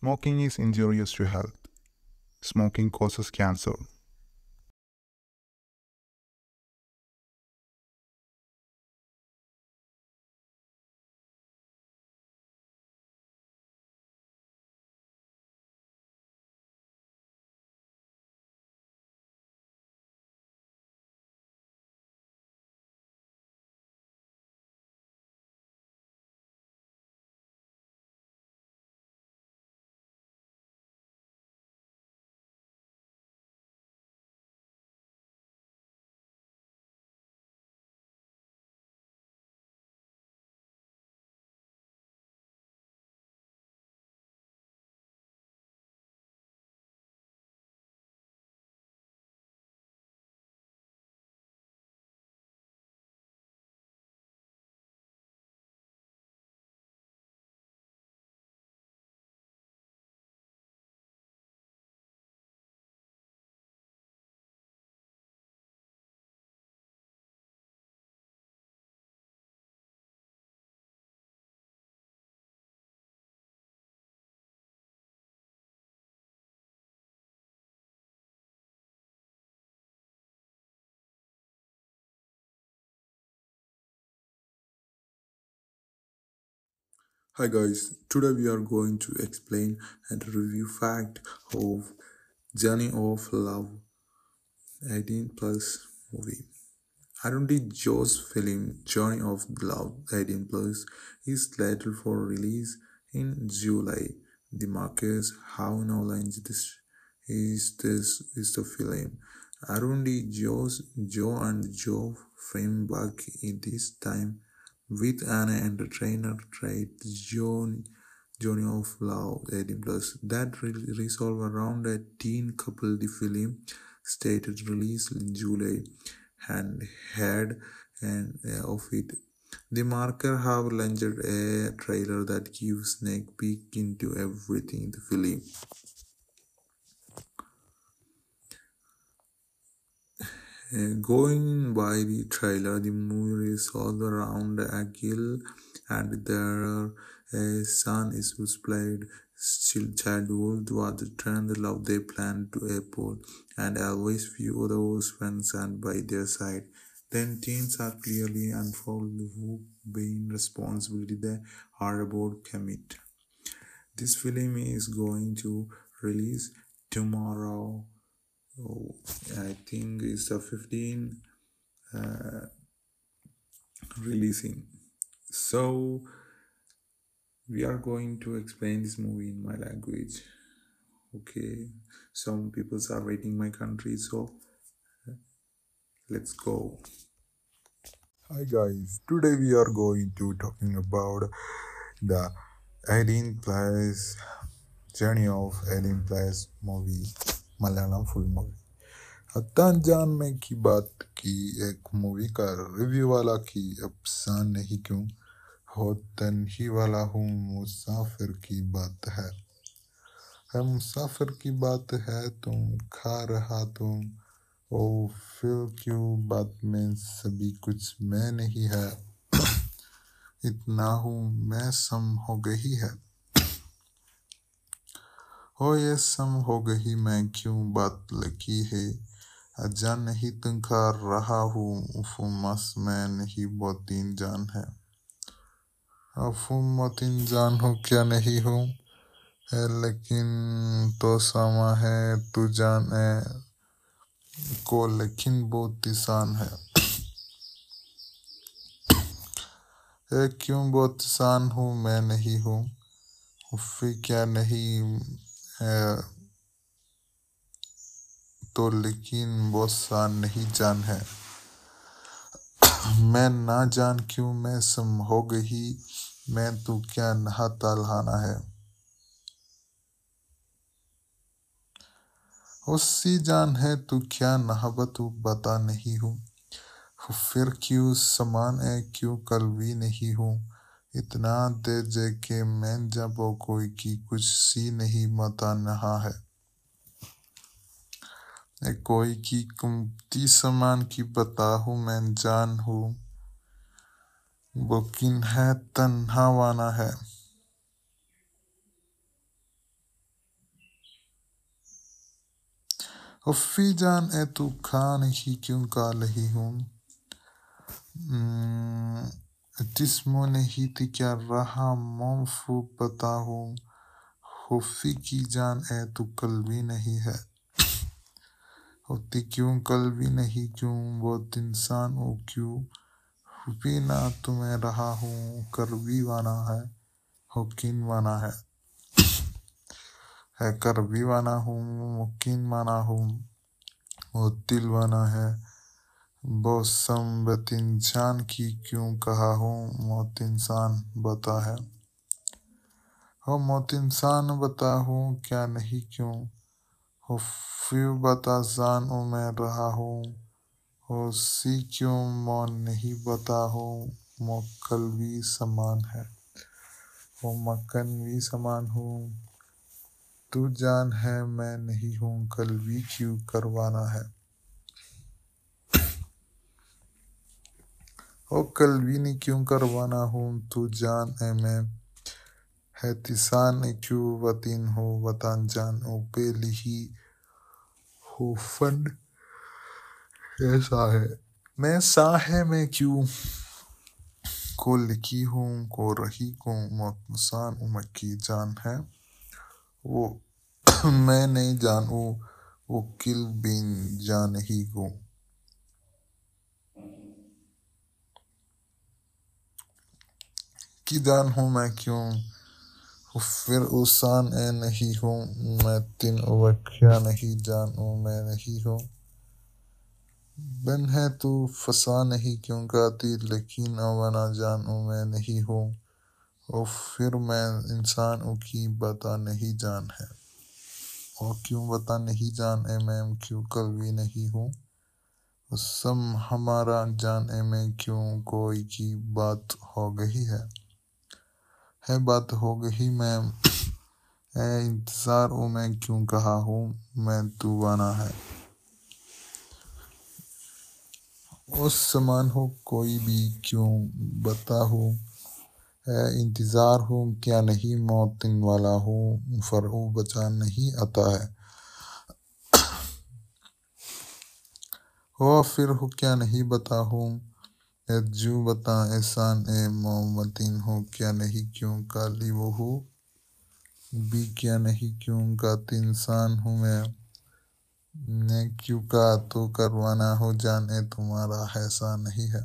Smoking is injurious to health. Smoking causes cancer. Hi guys, today we are going to explain and review fact of Journey of Love 18 plus movie. Arundhati Joe's film Journey of Love 18 plus is slated for release in July. The markers how knowledge this is this is the film. Arundhati Joe's Joe and Joe frame back in this time with an entertainer trade John, journey of Love plus that re- resolve around a teen couple the film stated release in July and had and uh, of it the marker have launched a trailer that gives sneak peek into everything in the film going by the trailer, the movie is all around a hill, and their uh, son is who's played childhood was trend love they plan to apple and always few those friends and by their side. Then teens are clearly unfold who being responsibility they are about commit. This film is going to release tomorrow oh, I think it's a 15 uh, releasing. So we are going to explain this movie in my language. Okay, some people are rating my country, so uh, let's go. Hi guys, today we are going to talking about the Alien Place Journey of Alien Place movie. Malayalam full movie अतान जान में की बात की एक movie का review वाला की अफसान नहीं क्यों हो तन ही वाला हूँ मुसाफिर की बात है है मुसाफिर की बात है तुम खा रहा तुम ओ फिर क्यों बात में सभी कुछ मैं नहीं है इतना हूँ मैं सम हो गई है हो ये सम हो गई मैं क्यों बात लगी है अजान नहीं तंखा रहा हूँ मस मैं नहीं बोतीन जान है अफुम मोतीन जान हूँ क्या नहीं हो है लेकिन तो समा है तू जान है को लेकिन बहुत किसान है क्यों बहुत किसान हूँ मैं नहीं हूँ उफ़ी क्या नहीं तो लेकिन वो सा नहीं जान है मैं ना जान क्यों मैं सम हो गई मैं तू क्या नहा तालहाना है उसी जान है तू क्या नहाबत तू बता नहीं हूँ फिर क्यों समान है क्यों कल भी नहीं हूँ इतना धैर्य के जब कोई की कुछ सी नहीं मता नहा है कोई की कुमती समान की बताहू मैं जान हूँ किन है तन्हा वाना है उफ़ी जान ए तू खान ही क्यों का रही हूं जिसमो नहीं जिस्मोनहीतिक्यार्राहा मोमफ़ुबताहूँ होफ़ी की जान ऐ तो कल भी नहीं है होती क्यों कल भी नहीं क्यों बहुत इंसान हो क्यों हुपी ना तुम्हें तो रहा हूँ कर भी वाना है हुकिन वाना है है कर भी वाना हूँ मुकिन माना हूँ वो दिल वाना है बसंत इंसान की क्यों कहा हूँ मौत इंसान बता है हो मौत इंसान बता हूँ क्या नहीं क्यों हो फ्यू बता जान मैं रहा हूँ हो सी क्यों मौन नहीं बता हूँ मोकल भी समान है हो मक्कन भी समान हूँ तू जान है मैं नहीं हूँ कल भी क्यों करवाना है ओ नहीं क्यों करवाना हूँ तू जान है मैं है तिसान क्यों वतीन हो वतान जान ओ पेली ही हो फंड ऐसा है मैं सा है मैं क्यों को लिखी हूँ को रही को मतमसान उमक की जान है वो मैं नहीं जानू वो किल बिन जान ही को की दान हूँ मैं क्यों फिर उसान ए नहीं हूँ मैं तीन व्याख्या नहीं जानूँ मैं नहीं हूँ बन है तू फसा नहीं क्यों गाती लेकिन अवाना जानूँ मैं नहीं हूँ और फिर मैं इंसान की बता नहीं जान है और क्यों बता नहीं जान ए मैं क्यों कल भी नहीं हूँ सम हमारा जान ए मैं क्यों कोई की बात हो गई है है बात हो गई मैम ए इंतज़ार ओ मैं क्यों कहा हूँ मैं तू बना है उस समान हो कोई भी क्यों बता हो इंतज़ार हूँ क्या नहीं इन वाला हूँ फ़रो बचा नहीं आता है हो फिर हो क्या नहीं बता हूँ यज्जू बता एहसान ए मोहम्मदीन हो क्या नहीं क्यों काली वो हो भी क्या नहीं क्यों गाती इंसान हूँ मैं ने क्यों कहा तो करवाना हो जाने तुम्हारा ऐसा नहीं है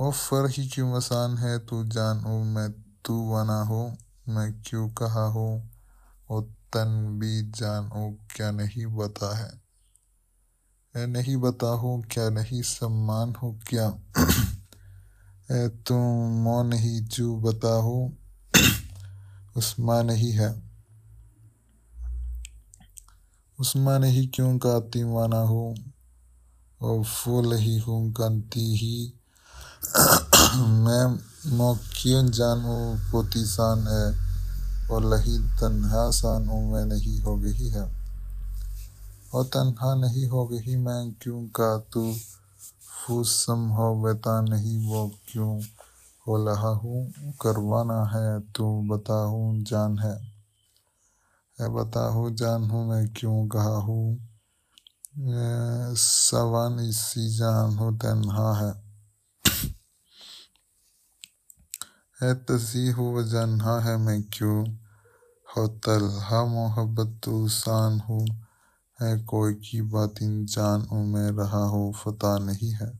ओ फर ही क्यों आसान है तू जान ओ मैं तू बना हो मैं क्यों कहा हो ओ तन भी जान ओ क्या नहीं बता है मैं नहीं बता हूँ क्या नहीं सम्मान हो क्या तुम मो नहीं जो बता हो उस्मा नहीं है उस्मा नहीं क्यों का माना हूँ और फूल ही हूँ कंती ही मैं मो क्यों जानू पोतीसान है और लही तन्हा शान हूँ मैं नहीं हो गई है और तनहा नहीं गई मैं क्यों का तू फूसम हो बता नहीं वो क्यों हो रहा हूँ करवाना है तू बताऊँ जान है बता बताऊँ जान हूँ मैं क्यों कहा हूँ सवान इसी जान हो तनहा है है तसी हो जनहा है मैं क्यों हो तलहा मोहब्बत शान हूँ है कोई की बात इंसान में रहा हो फता नहीं है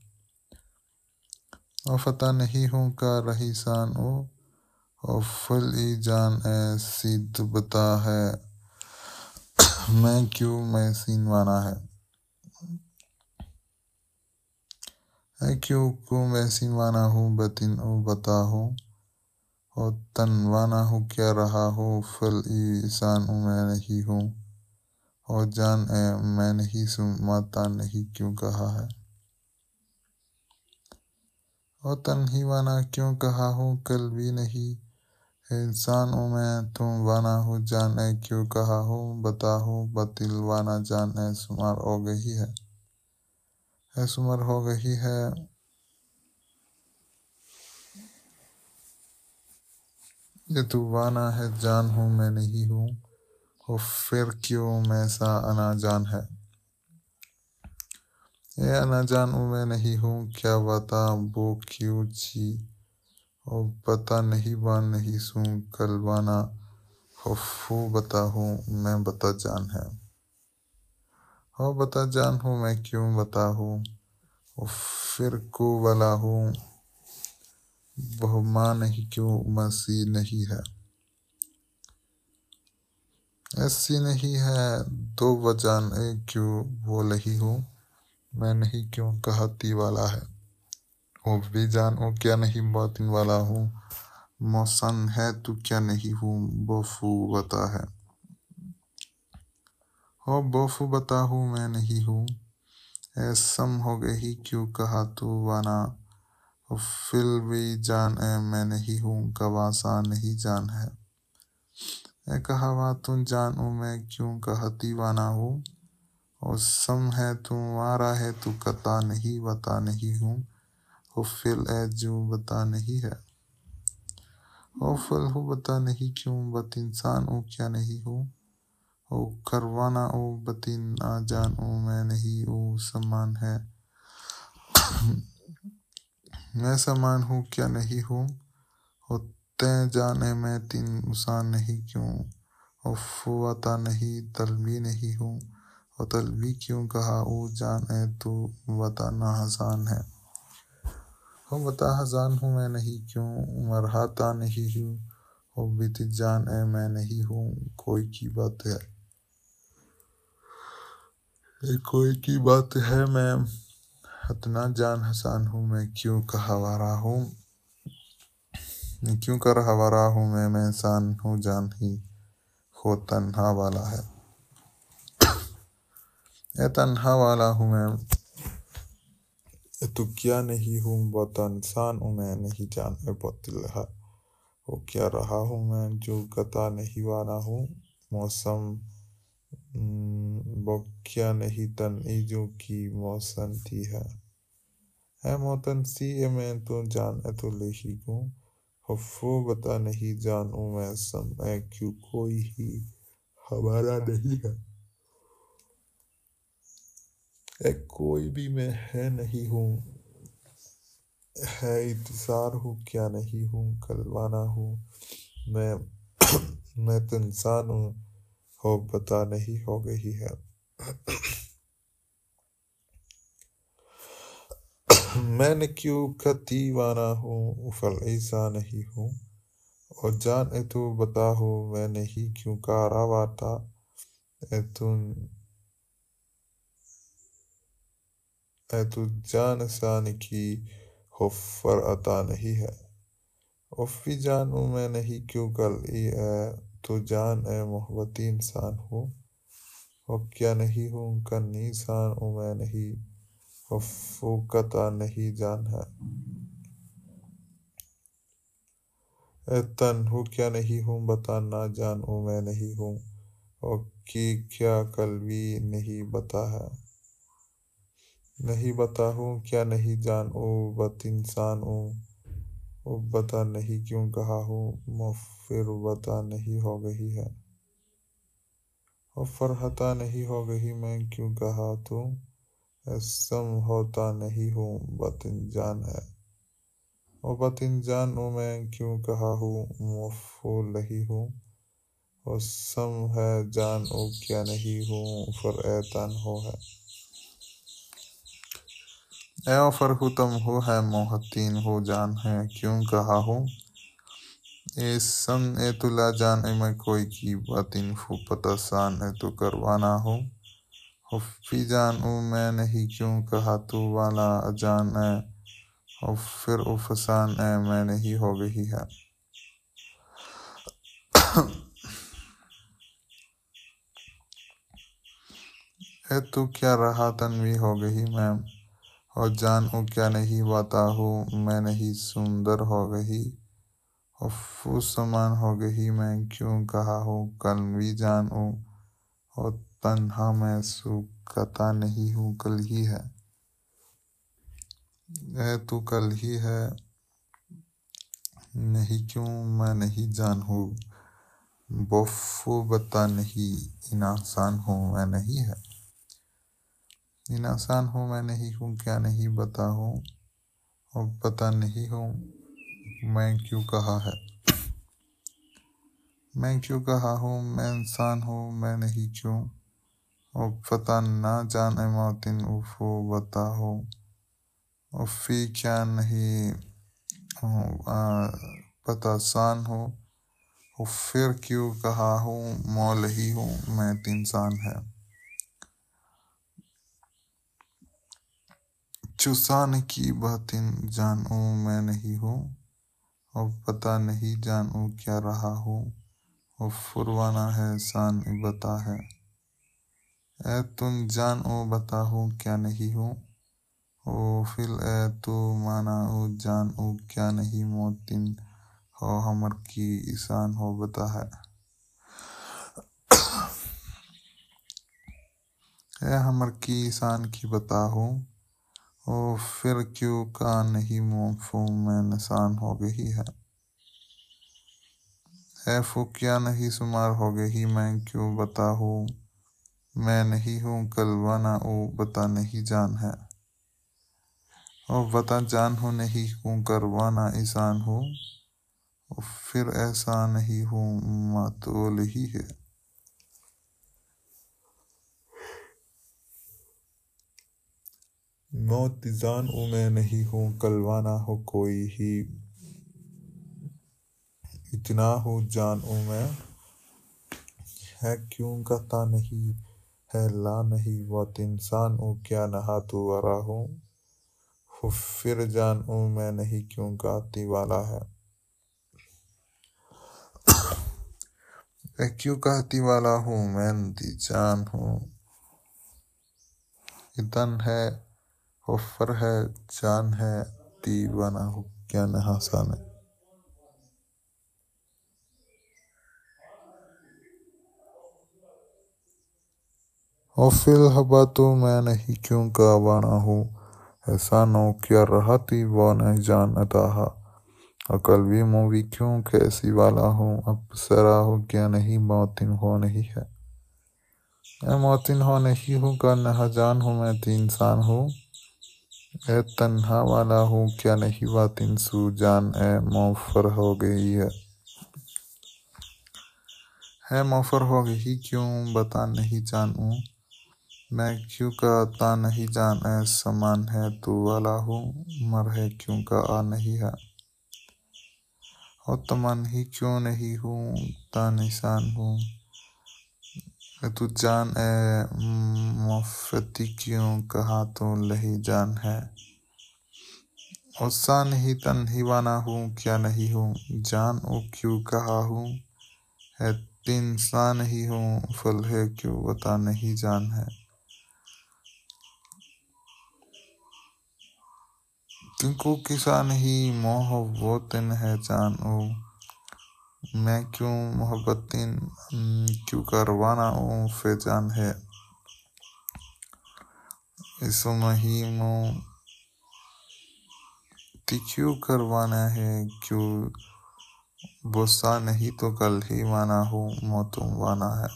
और फता नहीं हूँ का रही शान ओ और फल ई जान है सिद्ध बता है मैं क्यों मैं माना है है क्यों को मैं माना हूँ बतिन ओ बता हूँ और तनवाना हूँ क्या रहा हो फल ईसान मैं नहीं हूँ और जान ए नहीं सुन माता नहीं क्यों कहा है और तन ही वाना क्यों कहा हूँ कल भी नहीं है इंसान हूँ मैं तुम वाना हूँ जान है क्यों कहा हूँ बता हूँ बतिल वाना जान है सुमार हो गई है है सुमर हो गई है ये तू वाना है जान हूँ मैं नहीं हूँ हो फिर क्यों मैं सा अनाजान है ये अनाजान मैं नहीं हूँ क्या बता वो क्यों ची और पता नहीं बान नहीं सू हो फू बता हूँ मैं बता जान है हो बता जान हूँ मैं क्यों बता हूँ फिर को वाला हूँ बहुमान नहीं क्यों मसी नहीं है ऐसी नहीं है तो वजह क्यों क्यों रही हूँ मैं नहीं क्यों कहती वाला है ओ भी जान ओ क्या नहीं बातिन वाला हूँ मौसम है तो क्या नहीं हूँ बफू बता है हो बफू बता हूँ मैं नहीं हूँ ऐसम हो गई क्यों कहा तू वाना फिल भी जान है मैं नहीं हूँ कबासा नहीं जान है ए कहावा तुम जानू मैं क्यों कह दीवाना हूँ और सम है वारा है तू कता नहीं बता नहीं हूँ हो फिल ए जो बता नहीं है हो फिल हो बता नहीं क्यों बत इंसान ओ क्या नहीं हूँ ओ करवाना ओ बतिन ना जान ओ मैं नहीं ओ समान है मैं समान हूँ क्या नहीं हूँ ते जाने मैं तीन मुसा नहीं क्यों वता नहीं तलबी नहीं हूँ और तलबी क्यों कहा वो जान तो वता ना हसान है वो वता हसान हूँ मैं नहीं क्यों मरहाता नहीं हूँ वो बीत जान है मैं नहीं हूँ कोई की बात है कोई की बात है मैं हतना जान हसान हूँ मैं क्यों कहा वारा हूँ क्यों कर हवारा हूँ मैं मैं इंसान हूँ जान ही हो तन्हा वाला है ए तन्हा वाला हूँ मैं तो क्या नहीं हूँ बहुत इंसान हूँ मैं नहीं जान मैं बहुत हो क्या रहा हूँ मैं जो गता नहीं वाला हूँ मौसम वो क्या नहीं तन जो की मौसम थी है है मोतन सी मैं तो जान तो ही हूँ अफो बता नहीं जानू मैं समय क्यों कोई ही हमारा नहीं है ए कोई भी मैं है नहीं हूँ है इंतज़ार हूँ क्या नहीं हूँ कलवाना हूँ मैं मैं तो इंसान हूँ हो बता नहीं हो गई है मैं क्यों कतीवाना हूँ ऐसा नहीं हूँ और जान ए तू बता हो मैं नहीं क्यों कारा वाता ए तू ए तू जान सान की फर अता नहीं है उफ़ी जानू मैं नहीं क्यों कल ई है तो जान ए मोहब्बती इंसान हूँ और क्या नहीं हूँ कन्नी इंसान हूँ मैं नहीं फूकता नहीं जान है तन हूँ क्या नहीं हूँ बता जान हूँ मैं नहीं हूँ और की क्या कल भी नहीं बता है नहीं बता हूँ क्या नहीं जान ओ बत इंसान ओ बता नहीं क्यों कहा हूँ फिर बता नहीं हो गई है और फरहता नहीं हो गई मैं क्यों कहा तू समझौता नहीं हूँ बतिंजान है ओ बतिंजान ओ मैं क्यों कहा हूँ मफूल नहीं हूँ ओ सम है जान ओ क्या नहीं हूँ फर ऐतान हो है ए फर फरहु तम हो है मोहतीन हो जान है क्यों कहा हूँ ए सम ए तुला तो जान ए मैं कोई की बातिन फू पता सान ए तो करवाना हूँ हुफ़्फ़ी जानू मैं नहीं क्यों कहा तू वाला अजान है और फिर उफसान है मैं नहीं हो गई है ए तू क्या रहा तनवी हो गई मैम और जान ऊ क्या नहीं वाता हूँ मैं नहीं सुंदर हो गई और समान हो गई मैं क्यों कहा हूँ भी जान ऊ और तन्हा मैं सुखता नहीं हूँ कल ही है ए तू तो कल ही है नहीं क्यों मैं नहीं जान हूँ बफो बता नहीं इन आसान हूँ मैं नहीं है इन आसान हूँ मैं नहीं हूँ क्या नहीं बता हूँ और पता नहीं हूँ मैं क्यों कहा है मैं क्यों कहा हूँ मैं इंसान हूँ मैं नहीं क्यों उफ़्फ़ता न जाने मोतिन उफ़ो बता हो उफ़ी क्या नहीं पता शान हो फिर क्यों कहा हो मोल ही हो मैं तो इंसान है चुसान की बातिन जानू मैं नहीं हूँ और पता नहीं जानू क्या रहा हो और फुरवाना है शान बता है तुम जान ओ बता क्या नहीं हो ओ फिल ए तो माना ओ जान ओ क्या नहीं मोतिन हो हमर की ईशान हो बता है ए हमर की ईशान की बता हो ओ फिर क्यों का नहीं मोफू में निशान हो गई है ए फू क्या नहीं सुमार हो गई मैं क्यों बताऊँ मैं नहीं हूँ कलवाना ओ बता नहीं जान है ओ बता जान हूँ नहीं हूँ करवाना ईसान हो फिर ऐसा नहीं हूँ मातोल ही है मौत जान ओ मैं नहीं हूँ कलवाना हो कोई ही इतना हो जान ओ मैं है क्यों कहता नहीं है ला नहीं هل इंसान हूँ क्या नहा तू वरा हूँ फिर जान हूँ मैं नहीं क्यों गाती वाला है मैं क्यों कहती वाला हूँ मैं जान हूँ इतन है हफर है जान है दीवाना हूँ क्या नहासा में फिल हबा तो मैं नहीं क्यों गावाना हूँ ऐसा नो क्या रहा थी वो नहीं जानता हा भी मूवी क्यों कैसी वाला हूँ अब सरा हो क्या नहीं मोतिन हो नहीं है मैं मोतिन हो नहीं हूँ का नहा जान हूँ मैं तो इंसान हूँ ए तन्हा वाला हूँ क्या नहीं वातिन सू जान ए मोफर हो गई है है मोफर हो गई क्यों बता नहीं जानूँ मैं क्यों का नहीं जान ऐ समान है तू वाला हूँ मर है क्यों का आ नहीं है और तमन ही क्यों नहीं हूँ ता निशान हूँ तू जान है मुफ्ती क्यों कहा तो लही जान है उत्साह नहीं तन ही वाना हूँ क्या नहीं हूँ जान ओ क्यों कहा हूँ है इंसान ही हूँ फल है क्यों बता नहीं जान है तुमको किसा नहीं मोहब्बत है जानो मैं क्यों मोहब्बत क्यों करवाना ओ फैजान है इस महीम क्यों करवाना है क्यों बोसा नहीं तो कल ही माना हो मोतुम वाना है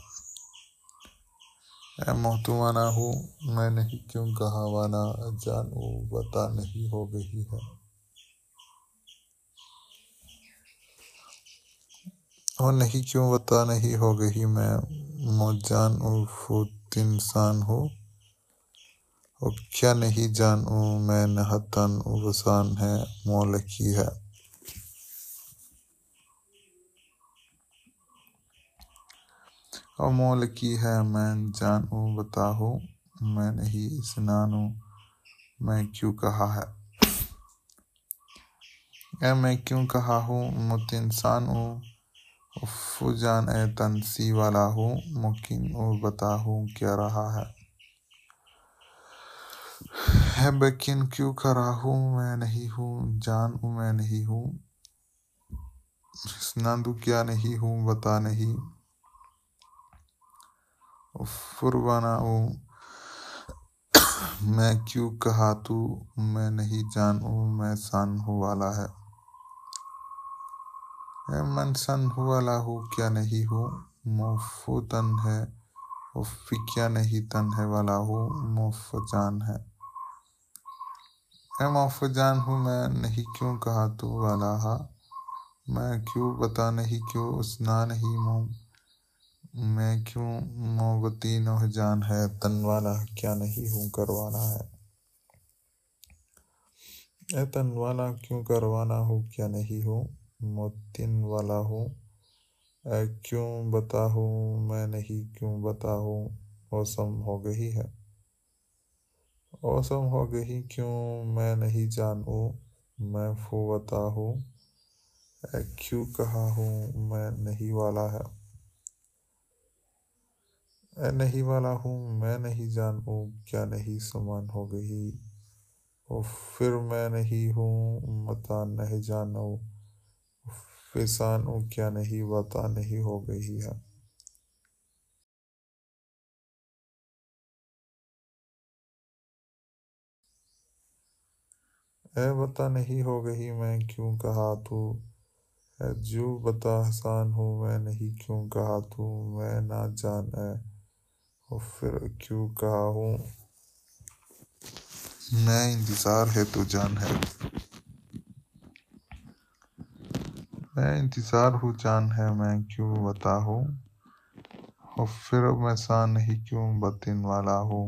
मोहतुमाना हूँ मैं नहीं क्यों कहावाना जानू बता नहीं हो गई है और नहीं क्यों बता नहीं हो गई मैं मोजान उर्फुत इंसान हूँ और क्या नहीं जानू मैं नहतन उबसान है मोलकी है अमोल की है मैं जानू बताहूँ मैं नहीं इस नानू मैं क्यों कहा है ऐ मैं क्यों कहा हूँ मुत इंसान हूँ फुजान ए तनसी वाला हूँ मुकिन ओ बता हूँ क्या रहा है है बकिन क्यों करा हूँ मैं नहीं हूँ जान हूँ मैं नहीं हूँ नांदू क्या नहीं हूँ बता नहीं फुरवाना हूँ मैं क्यों कहा तू मैं नहीं जानू मैं सन हो वाला है मन सन हो वाला हूँ क्या नहीं हूँ मोफो तन है उफ क्या नहीं तन है वाला हूँ मोफ जान है मैं मोफ जान हूँ मैं नहीं क्यों कहा तू वाला हा मैं क्यों बता नहीं क्यों उसना नहीं मुँह मैं क्यों मोगती जान है तन वाला क्या नहीं हूँ करवाना है ए तन वाला क्यों करवाना हो क्या नहीं हो मोतिन वाला हूँ क्यों बता हूँ मैं नहीं क्यों बता हूँ मौसम हो गई है मौसम हो गई क्यों मैं नहीं जानू मैं फो बता हूँ क्यों कहा हूँ मैं नहीं वाला है ए नहीं वाला हूँ मैं नहीं जानू क्या नहीं समान हो गई ओ फिर मैं नहीं हूँ मता नहीं जानो फिसानूँ क्या नहीं वता नहीं हो गई है ऐ बता नहीं हो गई मैं क्यों कहा तू जो बता आसान हूँ मैं नहीं क्यों कहा तू मैं ना जान है और फिर क्यों कहा हूँ मैं इंतज़ार है तो जान है मैं इंतज़ार हूँ जान है मैं क्यों बता हूँ और फिर मैं सा नहीं क्यों बतिन वाला हूँ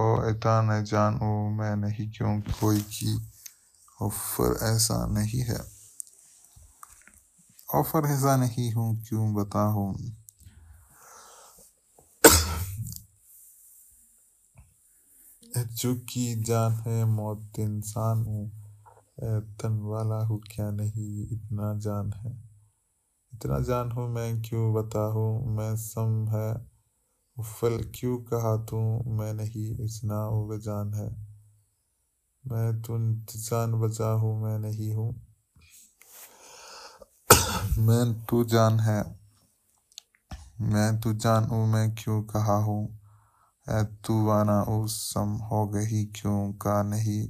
और एता न जान मैं नहीं क्यों कोई की ऑफर ऐसा नहीं है ऑफर ऐसा नहीं हूँ क्यों बता हूँ चूकी जान है मौत तो इंसान हूँ तन वाला हूँ क्या नहीं इतना जान है इतना जान हूँ मैं क्यों बताऊँ मैं सम है फल क्यों कहा तू मैं नहीं इतना जान है मैं तुम तो जान बजा हूँ मैं नहीं हूँ मैं तू तो जान है मैं तू जान हूँ मैं क्यों कहा हूँ है तूवाना ओ सम हो गही क्यों का नहीं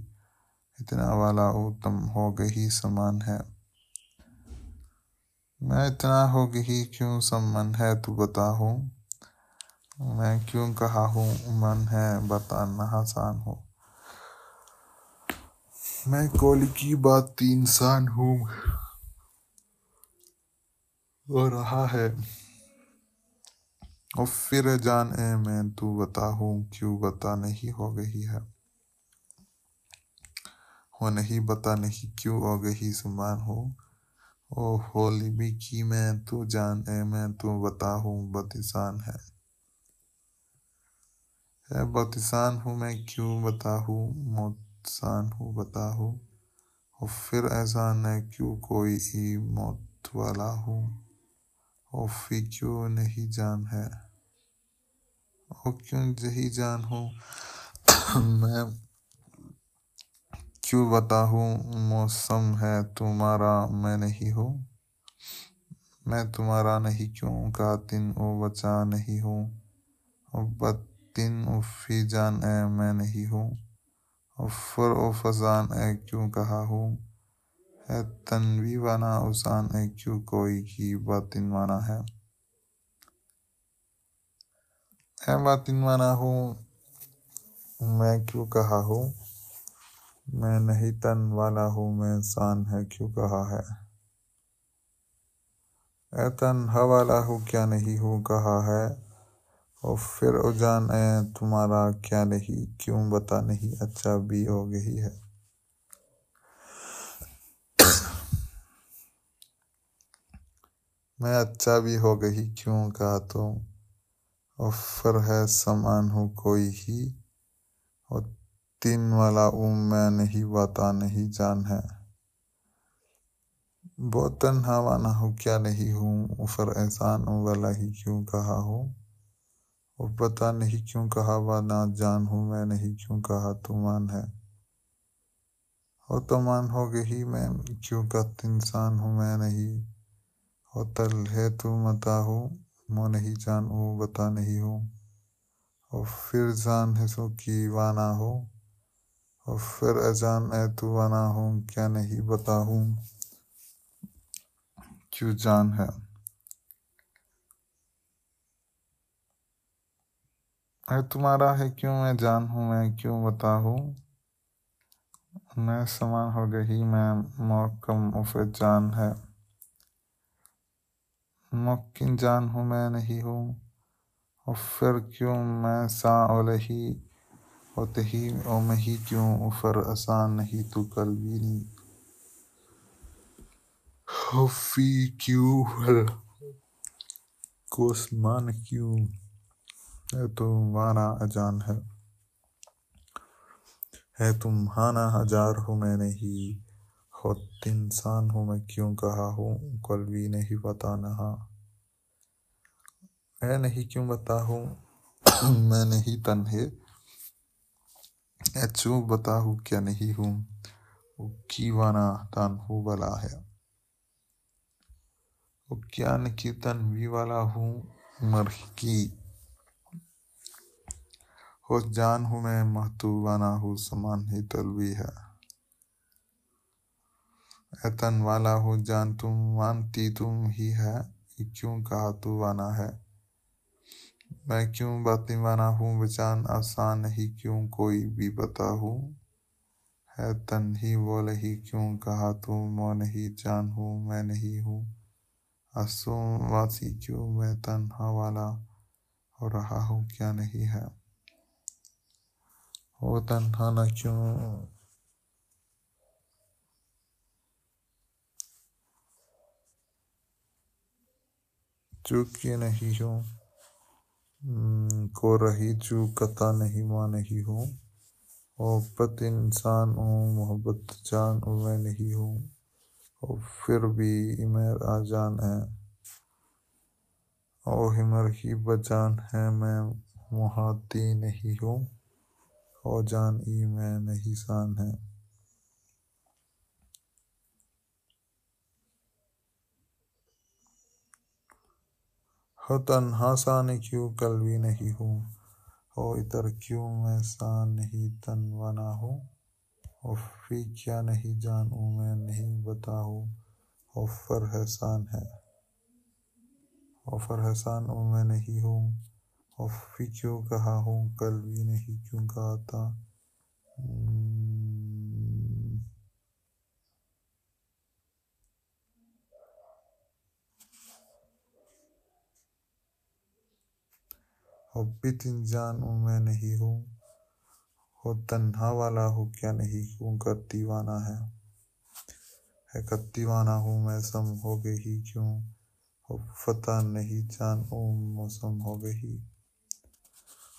इतना वाला ओ तम हो गही समान है मैं इतना हो गही क्यों सम मन है तू बता हूँ मैं क्यों कहा हूँ मन है बताना आसान हो मैं कोली की बात तीन इंसान हूँ हो रहा है और फिर जान ए मैं तू बता हूँ क्यों बता नहीं हो गई है हो नहीं बता नहीं क्यों हो गई सुमान हो ओ होली भी की मैं तू जान ए मैं तू बता हूँ बतिसान है है बतिसान हूँ मैं क्यों बता हूँ मोतसान हूँ बता हूँ और फिर ऐसा न क्यों कोई ही मौत वाला हूँ फी क्यों नहीं जान है ओ क्यों जही जान हूँ मैं क्यों बताऊँ मौसम है तुम्हारा मैं नहीं हूँ मैं तुम्हारा नहीं क्यों दिन ओ बचा नहीं हूँ बतिन उफ़ी जान ए मैं नहीं हूँ फर ओ फजान ए क्यों कहा हूँ है तनवी वाना उसान है क्यों कोई की बातिन वाना है बातिन वाना हूँ मैं क्यों कहा हूँ मैं नहीं तन वाला हूँ मैं इंसान है क्यों कहा है ए तन हवाला हूँ क्या नहीं हूँ कहा है और फिर उजान है तुम्हारा क्या नहीं क्यों बता नहीं अच्छा भी हो गई है मैं अच्छा भी हो गई क्यों कहा तो ऑफर है समान हूँ कोई ही और तीन वाला उम मैं नहीं बता नहीं जान है बहुत तनहा वाना हो क्या नहीं हूँ ऊफर एहसान वाला ही क्यों कहा हो और पता नहीं क्यों कहा वा ना जान हूँ मैं नहीं क्यों कहा मान है और तो मान हो गई मैं क्यों का इंसान हूँ मैं नहीं होतल है तो हो मो नहीं जान हो बता नहीं हो और फिर जान है सो की वाना हो और फिर अजान है तो वाना हो क्या नहीं बता हूँ क्यों जान है है तुम्हारा है क्यों मैं जान हूँ मैं क्यों बता हूँ मैं समान हो गई मैं मौकम उफ जान है नौकीन जान हूँ मैं नहीं हूँ उफ़िर क्यों मैं सा साओलही होतही ओमही क्यों उफ़र आसान नहीं तू तो कल भी नहीं हफ़ी क्यों फर कोसमान क्यों है तुम्हारा तो अजान है है तुम्हारा हजार हूँ मैं नहीं खुद इंसान हूँ मैं क्यों कहा हूँ कल भी नहीं पता नहा मैं नहीं क्यों बता हूँ मैं नहीं तन्हे अचू बता हूँ क्या नहीं हूँ उक्कीवाना तन हूँ बला है क्या की तनवी वाला हूँ मर की हो जान हूँ मैं महतूबाना हूँ समान ही तलवी है यतन वाला हो जान तुम मानती तुम ही है क्यों कहा तू वाना है मैं क्यों बातें बातिमाना हूँ बचान आसान ही क्यों कोई भी बता हूँ है तन ही बोल ही क्यों कहा तू मौन ही जान हूँ मैं नहीं हूँ आंसू वासी क्यों मैं तन्हा वाला हो रहा हूँ क्या नहीं है हो तन्हा ना क्यों चूकी नहीं हूँ हम्म, को रही चू कता नहीं माँ नहीं हो मोहब्बत इंसान हूँ मोहब्बत जान हूँ मैं नहीं हूँ और फिर भी इमर आजान है और हिमर ही बजान है मैं मुहाती नहीं हूँ और जान ई मैं नहीं शान है हुतन हाँ ने क्यों कल भी नहीं हूँ हो इतर क्यों मैं सा नहीं तन बना हूँ उफ़ी क्या नहीं जानू मैं नहीं बताऊँ ऑफर हसान है ऑफर हसान हूँ मैं नहीं हूँ ऑफ़ी क्यों कहा हूँ कल भी नहीं क्यों कहा था हम्म, हो बित इंजान हूँ मैं नहीं हूँ हो तन्हा वाला हो क्या नहीं हूँ कर दीवाना है है कर दीवाना हूँ मैं सम हो गई ही क्यों हो फता नहीं जान ओ मौसम हो गई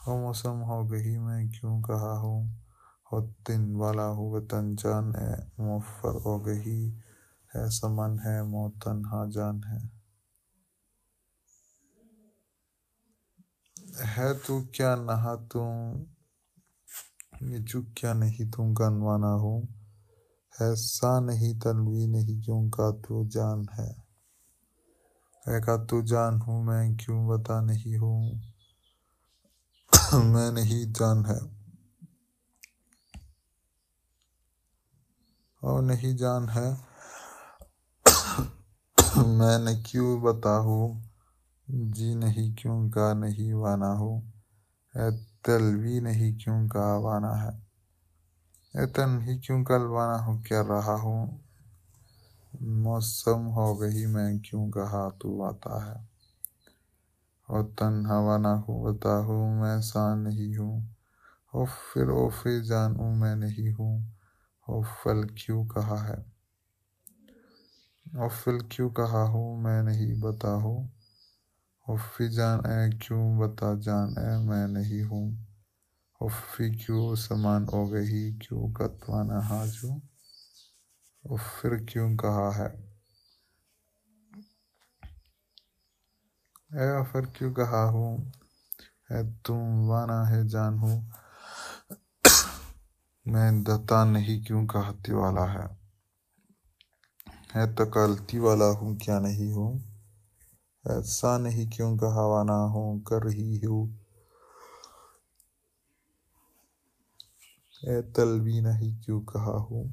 हो मौसम हो गई मैं क्यों कहा हूँ हो दिन वाला हूँ वतन जान है मुफर हो गई है समन है मोतन तन्हा जान है है तू क्या नहा तू ये चुप क्या नहीं तू गनवाना हो है सा नहीं तलवी नहीं क्यों का तू जान है का तू जान हूँ मैं क्यों बता नहीं हूँ मैं नहीं जान है और नहीं जान है मैंने क्यों बता हूँ जी नहीं क्यों का नहीं वाना हो ए तलवी नहीं क्यों का वाना है तन ही क्यों का अलवाना हो क्या रहा हूँ मौसम हो गई मैं क्यों कहा तू आता है और तन हवाना हो बता हूँ मैं सान नहीं हूँ ओ फिर ओ फिर जानू मैं नहीं हूँ हो फल क्यों कहा है और फिल क्यों कहा हूँ मैं नहीं बता हूँ उफी जान ऐ क्यों बता जान ऐ मैं नहीं हूँ उफी क्यों समान हो गई क्यों कतवाना हाजू उफ़िर क्यों कहा है ए फिर क्यों कहा हूँ है तुम वाना है जान हूँ मैं दता नहीं क्यों कहती वाला है है तकलती वाला हूँ क्या नहीं हूँ ऐसा नहीं क्यों कहा ना हो कर ही हो ए तलवी नहीं क्यों कहा हूँ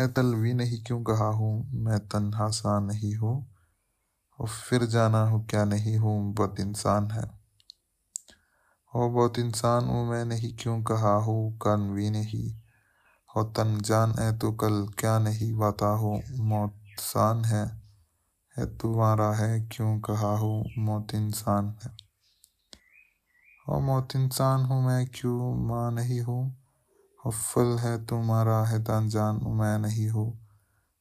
ए तलवी नहीं क्यों कहा हूँ मैं तन्हा सा नहीं हूँ और फिर जाना हूँ क्या नहीं हूँ बहुत इंसान है और बहुत इंसान हूँ मैं नहीं क्यों कहा हूँ कन भी नहीं हो तन जान है तो कल क्या नहीं वाता हो मौत शान है है तुम्हारा है क्यों कहा हो मौत इंसान है और मौत इंसान हूँ मैं क्यों माँ नहीं हूँ हफल है तुम्हारा है तान जान मैं नहीं हूँ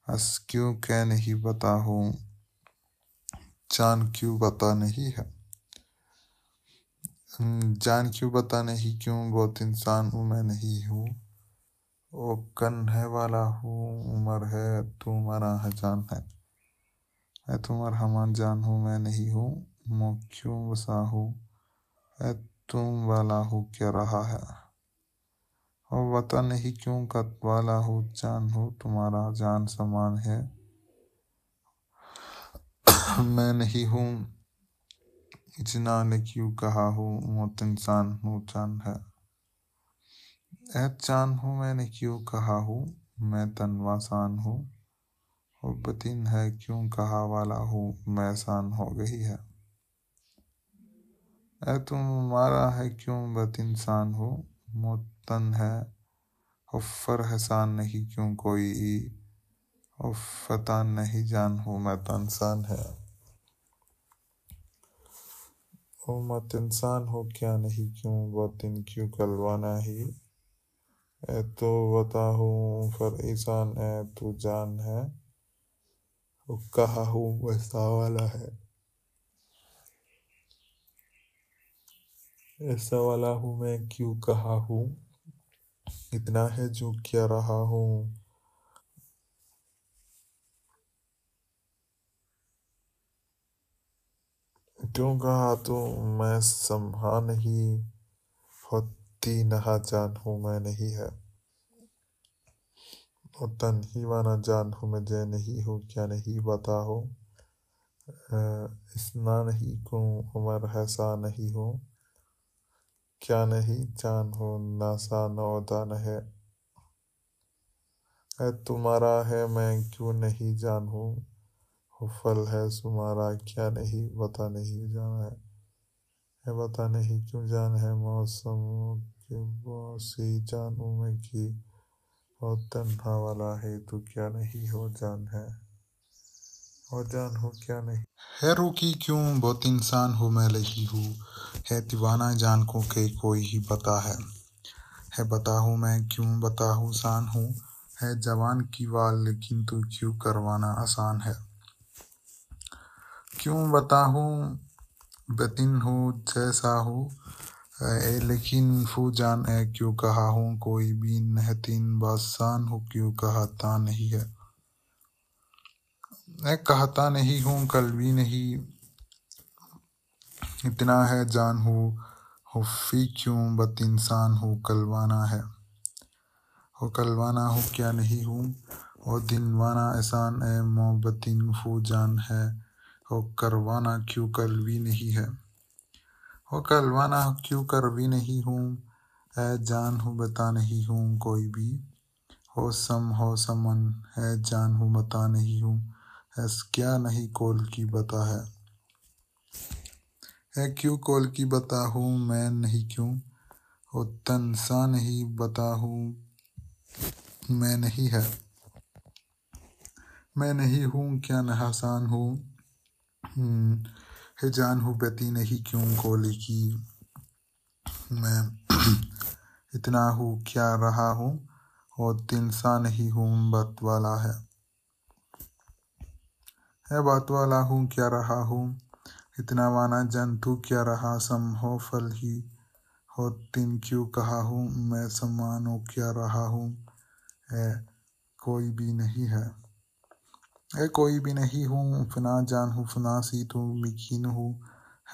हस क्यों कह नहीं बता हूँ जान क्यों बता नहीं है जान क्यों बता नहीं क्यों बहुत इंसान हूँ मैं नहीं हूँ ओ कन है वाला हूँ उम्र है तू मरा है जान है ऐ तुम अरहमान जान हो मैं नहीं हूँ मैं क्यों बसा हूँ ऐ तुम वाला हो क्या रहा है और वता नहीं क्यों कत वाला हो जान हो तुम्हारा जान समान है मैं नहीं हूँ इतना ने क्यों कहा हो मौत इंसान हूँ जान है ऐ चान हूँ मैंने क्यों कहा हूँ मैं तनवासान हूँ बतीन है क्यों कहा वाला हूँ मैं शान हो गई है ऐ तुम मारा है क्यों बत इंसान हो मोतन है हफर हसान नहीं क्यों कोई फतान नहीं जान हूँ मैं इंसान है ओ मत इंसान हो क्या नहीं क्यों बतिन क्यों कलवाना ही ऐ तो बता हूँ फर ईसान है तू तो जान है कहा हूँ वैसा वाला है ऐसा वाला हूँ मैं क्यों कहा हूँ इतना है जो क्या रहा हूँ क्यों कहा तो मैं संभा नहीं होती नहा जान हूँ मैं नहीं है और तन ही वाना जान हूँ मैं जय नहीं हूँ क्या नहीं हो इसना नहीं को उमर सा नहीं हो क्या नहीं जान हो नासा नौदान है ऐ तुम्हारा है मैं क्यों नहीं जान हूँ फल है तुम्हारा क्या नहीं बता नहीं जाना है है बता नहीं क्यों जान है मौसम के बहुत सी जानू मैं की और तन्हा वाला है तो क्या नहीं हो जान है और जान हो क्या नहीं है रुकी क्यों बहुत इंसान हो मैं लही हूँ है दीवाना जान को के कोई ही बता है है बता हूँ मैं क्यों बता हूँ शान हूँ है जवान की वाल लेकिन तू क्यों करवाना आसान है क्यों बता हूँ बतिन हो जैसा हूँ ए लेकिन फू जान ए क्यों कहा हूँ कोई भी नहतीन बासान हो क्यों कहता नहीं है ए कहता नहीं हूँ कल भी नहीं इतना है जान हूँ हुफ़ी क्यों बत इंसान हूँ कलवाना है हो कलवाना हूँ क्या नहीं हूँ हो दिनवाना एहसान ए मोहब्बत फू जान है हो करवाना क्यों कल भी नहीं है वो कलवाना क्यों कर भी नहीं हूँ है जान हूँ बता नहीं हूँ कोई भी हो सम हो समन है जान हूँ बता नहीं हूँ है क्या नहीं कोल की बता है है क्यों कोल की बता हूँ मैं नहीं क्यों हो तन सा नहीं बता हूँ मैं नहीं है मैं नहीं हूँ क्या नहासान हूँ हम्म, है जान हूँ बती नहीं क्यों गोली की मैं इतना हूँ क्या रहा हूँ और सा नहीं हूँ बत वाला है है बात वाला हूँ क्या रहा हूँ इतना वाना जंतु क्या रहा सम हो फल ही हो तिन क्यों कहा हूँ मैं सम्मानो क्या रहा हूँ है कोई भी नहीं है है कोई भी नहीं हूँ फना जान हूँ फना सीत हूँ मिकीन हूँ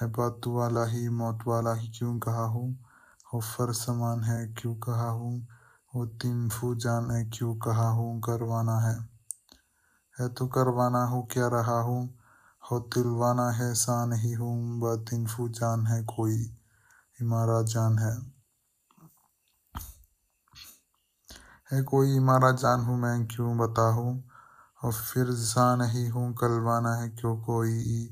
है बात वाला ही मौत वाला ही क्यों कहा हूँ हो फर समान है क्यों कहा हूँ वो तीन फू जान है क्यों कहा हूँ करवाना है है तो करवाना हो क्या रहा हूँ हो तिलवाना है सा नहीं हूँ बातिन फू जान है कोई इमारा जान है है कोई इमारा जान हूँ मैं क्यों बताऊँ और फिर फिरज़ा नहीं हूँ कलवाना है क्यों कोई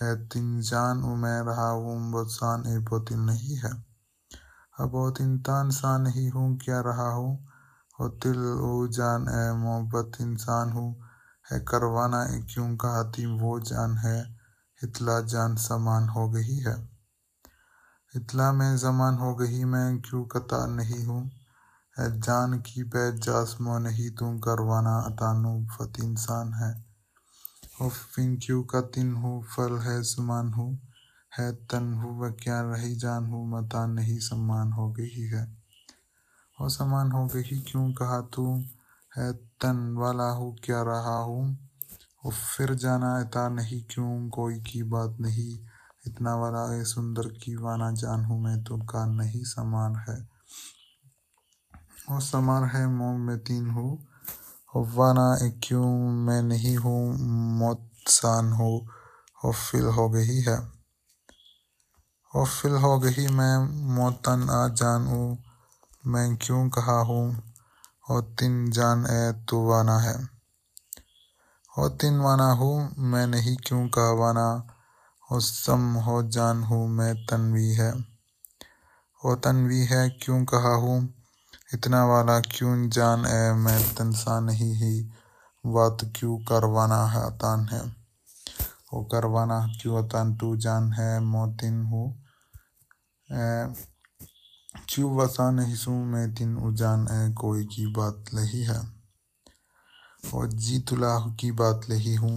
है तिनजान मैं रहा हूँ शान ए बहुत नहीं है बहुत इंतान सा नहीं हूँ क्या रहा हूँ और तिल ओ जान ए मोहब्बत इंसान हूँ है करवाना है क्यों कहाती वो जान है इतला जान समान हो गई है इतला में जमान हो गई मैं क्यों कतार नहीं हूँ है जान की पैज जासमो नहीं तू करवाना अतानु फत इंसान है फिन क्यू का तिन हो फल है सुमान हो है तन हो व क्या रही जान हो मता नहीं सम्मान हो गई है और समान हो गई क्यों कहा तू है तन वाला हो क्या रहा हूँ और फिर जाना अता नहीं क्यों कोई की बात नहीं इतना वाला सुंदर की वाना जान हूँ मैं तो का नहीं समान है मुसम्मर है मोम में तीन हूँ वाना एक क्यों मैं नहीं हूँ मोतसान हूँ फिल हो गई है फिल हो गई मैं मोतन आ जानू मैं क्यों कहा हूँ और तीन जान ए तू वाना है और तिन वाना हूँ मैं नहीं क्यों कहा वाना और सम हो जान हूँ मैं तनवी है और तनवी है क्यों कहा हूँ इतना वाला क्यों जान है मैं तनसा नहीं ही बात क्यों करवाना है तान है वो करवाना क्यों तान तू जान है मोतिन हूँ क्यों वसा नहीं सू मैं तिन उजान है कोई की बात नहीं है और जी तुलाह की बात लही हूँ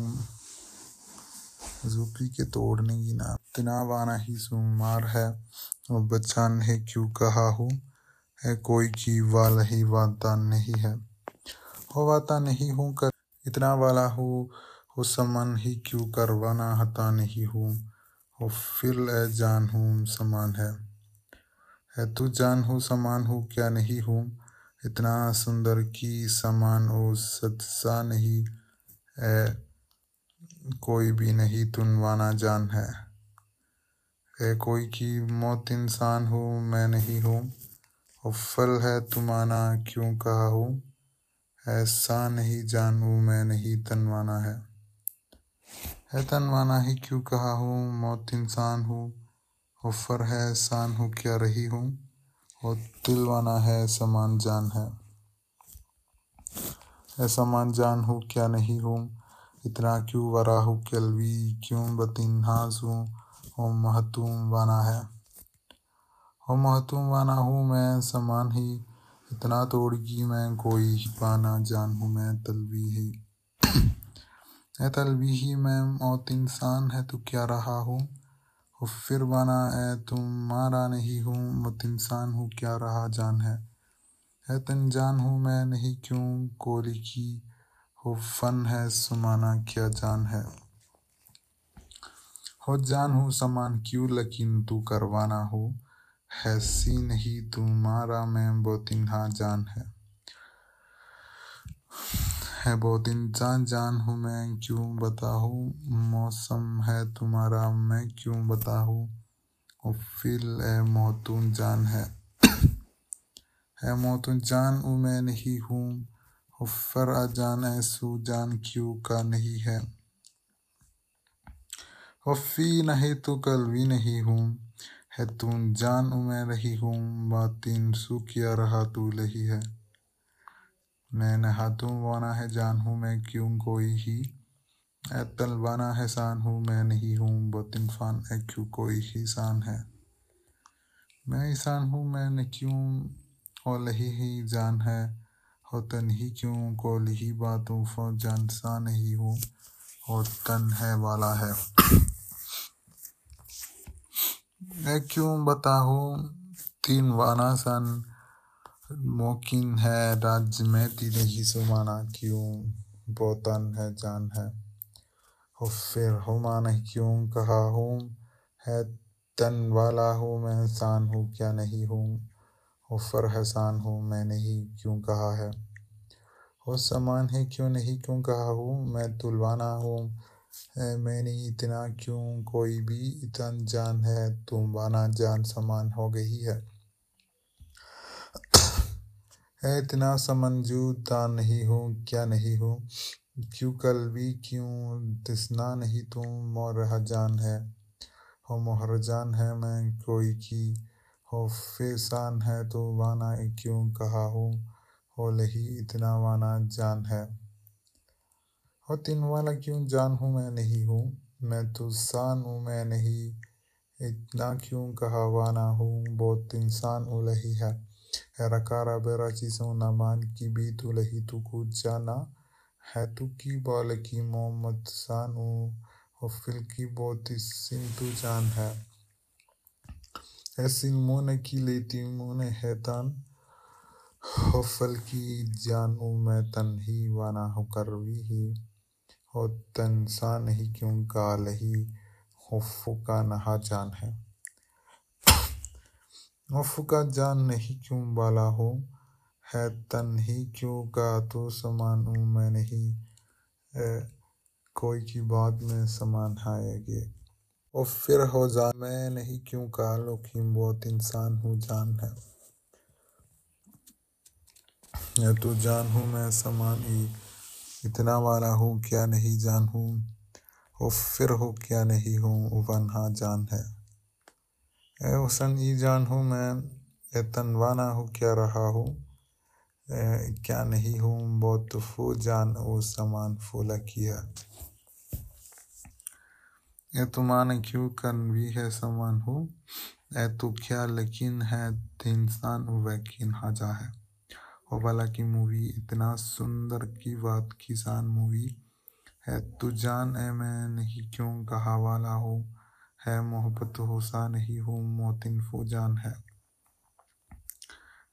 जुल्फी के तोड़ने की ना तनाव वाना ही सुमार है और बच्चा ने क्यों कहा हूँ है कोई जीव वाला ही वाता नहीं है हो वाता नहीं हूँ कर इतना वाला हो हो समान ही क्यों करवाना हता नहीं हूँ हो फिर ए जान हूँ समान है है तू जान हूँ समान हूँ क्या नहीं हूँ इतना सुंदर की समान ओ सदसा नहीं है कोई भी नहीं तुनवाना जान है ए कोई की मौत इंसान हूँ मैं नहीं हूँ अव्वल है तुम आना क्यों काहू ऐसा नहीं जानू मैं नहीं तनवाना है है तनवाना ही क्यों कहा हूँ मौत इंसान हूँ अफर है एहसान हूँ क्या रही हूँ और तिलवाना है समान जान है ऐसा मान जान हूँ क्या नहीं हूँ इतना क्यों वरा हूँ कलवी क्यों बतिनहाज हूँ और महतुम वाना है हो महतूम वाना हूँ मैं समान ही इतना तोड़गी मैं कोई ही पाना जान हूँ मैं तलबी ही ऐ तलबी ही मैं मौत इंसान है तो क्या रहा हूँ फिर बना ऐ तुम मारा नहीं हूँ मत इंसान हूँ क्या रहा जान है ऐ तन जान हूँ मैं नहीं क्यों कोली की हो फन है सुमाना क्या जान है हो जान हूँ समान क्यों लकीन तू करवाना हो हैसी नहीं तुम्हारा मैं बहुत इंसान हाँ, जान है है बहुत इंसान जान हूँ मैं क्यों बताऊँ मौसम है तुम्हारा मैं क्यों बताऊँ और फिल है मोहतून जान है है मोहतून जान हूँ मैं नहीं हूँ फर आ जान है सू जान क्यों का नहीं है फी नहीं तो कल भी नहीं हूँ है तू जान मैं रही हूँ बातिन सूखिया रहा तू लही है मैं तू वाना है जान हूँ मैं क्यों कोई ही तलवाना है शान हूँ मैं नहीं हूँ बतिन फान है क्यों कोई ही शान है मैं ईशान हूँ मैं न क्यों हो लही ही जान है हो तन ही क्यों को लही बातों जान सा नहीं हूँ और तन है वाला है मैं क्यों बताऊं तीन वाना सन मोकिन है राज्य में तीन ही सुमाना क्यों बोतन है जान है और फिर हो नहीं क्यों कहा हूँ है तन वाला हूँ मैं इंसान हूँ क्या नहीं हूँ और हसान हूँ मैं नहीं क्यों कहा है वो समान है क्यों नहीं क्यों कहा हूँ मैं तुलवाना हूँ मैंने इतना क्यों कोई भी इतन जान है बाना जान समान हो गई है है इतना समंजू नहीं हूँ क्या नहीं हूँ क्यों कल भी क्यों तिसना नहीं तुम मोरह जान है हो मोहर जान है मैं कोई की हो फेसान है तो वाना क्यों कहा हूँ हो लही इतना वाना जान है और तिन वाला क्यों जान हूँ मैं नहीं हूँ मैं तो शान हूँ मैं नहीं इतना क्यों कहा वाना हूँ बहुत इंसान उलही है रकारा बेरा चीज़ों मान की भी तू लही तू कूद जाना है तू की बॉल की मोहम्मद शान हूँ फिल की बहुत सिम तो जान है ऐसी मोन की लेती मोन है तन हफल की जानू मैं तन ही वाना हूँ करवी ही तनसा नहीं क्यों गालही हुफ़्फ़ु का नहा जान है हुफ़्फ़ु का जान नहीं क्यों बाला हो है तन ही क्यों का तो समान हूँ मैं नहीं ए, कोई की बात में समान है ये और फिर हो जा मैं नहीं क्यों का लोखीम बहुत इंसान हूँ जान है या तो जान हूँ मैं समान ही इतना वारा हूँ क्या नहीं जान हूँ हो फिर हो क्या नहीं हूँ वन हाँ जान है ए हुसन ई जान हूँ मैं ए तनवाना हूँ क्या रहा हूँ क्या नहीं हूँ बहुत फो जान ओ समान फूला किया ए तुमान क्यों कन भी है समान हूँ ए तो क्या लकीन है तो इंसान वकीन हाजा है वाला की मूवी इतना सुंदर की बात किसान मूवी है तू जान है मैं नहीं क्यों कहा वाला हूँ है मोहब्बत होसा नहीं हूँ मोतिन जान है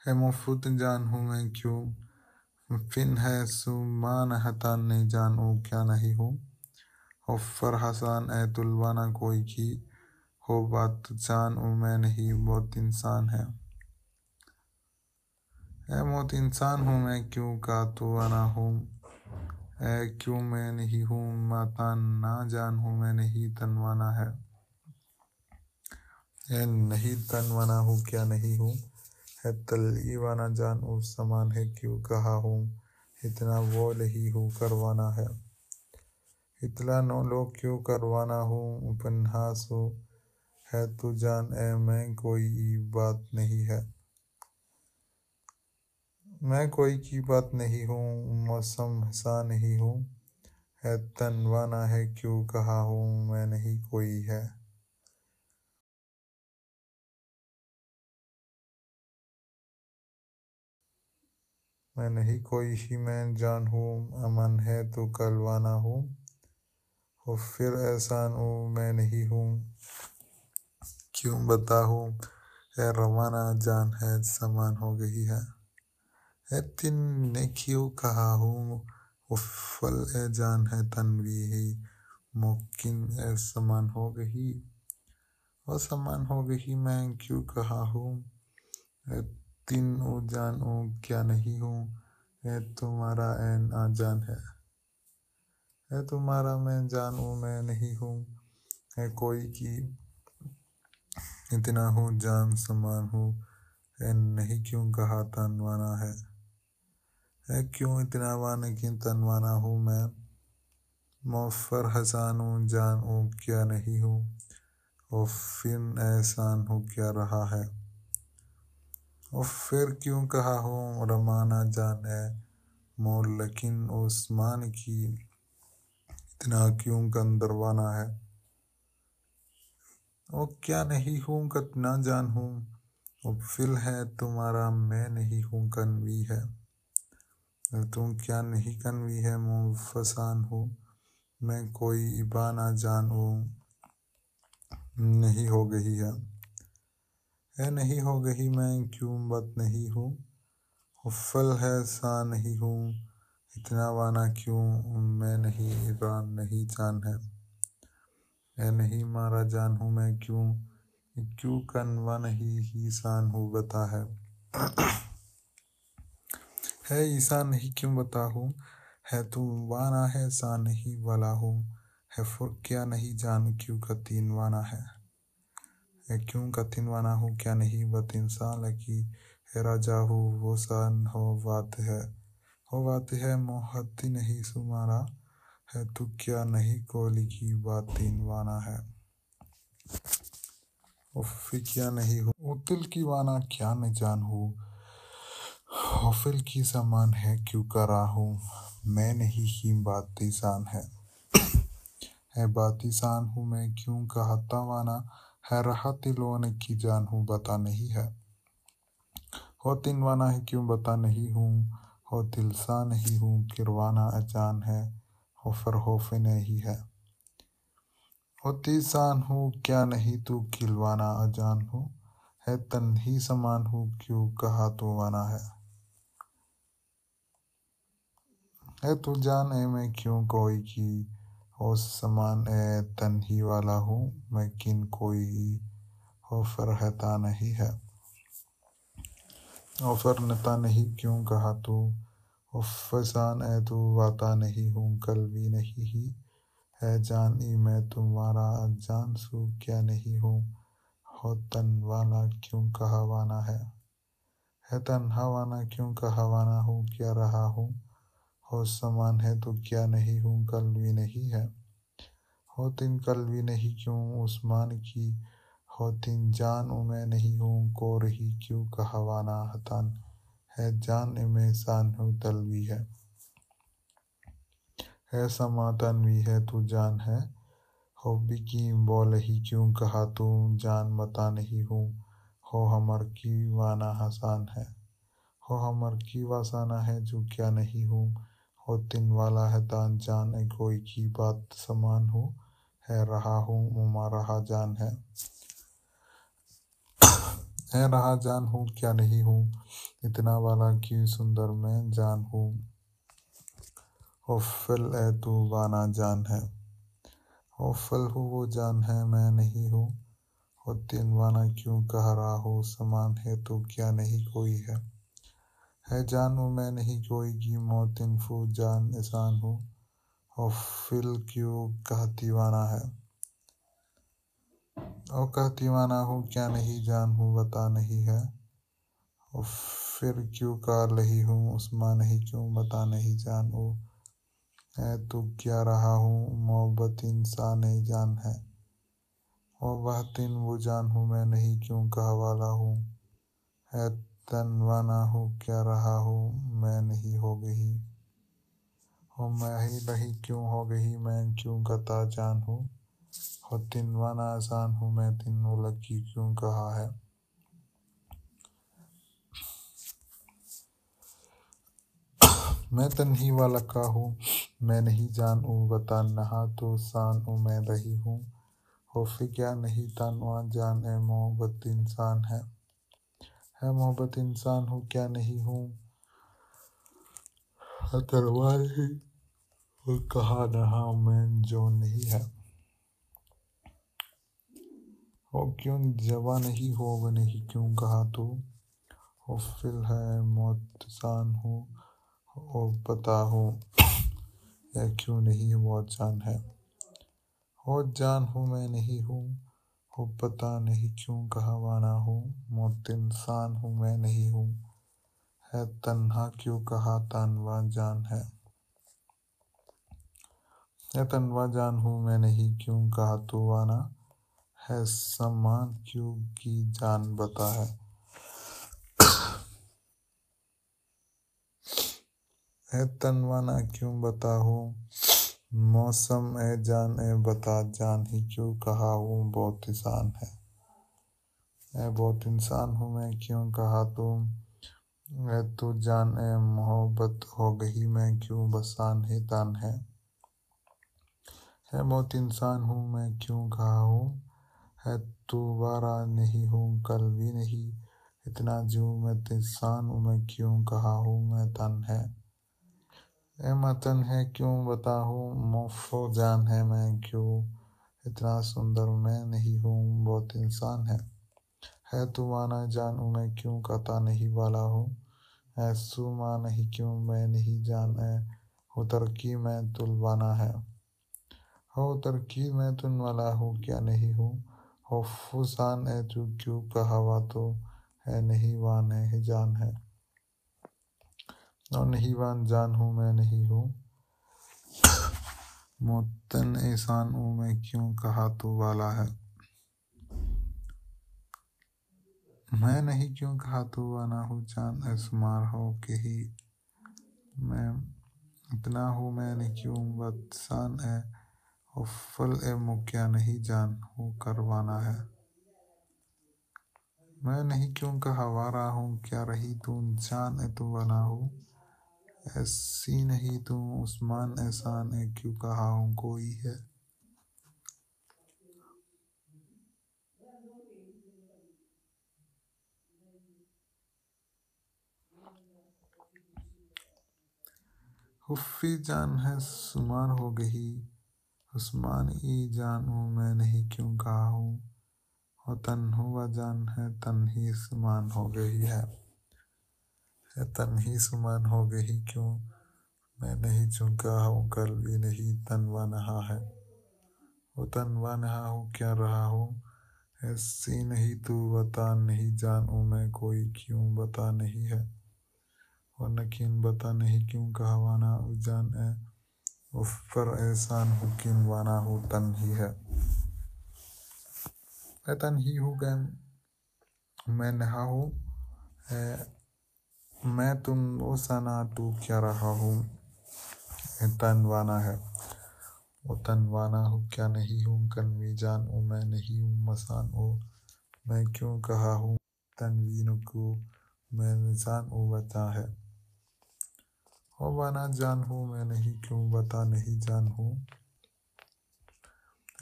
है मोहफुत जान हूँ मैं क्यों फिन है सुमान हतान नहीं जान क्या नहीं हूँ हो हसान ए तुलवाना कोई की हो बात जान ओ मैं नहीं बहुत इंसान है ऐ मौत इंसान हूँ मैं क्यों का तो आना हूँ ए क्यों मैं नहीं हूँ माता ना जान हूँ मैं नहीं तनवाना है ऐ नहीं तनवाना हूँ क्या नहीं हूँ है तलीवाना जान उस समान है क्यों कहा हूँ इतना वो नहीं हूँ करवाना है इतना नो लो क्यों करवाना हूँ उपन्यास हो है तू जान ए मैं कोई बात नहीं है मैं कोई की बात नहीं हूँ मौसम हसा नहीं हूँ है तनवाना है क्यों कहा हूँ मैं नहीं कोई है मैं नहीं कोई ही मैं जान हूँ अमन है तो कलवाना हूँ और फिर एहसान हूँ मैं नहीं हूँ क्यों बता हूँ है रवाना जान है समान हो गई है है तिन ने क्यों कहा हूँ फल ए जान है तनवीह मोकिन समान हो गई समान हो गई मैं क्यों कहा हूँ तीन ओ जान ओ क्या नहीं हूँ ए तुम्हारा एन जान है ए तुम्हारा मैं जान ओ मैं नहीं हूँ है कोई की इतना हूँ जान समान हूँ नहीं क्यों कहा तनवाना है है क्यों इतना तन तनवाना हूँ मैं मौफर हसान हूँ जान हूँ क्या नहीं हूँ और फिर एहसान हूँ क्या रहा है और फिर क्यों कहा हूँ रमाना जान है मोर लकिन ओसमान की इतना क्यों कंदरवाना है ओ क्या नहीं हूँ कतना जान हूँ फिल है तुम्हारा मैं नहीं हूँ कन भी है तुम क्या नहीं ನಿಹಿಕನ್ है मुफसान हो मैं कोई इबा ना जान वो नहीं हो गई है ऐ नहीं हो गई मैं क्यों बत नहीं हूँ उफल है सा नहीं हूँ इतना वाना क्यों मैं नहीं इबान नहीं जान है ऐ नहीं मारा जान हूँ मैं क्यों क्यों कनवा नहीं ही सान हूँ बता है है ईसा नहीं क्यों बताहूँ है तू वाना है सा नहीं वाला हूँ है फुर क्या नहीं जान क्यों कतीन वाना है क्यों कतीन वाना हूँ क्या नहीं बत इंसान लकी है राजा हो वो सान हो बात है हो बात है मोहती नहीं सुमारा है तू क्या नहीं को की बात वाना है उफ़ी क्या नहीं हो उतुल की वाना क्या न जान हूँ होफिल की समान है क्यों कर रहा हूँ मैं नहीं ही बातिसान है है बातिसान हूँ मैं क्यों कहता वाना है रहा तिलोन की जान हूँ बता नहीं है हो तिनवाना है क्यों बता नहीं हूँ हो दिलसा नहीं हूँ किरवाना अचान है हो फर होफ नहीं है हो तीसान हूँ क्या नहीं तू खिलवाना अजान हूँ है तन ही समान हूँ क्यों कहा तो वाना है है तू तो जाने मैं क्यों कोई की हो समान ए ही वाला हूँ मैं किन कोई हो फरहता नहीं है और फरनता नहीं क्यों कहा तू ओ फसान ए तू तो वाता नहीं हूँ कल भी नहीं ही है जानी मैं तुम्हारा जान सू क्या नहीं हूँ हो तन वाला क्यों कहा वाना है है तन वाना क्यों कहा वाना हूँ क्या रहा हूँ हो समान है तो क्या नहीं हूँ कल भी नहीं है होतिन कल भी नहीं क्यों उस्मान की होतिन जान मैं नहीं हूँ को रही क्यों कहवाना हतान है जान में शान हो तल भी है है समातन भी है तू जान है हो की बोल ही क्यों कहा तू जान बता नहीं हूँ हो हमर की वाना हसान है हो हमर की वासाना है जो क्या नहीं हूँ दिन वाला है तान जान गोई की बात समान हो है रहा हूँ उमा रहा जान है है रहा जान हूँ क्या नहीं हूँ इतना वाला की सुंदर मैं जान हूँ फिल ए तू वाना जान है होफल हूँ वो जान है मैं नहीं हूँ और दिन वाना क्यों कह रहा हूँ समान है तो क्या नहीं कोई है है जानू मैं नहीं कोई की मौत इन्फो जान इंसान हूँ और फिल क्यों कहा दीवाना है और कह दीवाना हूँ क्या नहीं जान हूँ बता नहीं है और फिर क्यों कह रही हूँ उस्मा नहीं क्यों बता नहीं जान वो है तो क्या रहा हूँ मोहब्बत इंसान नहीं जान है और वह तीन वो जान हूँ मैं नहीं क्यों कहा वाला हूँ है तनवाना ना हो क्या रहा हूँ मैं नहीं हो गई हो मैं ही बही क्यों हो गई मैं क्यों कता जान हूँ हो तिनवाना आसान हूँ मैं तिनो लकी क्यों कहा है मैं तन्ही वाला का हूँ मैं नहीं जान हूँ बता नहा तो सान ऊ मैं दही हूँ हो फिक्या नहीं तनवा जान ए मोहब्बत इंसान है है मोहब्बत इंसान हूँ क्या नहीं हूँ तलवार ही और कहा रहा मैं जो नहीं है वो क्यों जवा नहीं हो वह नहीं क्यों कहा तो हो फिल है मोतसान हो और पता हो या क्यों नहीं मौत जान है हो जान हूँ मैं नहीं हूँ को पता नहीं क्यों कहा हूँ मौत इंसान हूँ मैं नहीं हूँ है तन्हा क्यों कहा तानवा जान है है तनवा जान हूँ मैं नहीं क्यों कहा तो वाना है समान क्यों की जान बता है है तनवाना क्यों बता हूँ मौसम ए जान ए बता जान ही क्यों कहा हूँ बहुत इंसान है ए बहुत इंसान हूँ मैं क्यों कहा तुम ए तू तो जान ए मोहब्बत हो गई मैं क्यों बसान ही तान है है बहुत इंसान हूँ मैं क्यों कहा हूँ है तू बारा नहीं हूँ कल भी नहीं इतना जीव मैं इंसान हूँ मैं क्यों कहा हूँ मैं तन है ए मतन है क्यों बताहूँ मोफो जान है मैं क्यों इतना सुंदर मैं नहीं हूँ बहुत इंसान है है तू माना जानू मैं क्यों कता नहीं वाला हूँ सु माँ नहीं क्यों मैं नहीं जान है हो तरकी मैं तुलवाना है हो तरकी मैं तुन वाला हूँ क्या नहीं हूँ हो फुसान है तू क्यों कहावा तो है नहीं वान है जान है और नहीं वान जान हूँ मैं नहीं हूँ मोतन एहसान हूँ मैं क्यों कहा तो वाला है मैं नहीं क्यों कहा तो वाना हूँ चांद असमार हो के ही मैं इतना हूँ मैं नहीं क्यों बदसान है फल ए मुख्या नहीं जान हूँ करवाना है मैं नहीं क्यों कहा वारा हूँ क्या रही तू जान है तू बना हूँ ऐसी नहीं तो उस्मान एहसान है क्यों कहा हूं कोई है हुफ़ी जान है सुमार हो गई उस्मान ई जान हूँ मैं नहीं क्यों कहा हूँ और तन हुआ जान है तन ही सुमान हो गई है तन ही सुमान हो गई क्यों मैं नहीं चुका हूँ कल भी नहीं तन व नहा है वो तन व नहा हूँ क्या रहा हूँ ऐसी नहीं तू बता नहीं जानू मैं कोई क्यों बता नहीं है और नकिन बता नहीं क्यों कहवाना जान है उस पर एहसान किन वाना हो तन ही है मैं तन ही हूँ गए मैं नहा हूँ मैं तुम वो सना तू क्या रहा हूँ तनवाना है वो तनवाना हूँ क्या नहीं हूँ कनवी जान ओ मैं नहीं हूँ मसान ओ मैं क्यों कहा हूँ तनवीन को मैं निजान ओ बता है ओ वाना जान हूँ मैं नहीं क्यों बता नहीं जान हूँ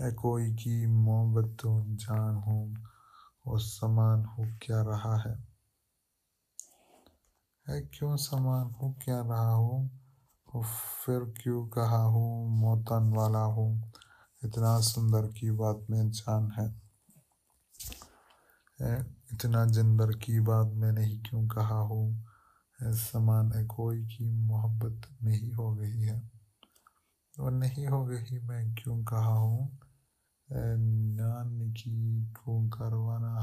ऐ कोई की मोहब्बत तो जान हूँ और समान हो क्या रहा है है क्यों समान हूँ क्या रहा हूँ फिर क्यों कहा हूँ मोतन वाला हूँ इतना सुंदर की बात में जान है इतना जिंदर की बात में नहीं क्यों कहा हूँ समान कोई की मोहब्बत नहीं हो गई है और नहीं हो गई मैं क्यों कहा हूँ नान की क्यों करवाना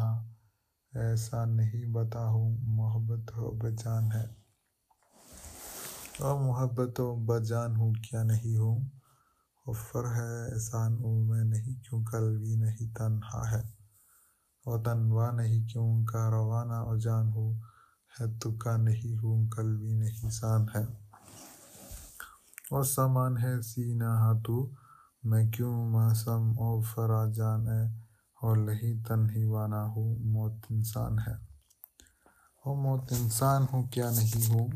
ऐसा नहीं बता हूँ मोहब्बत हो बजान है और मोहब्बत हो बजान हूँ क्या नहीं हूँ फर है एहसान मैं नहीं क्यों भी नहीं तनहा है और तनवा नहीं क्यों का रवाना और जान हूँ है तुका तो नहीं हूँ कल भी नहीं शान है और सामान है सीना हाथू मैं क्यों मासम और जान है और लही तन ही वाना हो मौत इंसान है और मौत इंसान हो क्या नहीं हो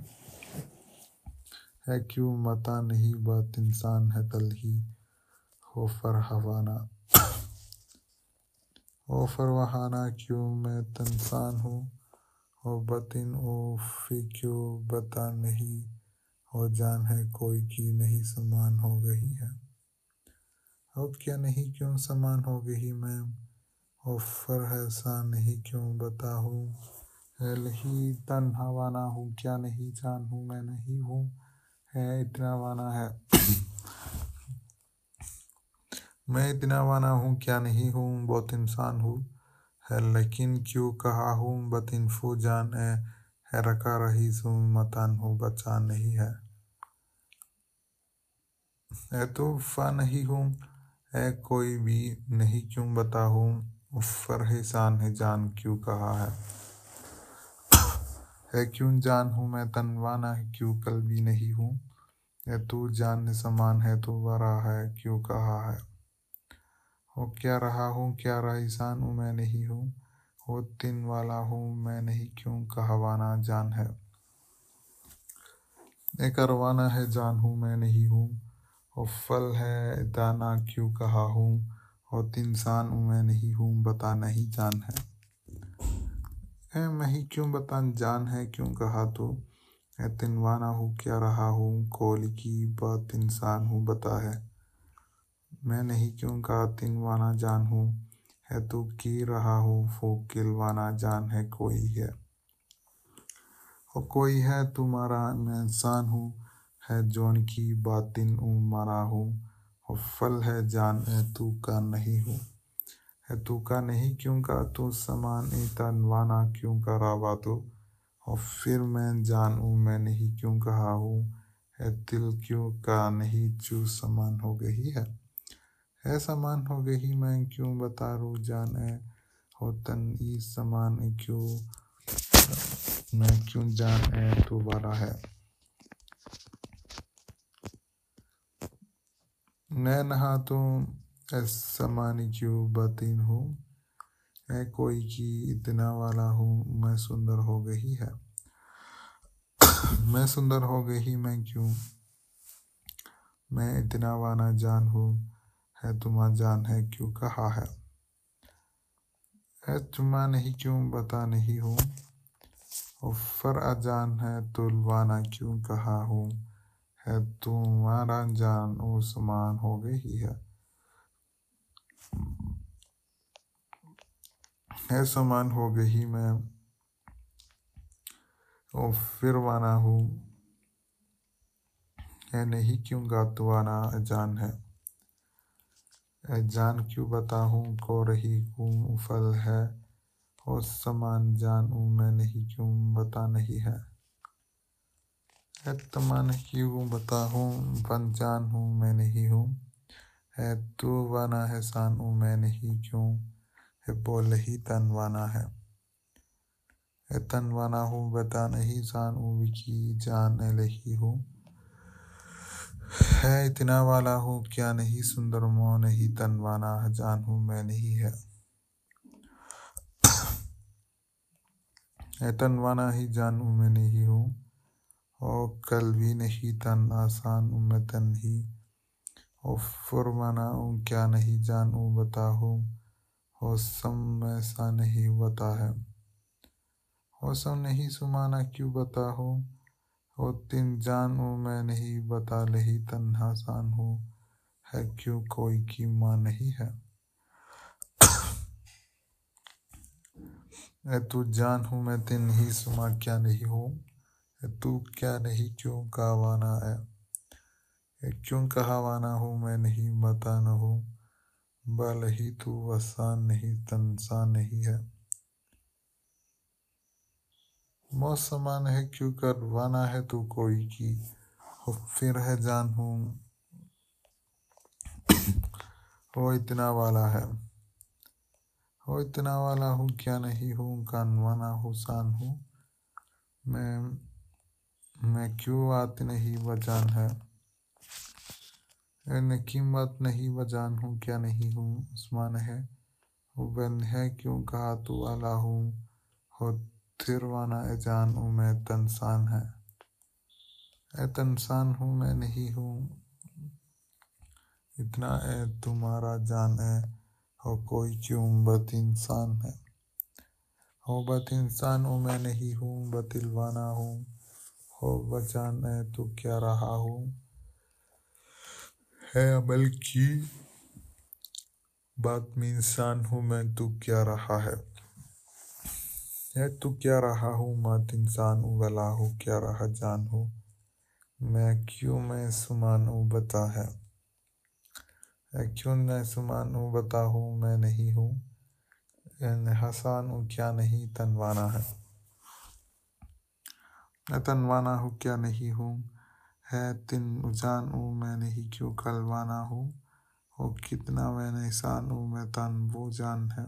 है क्यों मता नहीं बात इंसान है तल ही हो फर हवाना ओ वहाना क्यों मैं तनसान हूँ ओ बतिन ओ फी क्यों बता नहीं हो जान है कोई की नहीं समान हो गई है अब क्या नहीं क्यों समान हो गई मैं ऑफर है सा नहीं क्यों बताऊँ है ही तन्हा वाना हूँ क्या नहीं जानूँ मैं नहीं हूँ है इतना वाना है मैं इतना वाना हूँ क्या नहीं हूँ बहुत इंसान हूँ है लेकिन क्यों कहा हूँ बत बतिनफो जान है, है रखा रही सू मतान हूँ बचा नहीं है है तो फा नहीं हूँ है कोई भी नहीं क्यों बताऊँ मुझ है ही है जान क्यों कहा है है क्यों जान हूँ मैं तनवाना है क्यों कल भी नहीं हूँ या तू जान समान है तो वरा है क्यों कहा है हो क्या रहा हूँ क्या रहीसान हूँ मैं नहीं हूँ हो तिन वाला हूँ मैं नहीं क्यों कहवाना जान है ए करवाना है जान हूँ मैं नहीं हूँ हो फल है दाना क्यों कहा हूँ बहुत इंसान हूँ मैं नहीं हूँ बताना ही जान है ए मैं ही क्यों बता जान है क्यों कहा तो ए तिनवाना हूँ क्या रहा हूँ कौल की बात इंसान हूँ बता है मैं नहीं क्यों कहा तिनवाना जान हूँ है तो की रहा हूँ फूक किलवाना जान है कोई है और कोई है तुम्हारा मैं इंसान हूँ है जौन की बातिन उमारा हूँ फल है जान है तू का नहीं हूँ है तू का नहीं क्यों का तू समान नवाना क्यों का रावा तो और फिर मैं जानूँ मैं नहीं क्यों कहा हूँ है दिल क्यों का नहीं चू समान हो गई है है समान हो गई मैं क्यों बता रू जान है हो तन ई समान क्यों मैं क्यों जान है तू बारा है मैं नहातूँ ऐसा समानी क्यों बतीन हूँ मैं कोई की इतना वाला हूँ मैं सुंदर हो गई है मैं सुंदर हो गई मैं क्यों मैं इतना वाना जान हूँ है तुम्हार जान है क्यों कहा है है तुम्हारा नहीं क्यों बता नहीं हूँ फर अजान है तुलवाना क्यों कहा हूँ है तुम्हारा जान उसमान हो गई है है समान हो गई मैं ओ फिर वाना हूँ है नहीं क्यों गातवाना जान है जान क्यों बताऊँ को रही हूँ फल है और समान जानू मैं नहीं क्यों बता नहीं है है तो मैं हूँ बता हूँ जान हूँ मैं नहीं हूँ है तू तो वाना है शान हूँ मैं नहीं क्यों है बोल ही वाना है है वाना हूँ बता नहीं शान हूँ विकी जान लही हूँ है इतना वाला हूँ क्या नहीं सुंदर मो नहीं तन वाना है जान हूँ मैं नहीं है तन वाना ही जानू मैं नहीं हूँ ओ भी नहीं तन आसान उमतन ही ओ फुरमनाऊँ क्या नहीं जानूँ बताहूँ हो में सा नहीं बता है सम नहीं सुमाना क्यों बताहूँ हो तिन जानूँ मैं नहीं बता लही तन आसान हूँ है क्यों कोई की माँ नहीं है तू जान हूँ मैं तिन ही सुमा क्या नहीं हूँ तू क्या नहीं क्यों कहावाना है क्यों कहावाना हूँ मैं नहीं बता न हूँ बल ही तू आसान नहीं तनसा नहीं है मौत है क्यों करवाना है तू कोई की फिर है जान हूँ वो इतना वाला है हो इतना वाला हूँ क्या नहीं हूँ कानवाना हुसान हूँ मैं मैं क्यों आत नहीं व जान है न बात नहीं वजान हूँ क्या नहीं हूँ उस्मान है बन है क्यों कहा तू आला हूँ हो थिरवाना जान हूँ मैं तनसान है ए तनसान हूँ मैं नहीं हूँ इतना ए तुम्हारा जान है हो कोई क्यों बत इंसान है हो बत इंसान हूँ मैं नहीं हूँ बतिलवाना हूँ को बचाने तो क्या रहा हूँ है अमल की बात में इंसान हूँ मैं तू तो क्या रहा है है तो क्या रहा हूँ मात इंसान हूँ भला हूँ क्या रहा जान हूँ मैं क्यों मैं सुमान हूँ बता है क्यों न सुमान हूँ बता हूँ मैं नहीं हूँ हसान हूँ क्या नहीं तनवाना है मैं तनवाना हूँ क्या नहीं हूँ है तिन उजान हूँ मैं नहीं क्यों कलवाना हूँ हो कितना मैं निशान हूँ मैं तन वो जान है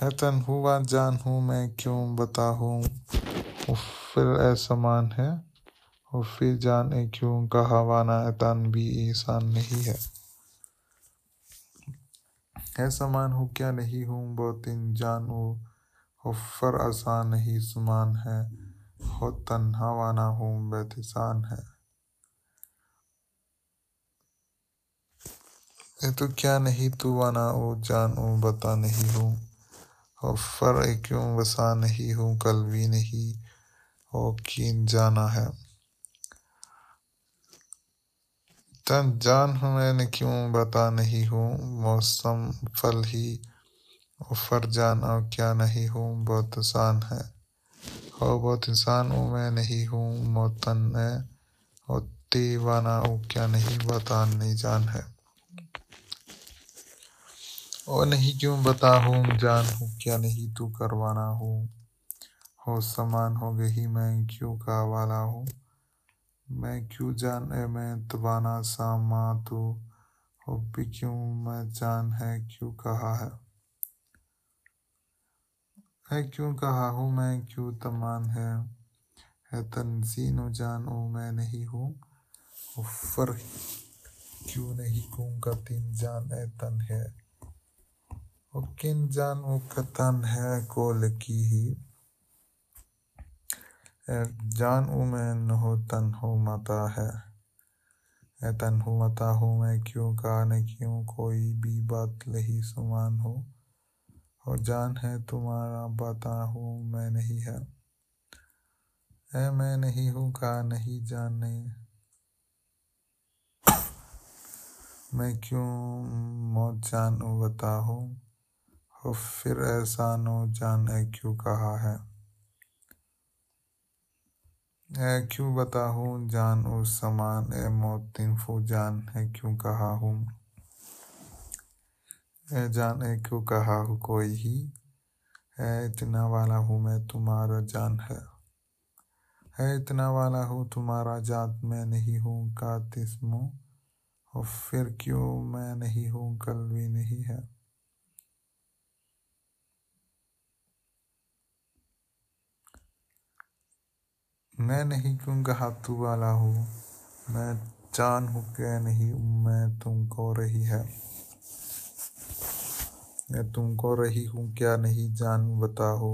है तन हुआ जान हूँ मैं क्यों बता हूँ फिर ऐसमान है और फिर जान ए क्यों कहावाना तन भी एहसान नहीं है है समान हूँ क्या नहीं हूँ बहुत जान हूँ उफर आसान ही सुमान है हो तन्हा वाना हूँ बेतिसान है तो क्या नहीं तू वाना ओ जान ओ बता नहीं हूँ हो फर क्यों बसा नहीं हूँ कल भी नहीं हो कीन जाना है तन जान हूँ मैंने क्यों बता नहीं हूँ मौसम फल ही ऊपर जान क्या नहीं हूँ बहुत आसान है और बहुत इंसान हूँ मैं नहीं हूँ मोतन है और दीवाना हूँ क्या नहीं बतान नहीं जान है और नहीं क्यों बता हूँ जान हूँ क्या नहीं तू करवाना हूँ हो समान हो गई मैं क्यों का वाला हूँ मैं क्यों जान है मैं तबाना सामा तू हो भी क्यों मैं जान है क्यों कहा है है क्यों कहा हूँ मैं क्यों तमान है है तनजीन जान ओ मैं नहीं हूँ फर क्यों नहीं कूँ का तीन जान ए तन है ओ किन जान ओ कतन है को लकी ही जान ऊ मैं न हो तन हो मता है ऐ तन हो मता हूँ मैं क्यों का न क्यों कोई भी बात लही सुमान हो और जान है तुम्हारा बता हूँ मैं नहीं है ऐ मैं नहीं हूँ कहा नहीं जान नहीं मैं क्यों मौत जानू बताऊँ हो फिर ऐसा नो जान ऐ क्यों कहा है ऐ क्यों बताऊँ जान उस समान ऐ मौत तीन फू जान है क्यों कहा हूँ है जाने क्यों कहा हो कोई ही है इतना वाला हूँ मैं तुम्हारा जान है है इतना वाला हूँ तुम्हारा जात मैं नहीं हूँ का तिस्मो और फिर क्यों मैं नहीं हूँ कल भी नहीं है मैं नहीं क्यों कहा तू वाला हूँ मैं जान हूँ क्या नहीं मैं तुमको रही है मैं तुमको रही हूँ क्या नहीं जान बताओ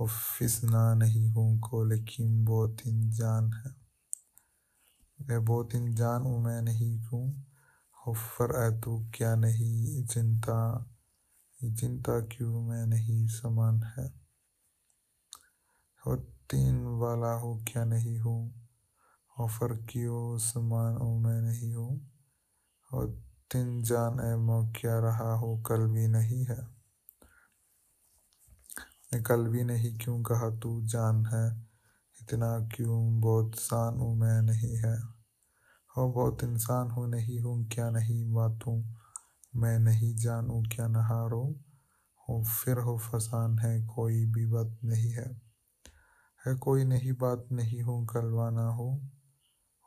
हफिज ना नहीं हूँ को लेकिन बहुत जान है मैं बहुत जान हूँ मैं नहीं हूँ हफर तू तो क्या नहीं चिंता चिंता क्यों मैं नहीं समान है तीन वाला हूँ क्या नहीं हूँ ऑफर क्यों समान हूँ मैं नहीं हूँ और दिन जान ऐ रहा हो कल भी नहीं है कल भी नहीं क्यों कहा तू जान है इतना क्यों बहुत शान हूँ मैं नहीं है हो हाँ, बहुत इंसान हूँ नहीं हूँ क्या नहीं बातूँ मैं नहीं जानूँ क्या नहारो हो फिर हो फसान है कोई भी बात नहीं है है कोई नहीं बात नहीं हूँ कलवाना हूँ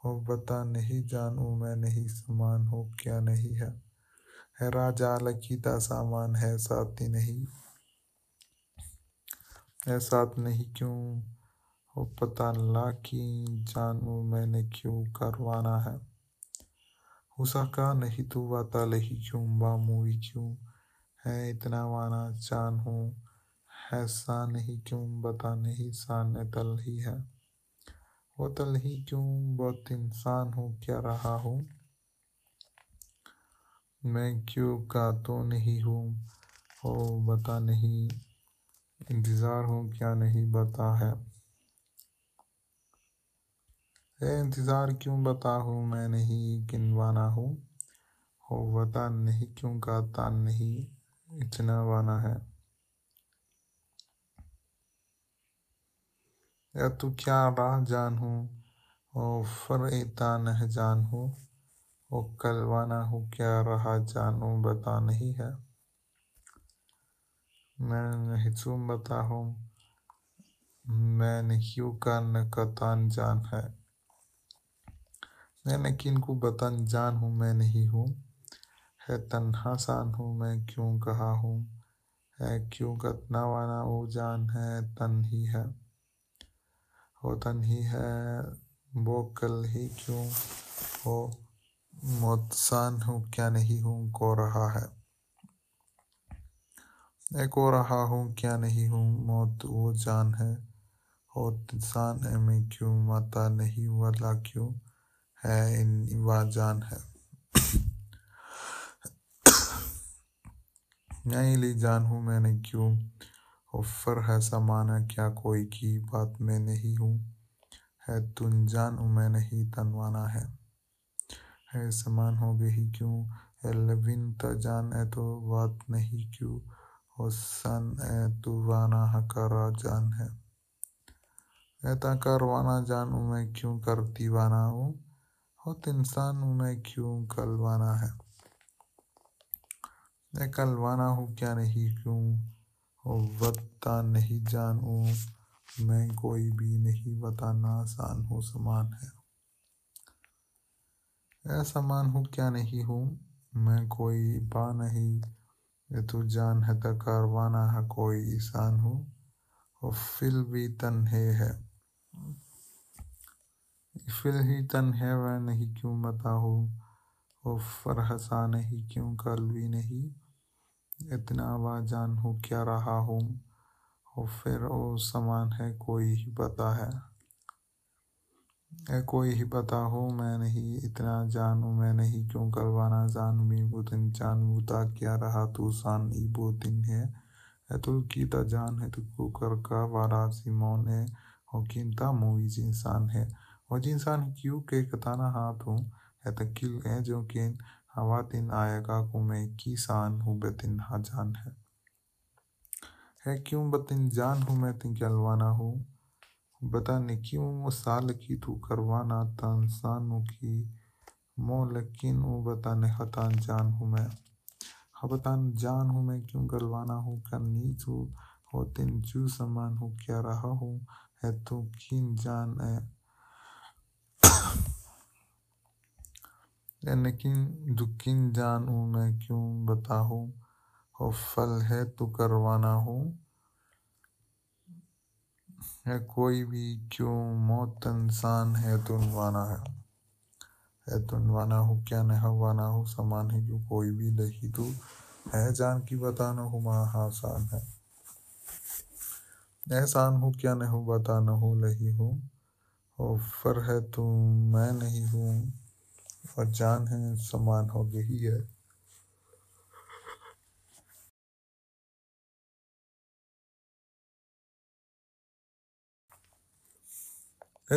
हो बता नहीं जानू मैं नहीं समान हो क्या नहीं है है राजा लकीदा सामान है साथी नहीं है साथ नहीं क्यों हो पता ला कि जानू मैंने क्यों करवाना है का नहीं तू वाता लही क्यों बा क्यों है इतना वाना चान हूँ है सा नहीं क्यों बता नहीं सा ही है बोतल नहीं क्यों बहुत इंसान हो क्या रहा हूँ मैं क्यों का तो नहीं हूँ हो बता नहीं इंतज़ार हूँ क्या नहीं बता है ए इंतज़ार क्यों बता हूँ मैं नहीं गिनवाना हूँ हो बता नहीं क्यों का ता नहीं इतना वाना है या तू क्या राह जान हो फर फ़रता नह जान हो ओ कलवाना हो क्या रहा जानो बता नहीं है मैं नहीं बता हूँ मैं नहीं का न कतान जान है मैं न किन को बतान जान हूँ मैं नहीं हूँ है तन्हा सान हूँ मैं क्यों कहा हूँ है क्यों कतना वाना वो जान है तन ही है होता नहीं है वो कल ही क्यों हो मोतसान हूँ क्या नहीं हूँ को रहा है एक हो रहा हूँ क्या नहीं हूँ मौत वो जान है और इंसान है मैं क्यों माता नहीं वाला क्यों है इन जान है नहीं ली जान हूँ मैंने क्यों होफ्फर है है क्या कोई की बात में नहीं हूँ है तुम जान मैं नहीं तनवाना है है समान हो गई क्यों है लविन त जान है तो बात नहीं क्यों सन ए तुवाना तो हकारा जान है कहता करवाना जान मैं क्यों कर दीवाना हूँ हो इंसान हूँ मैं क्यों कलवाना है मैं कलवाना हूँ क्या नहीं क्यों वत्ता नहीं जानू मैं कोई भी नहीं बताना आसान हूँ समान है असमान हूँ क्या नहीं हूँ मैं कोई बा नहीं ये तू तो जान है तो कारवाना है कोई ईसान हूँ और फिल भी तन्हे है फिल ही तन्हे वह नहीं क्यों मता हूँ और फरहसा नहीं क्यों कल भी नहीं इतना आवाजान हो क्या रहा हूँ और फिर वो समान है कोई ही पता है कोई ही पता हो मैं नहीं इतना जानू मैं नहीं क्यों करवाना जान वो दिन जान बूता क्या रहा तू सान ई दिन है की कीता जान है तुको कर का वारा मौन है और किंता मोईज इंसान है और जी इंसान क्यों के कताना हाथ हूँ है तकिल है जो किन हवा-दिन आएगा-गुमे की शान हूँ बेतनहा जान है है क्यों बतिन जान हूँ मैं तिन जलवाना हूँ बता नहीं क्यों वो साल की तू करवाना तनसानू की मो लेकिन वो बता नहीं हतान जान हूँ मैं हबतान हाँ जान हूँ मैं क्यों गलवाना हूँ कर नीच हूँ हो तिन जू समान हूँ क्या रहा हूँ है तू किन जान है लेकिन दुकीन जान हूँ मैं क्यों बताऊँ हो फल है तो करवाना हूँ है कोई भी क्यों मौत इंसान है तो नवाना है है तो नवाना हो क्या न हवाना हो समान है क्यों कोई भी नहीं तो है जान की बताना हो महा आसान है एहसान हो क्या नहीं हो बताना हो लही हो फर है तो मैं नहीं हूँ और जान है समान हो गई है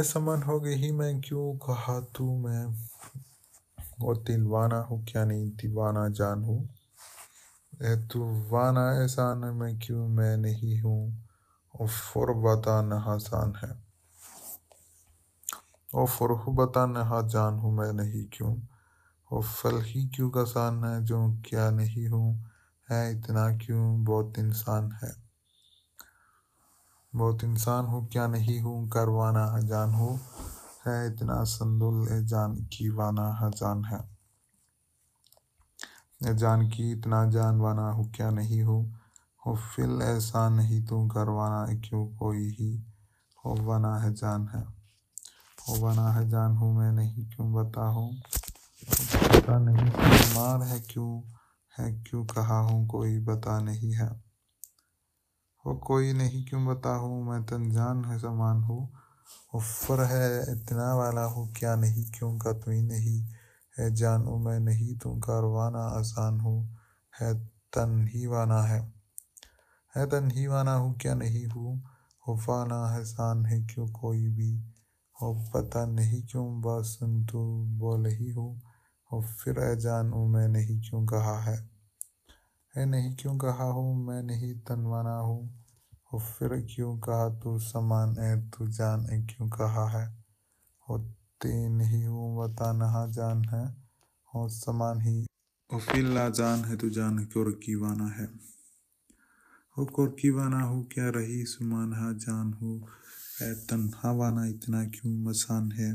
असमान हो गई मैं क्यों कहा तू मैं वो दिलवाना हूँ क्या नहीं दीवाना जान हूँ तू वाना एहसान मैं क्यों मैं नहीं हूँ और फुरबता नहासान है ओ बता नहा हूँ मैं नहीं क्यों ओ ही क्यों कसान है जो क्या नहीं हूँ है इतना क्यों बहुत इंसान है बहुत इंसान हूँ क्या नहीं हूँ करवाना है हाँ, जान हूँ है इतना संदुल ए जान की वाना हजान हाँ, है ए जान की इतना जानवाना हूँ क्या नहीं हूँ हो फिल ऐसा नहीं तू तो करवाना क्यों कोई ही हो वना है हाँ, जान है बना है हूँ मैं नहीं क्यों हूँ पता नहीं बीमार है क्यों है क्यों कहा हूँ कोई बता नहीं है वो कोई नहीं क्यों बताऊँ मैं तन जान है समान हूँ उफर है इतना वाला हूँ क्या नहीं क्यों का तुम नहीं है जानू मैं नहीं तुम कारवाना आसान हूँ है तन ही वाना है है तन ही वाना हूँ क्या नहीं हूँ हुफाना है शान है क्यों कोई भी और पता नहीं क्यों बस तू तो बोलही हो और फिर अजान मैं नहीं क्यों कहा है है नहीं क्यों कहा हूँ मैं नहीं तनवाना हूँ और फिर क्यों कहा तू समान है तू जान है क्यों कहा है होते नहीं हूँ बता नहा जान है और समान ही ला जान है तू तो जान वाना है हो वाना हो क्या रही सुमान हा जान हो है तन्हावाना इतना क्यों मसान है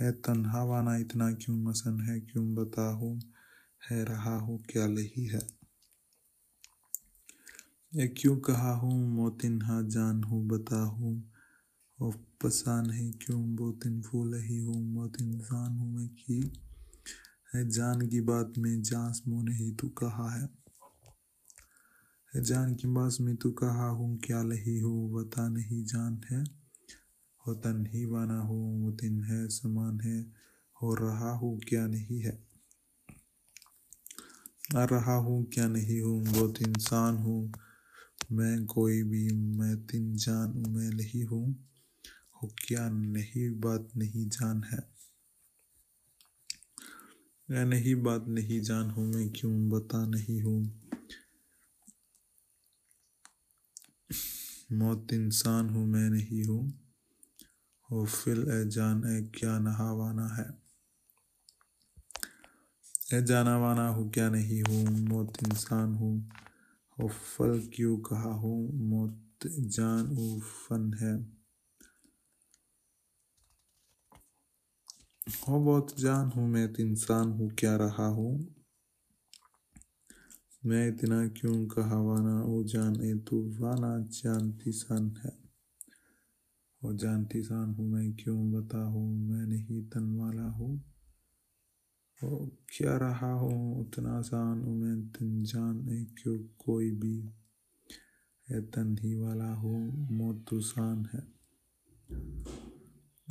है तन्हावाना इतना क्यों मसान है क्यों बता हूँ है रहा हूँ क्या लही है ये क्यों कहा हूँ हा जान हूँ बता हूँ और है क्यों बोतिन फूल ही हूँ मोतिन जान हूँ मैं की है जान की बात में जास मुँह नहीं तू कहा है जान की बास में तू कहा हूँ क्या लही हो बता नहीं जान है तन ही वाना हो दिन है समान है हो रहा हूँ क्या नहीं है आ रहा हूँ क्या नहीं हूँ बहुत तो इंसान हूँ मैं कोई भी मैं तीन जान मैं नहीं हूँ हो क्या नहीं बात नहीं जान है मैं नहीं बात नहीं जान हूँ मैं क्यों बता नहीं हूँ मौत इंसान हूँ मैं नहीं हूँ हो फिल ए जान ए क्या नहावाना है ए जाना वाना हूँ क्या नहीं हूँ मौत इंसान हूँ हो फल क्यों कहा हूँ मौत जान उ फन है हो बहुत जान हूँ मैं तो इंसान हूँ क्या रहा हूँ मैं इतना क्यों कहा वाना ओ जान ए तू तो वाना जानती सन है और जानती सान हूँ मैं क्यों बता हूँ मैं नहीं तन वाला हूँ और क्या रहा हूँ उतना आसान हूँ मैं तन जान क्यों कोई भी है तन ही वाला हूँ आसान है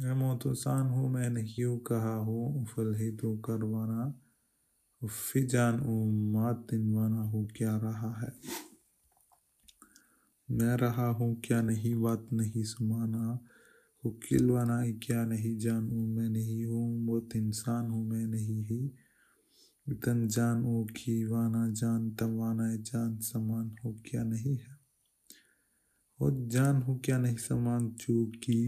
मैं आसान हूँ मैं नहीं कहा हूँ फल ही तो करवाना फिजान ओ मातिन वाना हो क्या रहा है मैं रहा हूँ क्या नहीं बात नहीं सुमाना वकील है क्या नहीं जानू मैं नहीं हूँ बहुत इंसान हूँ मैं नहीं ही इतन जान ओ की वाना जान तबाना जान समान हो क्या नहीं है हो जान हो क्या नहीं समान चूकी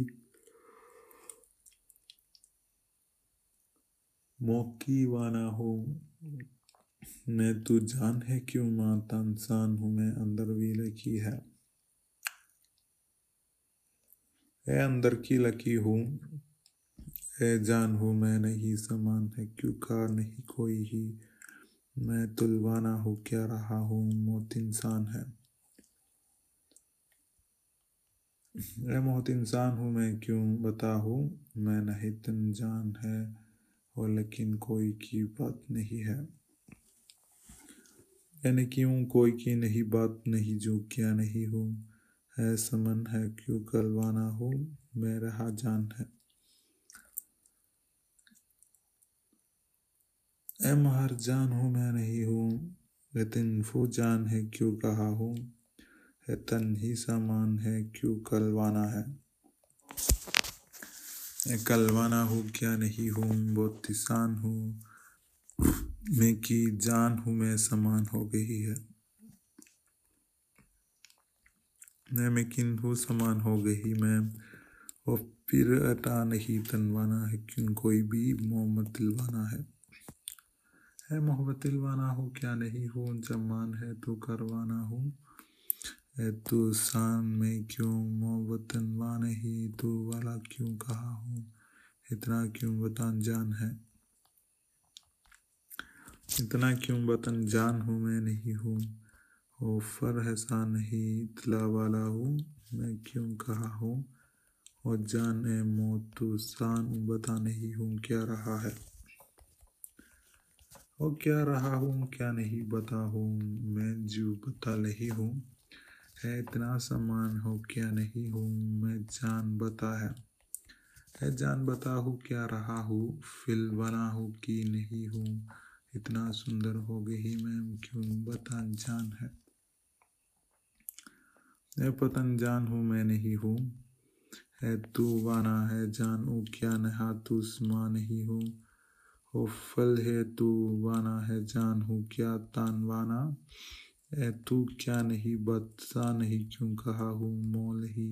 मौकी वाना हो मैं तू तो जान है क्यों माता तो इंसान हूँ मैं अंदर भी रखी है ए अंदर की लकी हूँ ए जान हूँ मैं नहीं समान है क्यों का नहीं कोई ही मैं तुलवाना हूँ क्या रहा हूँ मौत इंसान है ए मौत इंसान हूँ मैं क्यों बता हूँ मैं नहीं तुम जान है और लेकिन कोई की बात नहीं है यानी क्यों कोई की नहीं बात नहीं जो क्या नहीं हूँ है समन है क्यों करवाना हो मैं रहा जान है ए महर जान हूँ मैं नहीं हूँ रतिन फू जान है क्यों कहा हूँ तन ही समान है क्यों कलवाना है कलवाना हूँ क्या नहीं हूँ बहुत किसान हूँ मैं की जान हूँ मैं समान हो गई है मैम किन्तु समान हो गई मैम और फिर अटा नहीं तनवाना है क्यों कोई भी मोहम्मद दिलवाना है है मोहब्बत दिलवाना हो क्या नहीं हो जमान है तो करवाना हो है तो शान में क्यों मोहब्बत तनवा नहीं तो वाला क्यों कहा हूँ इतना क्यों वतन जान है इतना क्यों वतन जान हूँ मैं नहीं हूँ ऑफर फ़र सा नहीं इतला वाला हूँ मैं क्यों कहा हूँ और जान ए मोतू तो शान बता नहीं हूँ क्या रहा है और क्या रहा हूँ क्या नहीं बता हूँ मैं जो बता नहीं हूँ है इतना समान हो क्या नहीं हूँ मैं जान बता है है जान बता हूँ क्या रहा हूँ फिल बना हूँ कि नहीं हूँ इतना सुंदर हो गई मैं क्यों बता जान है है पतन जान हूँ मैं नहीं हूँ है तू वाना है जान ऊ क्या नहा तू माँ नहीं हूँ हो फल है तू वाना है जान हूँ क्या वाना है तू क्या नहीं बदसा नहीं क्यों कहा हूँ मोल ही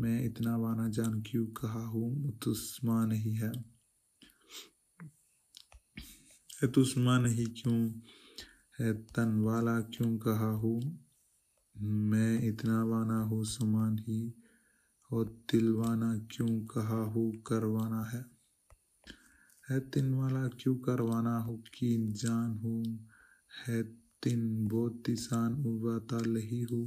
मैं इतना वाना जान क्यों कहा हूँ तुस्मा नहीं है तुस्मा नहीं क्यों है तन वाला क्यों कहा हूँ मैं इतना वाना हूँ समान ही और तिलवाना क्यों कहा हूँ करवाना है है तिन वाला क्यों करवाना हो कि जान हूँ है तिन बहुत तिसान उबाता लही हूँ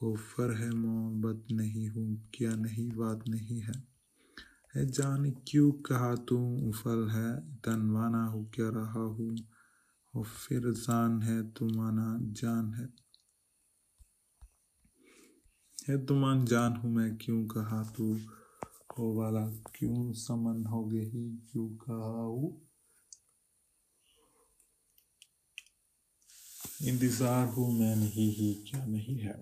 हो फर है मोहब्बत नहीं हूँ क्या नहीं बात नहीं है है जान क्यों कहा तू उफल है तनवाना हो क्या रहा हूँ और फिर जान है तुमाना जान है हे तुमान जान हूँ मैं क्यों कहा तू हो वाला क्यों समन हो गई क्यों कहा हूँ इंतज़ार हूँ मैं नहीं ही क्या नहीं है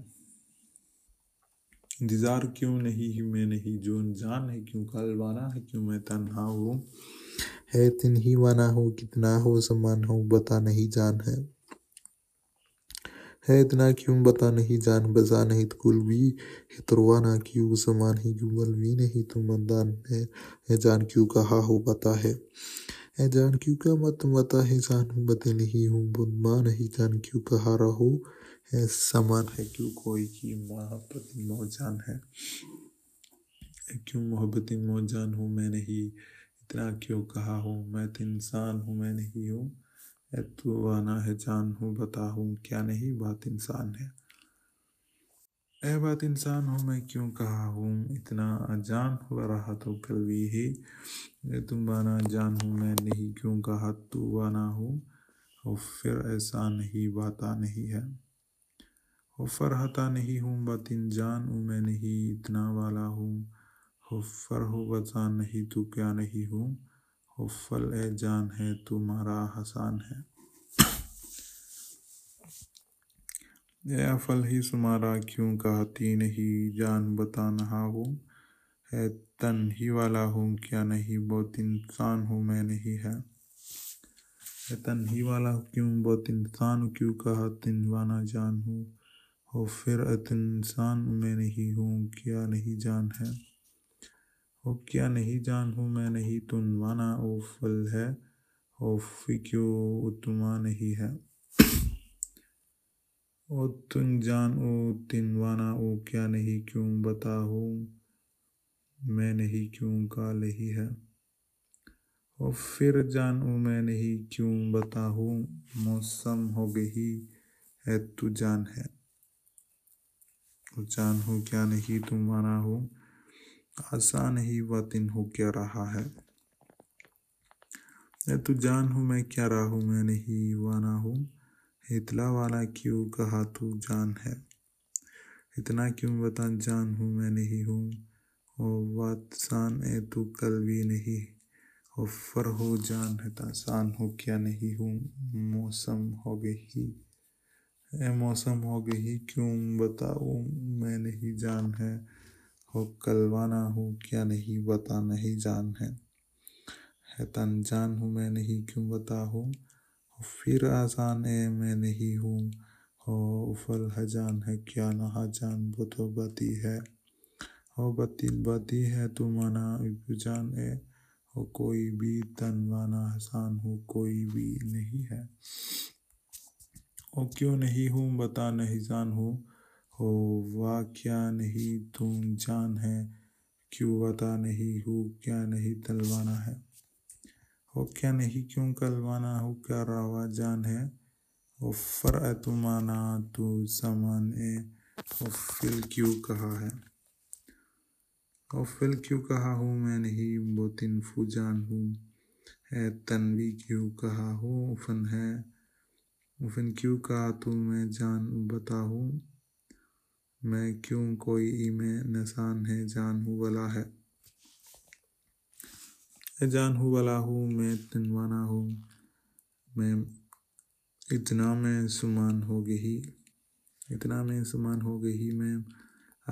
इंतज़ार क्यों नहीं ही मैं नहीं जो जान है क्यों कलवाना है क्यों मैं तन्हा हूँ है तिन ही वाना हूँ कितना हो समान हूँ बता नहीं जान है है इतना क्यों बता नहीं जान बजा नहीं तो कुलवी है तुरवा ना क्यों समान ही क्यों बल भी नहीं तुम तो मदान है, है जान क्यों कहा हो बता है है जान क्यों का मत बता है जान बते नहीं हूँ बुदमा नहीं जान क्यों कहा रहो है समान है क्यों कोई की मोहब्बत जान है क्यों मोहब्बत मो जान हूँ मैं नहीं इतना क्यों कहा हूँ मैं तो इंसान हूँ मैं नहीं हूँ है तो आना है जान हूँ बता हूँ क्या नहीं बात इंसान है ए बात इंसान हूँ मैं क्यों कहा हूँ इतना अजान हुआ रहा तो कलवी ही तुम बाना जान हूँ मैं नहीं क्यों कहा तू बाना हूँ और फिर ऐसा नहीं बाता नहीं है हो फरहता नहीं हूँ बातिन जान हूँ मैं नहीं इतना वाला हूँ हो फर हो बता नहीं तो क्या नहीं हूँ हुफ्फल ए जान है तुम्हारा हसान है ए अफल ही सुमारा क्यों कहती नहीं जान बता नहा हूँ है तन ही वाला हूँ क्या नहीं बहुत इंसान हूँ मैं नहीं है तन ही वाला क्यों बहुत इंसान क्यों कहा वाना जान हूँ हो फिर अत इंसान मैं नहीं हूँ क्या नहीं जान है हो क्या नहीं जान हूँ मैं नहीं तो माना ओ फल है ओ फिक्यो उतमा नहीं है ओ तुम जान ओ तिनवाना ओ क्या नहीं क्यों बता हूँ मैं नहीं क्यों का नहीं है और फिर जान ओ मैं नहीं क्यों बता बताऊँ मौसम हो गई है तू जान है जान हो क्या नहीं तुम माना हो आसान ही वह दिन हो क्या रहा है या तू तो जान हूँ मैं क्या रहा हूँ मैं नहीं वह ना हूँ इतला वाला क्यों कहा तू जान है इतना क्यों बता जान हूँ मैं नहीं हूँ और वातसान है तू कल भी नहीं और फर हो जान है तासान हो क्या नहीं हूँ मौसम हो गई ए मौसम हो गई क्यों बताऊँ मैं नहीं जान है हो कलवाना हूँ क्या नहीं बता नहीं जान है है तन जान हूँ मैं नहीं क्यों बता हूँ फिर आसान है मैं नहीं हूँ हो उफल हजान है क्या नहा जान वो तो बती है हो बती बती है तू तो मना जान है हो कोई भी तनवाना आसान हो कोई भी नहीं है ओ क्यों नहीं हूँ बता नहीं जान हूँ हो वाह क्या नहीं तुम जान है क्यों बता नहीं हो क्या नहीं तलवाना है हो क्या नहीं क्यों कलवाना हो क्या रावा जान है वो फर तुमाना तो समान ए फिल क्यों कहा है और फिल क्यों कहा हूँ मैं नहीं बोतिन जान हूँ है तनवी क्यों कहा हूँ उफन है उफन क्यों कहा तू मैं जान बता हूँ मैं क्यों कोई इमे नसान है जान हूँ वला है जान हूँ वला हूँ मैं तनवाना हूँ मैं इतना मैं सुमान हो गई इतना मैं सुमान हो गई मैं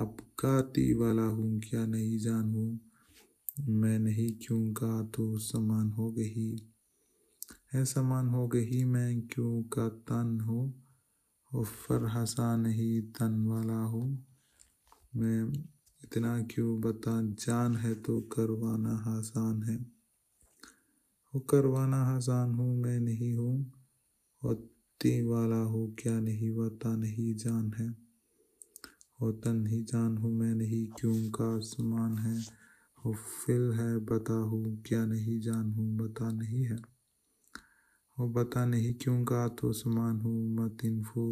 आपका ती वाला हूँ क्या नहीं जान हूँ मैं नहीं क्यों का तो समान हो गई है समान हो गई मैं क्यों का तन हूँ उफ़र हंसा नहीं तन वाला हूँ मैं इतना क्यों बता जान है तो करवाना आसान है वो करवाना आसान हूँ मैं नहीं हूँ होती वाला हूँ क्या नहीं बता नहीं जान है तन ही जान हूँ मैं नहीं क्यों का आसमान है फिल है बता हूँ क्या नहीं जान हूँ बता नहीं है और पता नहीं क्यों का तो समान हूँ मत फू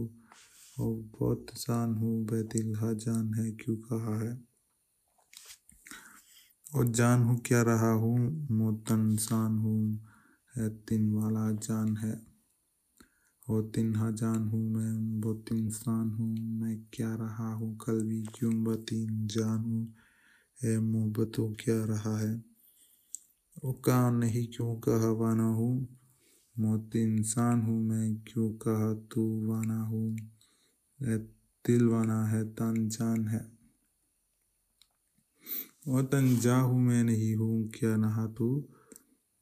और बहुत शान हूँ बैदिल्हा जान है क्यों कहा है और जान हूँ क्या रहा हूँ मोतन शान हूँ है तिन वाला जान है और तिन्हा जान हूँ मैं बहुत इंसान हूँ मैं क्या रहा हूँ कल भी क्यों बतीन जान हूँ है मोहब्बतों क्या रहा है वो कहा नहीं क्यों कहा वाना हूँ मौत इंसान हूँ मैं क्यों कहा तू वाना हूँ दिल वाना है तन जान है और तन जा हूँ मैं नहीं हूँ क्या नहा तू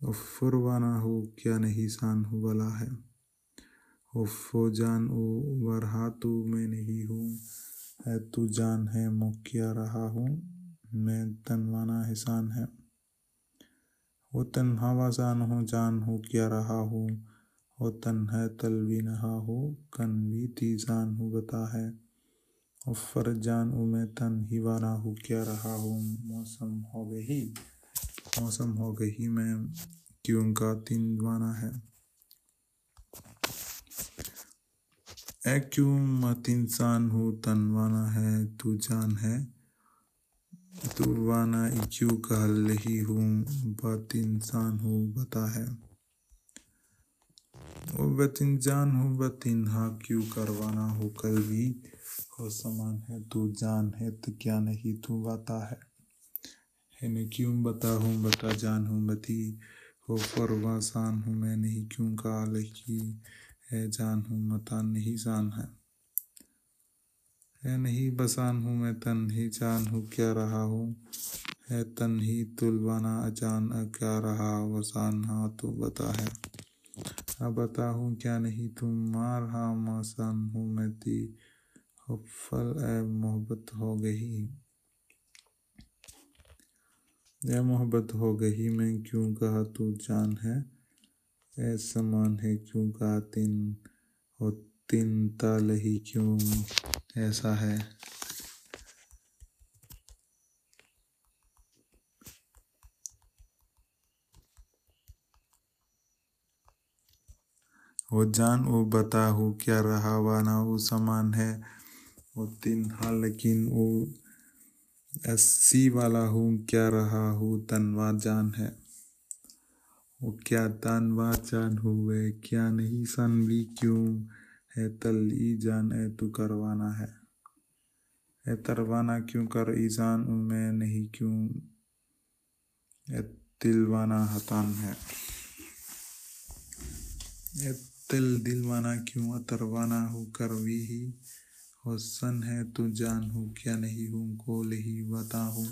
और फुरवाना हो क्या नहीं शान हो वाला है हो फो जान ओ वरहा तू मैं नहीं हूँ है तू जान है मुखिया रहा हूँ मैं तनवाना हिसान है वो तन्हा वसा हो जान हो क्या रहा हो वो तन है तल भी नहा हो कन भी तीजान हो बता है और फर जान ओ मैं तन ही वाना हो क्या रहा हो मौसम हो गई मौसम हो गई मैं क्यों का तीन वाना है ऐ क्यों मत इंसान हो तनवाना है तू जान है दुर्वाना का कहलही हूँ बत इंसान हूँ बता है वो बत इंसान हूँ बत हा क्यों करवाना हो कल भी हो समान है तू जान है तो क्या नहीं तू बता है मैंने क्यों बता हूँ बता जान हूँ बती हो पर शान हूँ मैं नहीं क्यों कहा लही है जान हूँ मता नहीं जान है है नहीं बसान हूँ मैं तन ही जान हूँ क्या रहा हूँ है तन ही तुलवाना अचान क्या रहा वसान हाँ तो बता है अब बता हूँ क्या नहीं तुम मार हा मसान हूँ मैं ती फल ए मोहब्बत हो गई यह मोहब्बत हो गई मैं क्यों कहा तू जान है ए समान है क्यों कहा तीन हो दिन तल ही क्यों ऐसा है वो जान वो बताहू क्या रहा वाना वो समान है वो तीन हा लेकिन वो अस्सी वाला हूँ क्या रहा हूँ तनवा जान है वो क्या तनवा जान हुए क्या नहीं सन भी क्यों है तल ई जान ए तो करवाना है ए तरवाना क्यों कर ईजान मैं नहीं क्यों ए तिलवाना हतान है ए तिल दिलवाना क्यों अतरवाना हो कर वी ही सन है तू जान हो क्या नहीं हूँ को ही बता हूँ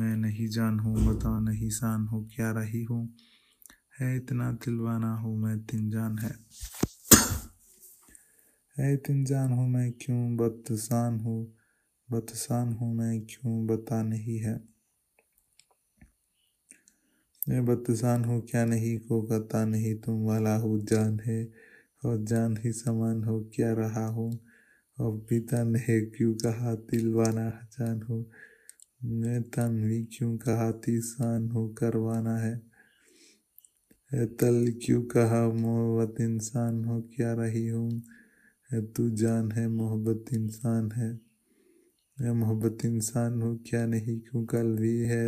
मैं नहीं जान हूँ बता नहीं शान हूँ क्या रही हूँ है इतना दिलवाना हूँ मैं जान है तिन जान हूँ मैं क्यों बदसान हूँ बदसान हूँ मैं क्यों बता नहीं है मैं बदसान हूँ क्या नहीं को कता नहीं तुम वाला हो जान है और जान ही समान हो क्या रहा हूँ और बीता नहीं क्यों कहा दिल वाला जान हो मैं तन भी क्यों कहा तीसान हो करवाना है तल क्यों कहा मोहब्बत इंसान हो क्या रही हूँ है तू जान है मोहब्बत इंसान है या मोहब्बत इंसान हूँ क्या नहीं क्यों कल भी है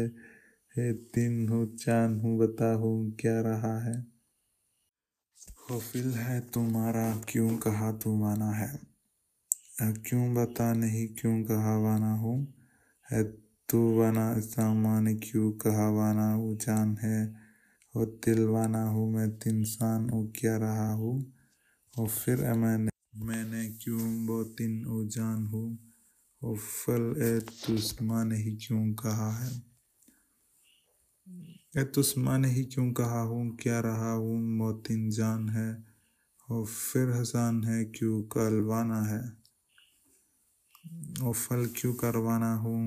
हे दिन हो चांद हूँ बता हो क्या रहा है होफिल है तुम्हारा क्यों कहा तू माना है क्यों बता नहीं क्यों कहा वाना हूँ है तू वाना सामान क्यों कहा वाना जान है और तिलवाना हूँ मैं इंसान हूँ क्या रहा हूँ और फिर मैंने मैंने क्यों बौतिन उजान हूँ फल ए तुस्मा ही क्यों कहा है ए तुस्मा ही क्यों कहा हूँ क्या रहा हूँ मोतिन जान है और फिर हसान है क्यों करवाना है और फल क्यों करवाना हूँ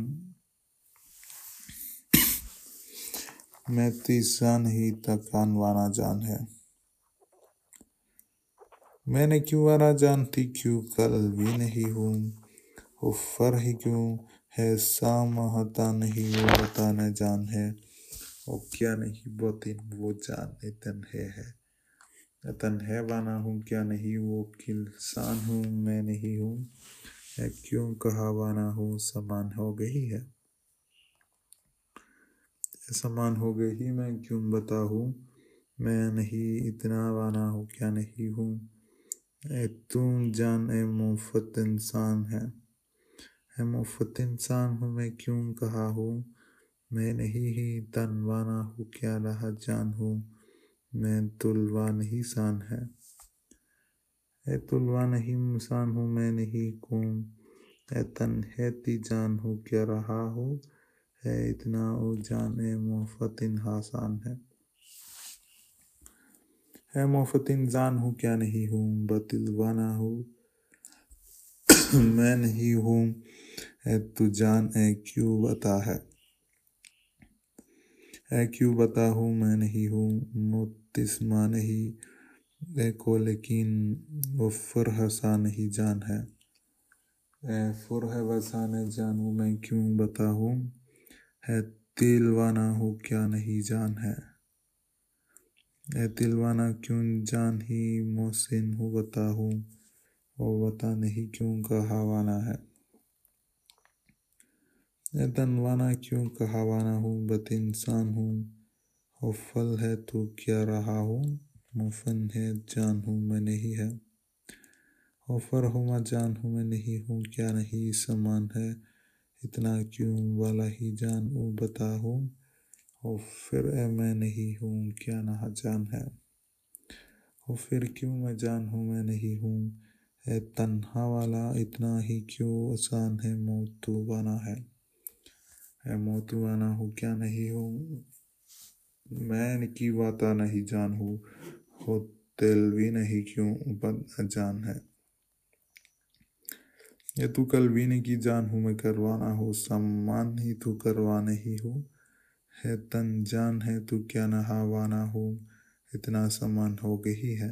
मैं तीसान ही तक कानवाना जान है मैंने क्यों आना जानती क्यों कल भी नहीं हूँ वो फर ही क्यों है सामता नहीं वो बताना जान है और क्या नहीं बोतिन वो जान तन है है तन है बना हूँ क्या नहीं वो किसान हूँ मैं नहीं हूँ मैं क्यों कहा बना हूँ समान हो गई है समान हो गई मैं क्यों बता हूँ मैं नहीं इतना वाना हूँ क्या नहीं हूँ तुम जान ए मुफत इंसान है मुफत इंसान हूँ मैं क्यों कहा हूँ मैं नहीं ही तनवाना हूँ क्या रहा जान हूँ मैं तुलवा नहीं शान है ए तुलवा नहीं मुसान हूँ मैं नहीं कूम ए तन है ती जान हूँ क्या रहा हूँ है इतना ओ जान ए इन आसान है है मोफत इंसान हूँ क्या नहीं हूँ बतिलवाना हूँ मैं नहीं हूँ तू जान है क्यों बता है है क्यों बता हूँ मैं नहीं हूँ मुतस्मा नहीं को लेकिन वो फुर हसा नहीं जान है फुर है वसा न जानूँ मैं क्यों बता हूँ है तिलवाना हूँ क्या नहीं जान है ए दिलवाना क्यों जान ही मोहसिन हूँ बता हूँ और बता नहीं क्यों कहावाना है ए तनवाना क्यों कहावाना हूँ बत इंसान हूँ और फल है तो क्या रहा हूँ मुफन है जान हूँ मैं नहीं है और फर हूँ मैं जान हूँ मैं नहीं हूँ क्या नहीं समान है इतना क्यों वाला ही जान हूँ बता हूँ और फिर ए मैं नहीं हूँ क्या ना जान है ओ फिर क्यों मैं जान हूँ मैं नहीं हूँ है तन्हा वाला इतना ही क्यों आसान है मौत तो वाना है है मौत तो वाना हूँ क्या नहीं हूँ मैं की वाता नहीं जान हूँ हो दिल भी नहीं क्यों बद जान है ये तू कल भी नहीं की जान हूँ मैं करवाना हो सम्मान ही तू करवा नहीं हूँ है तन जान है तू क्या नहा वाना हो इतना समान हो गई है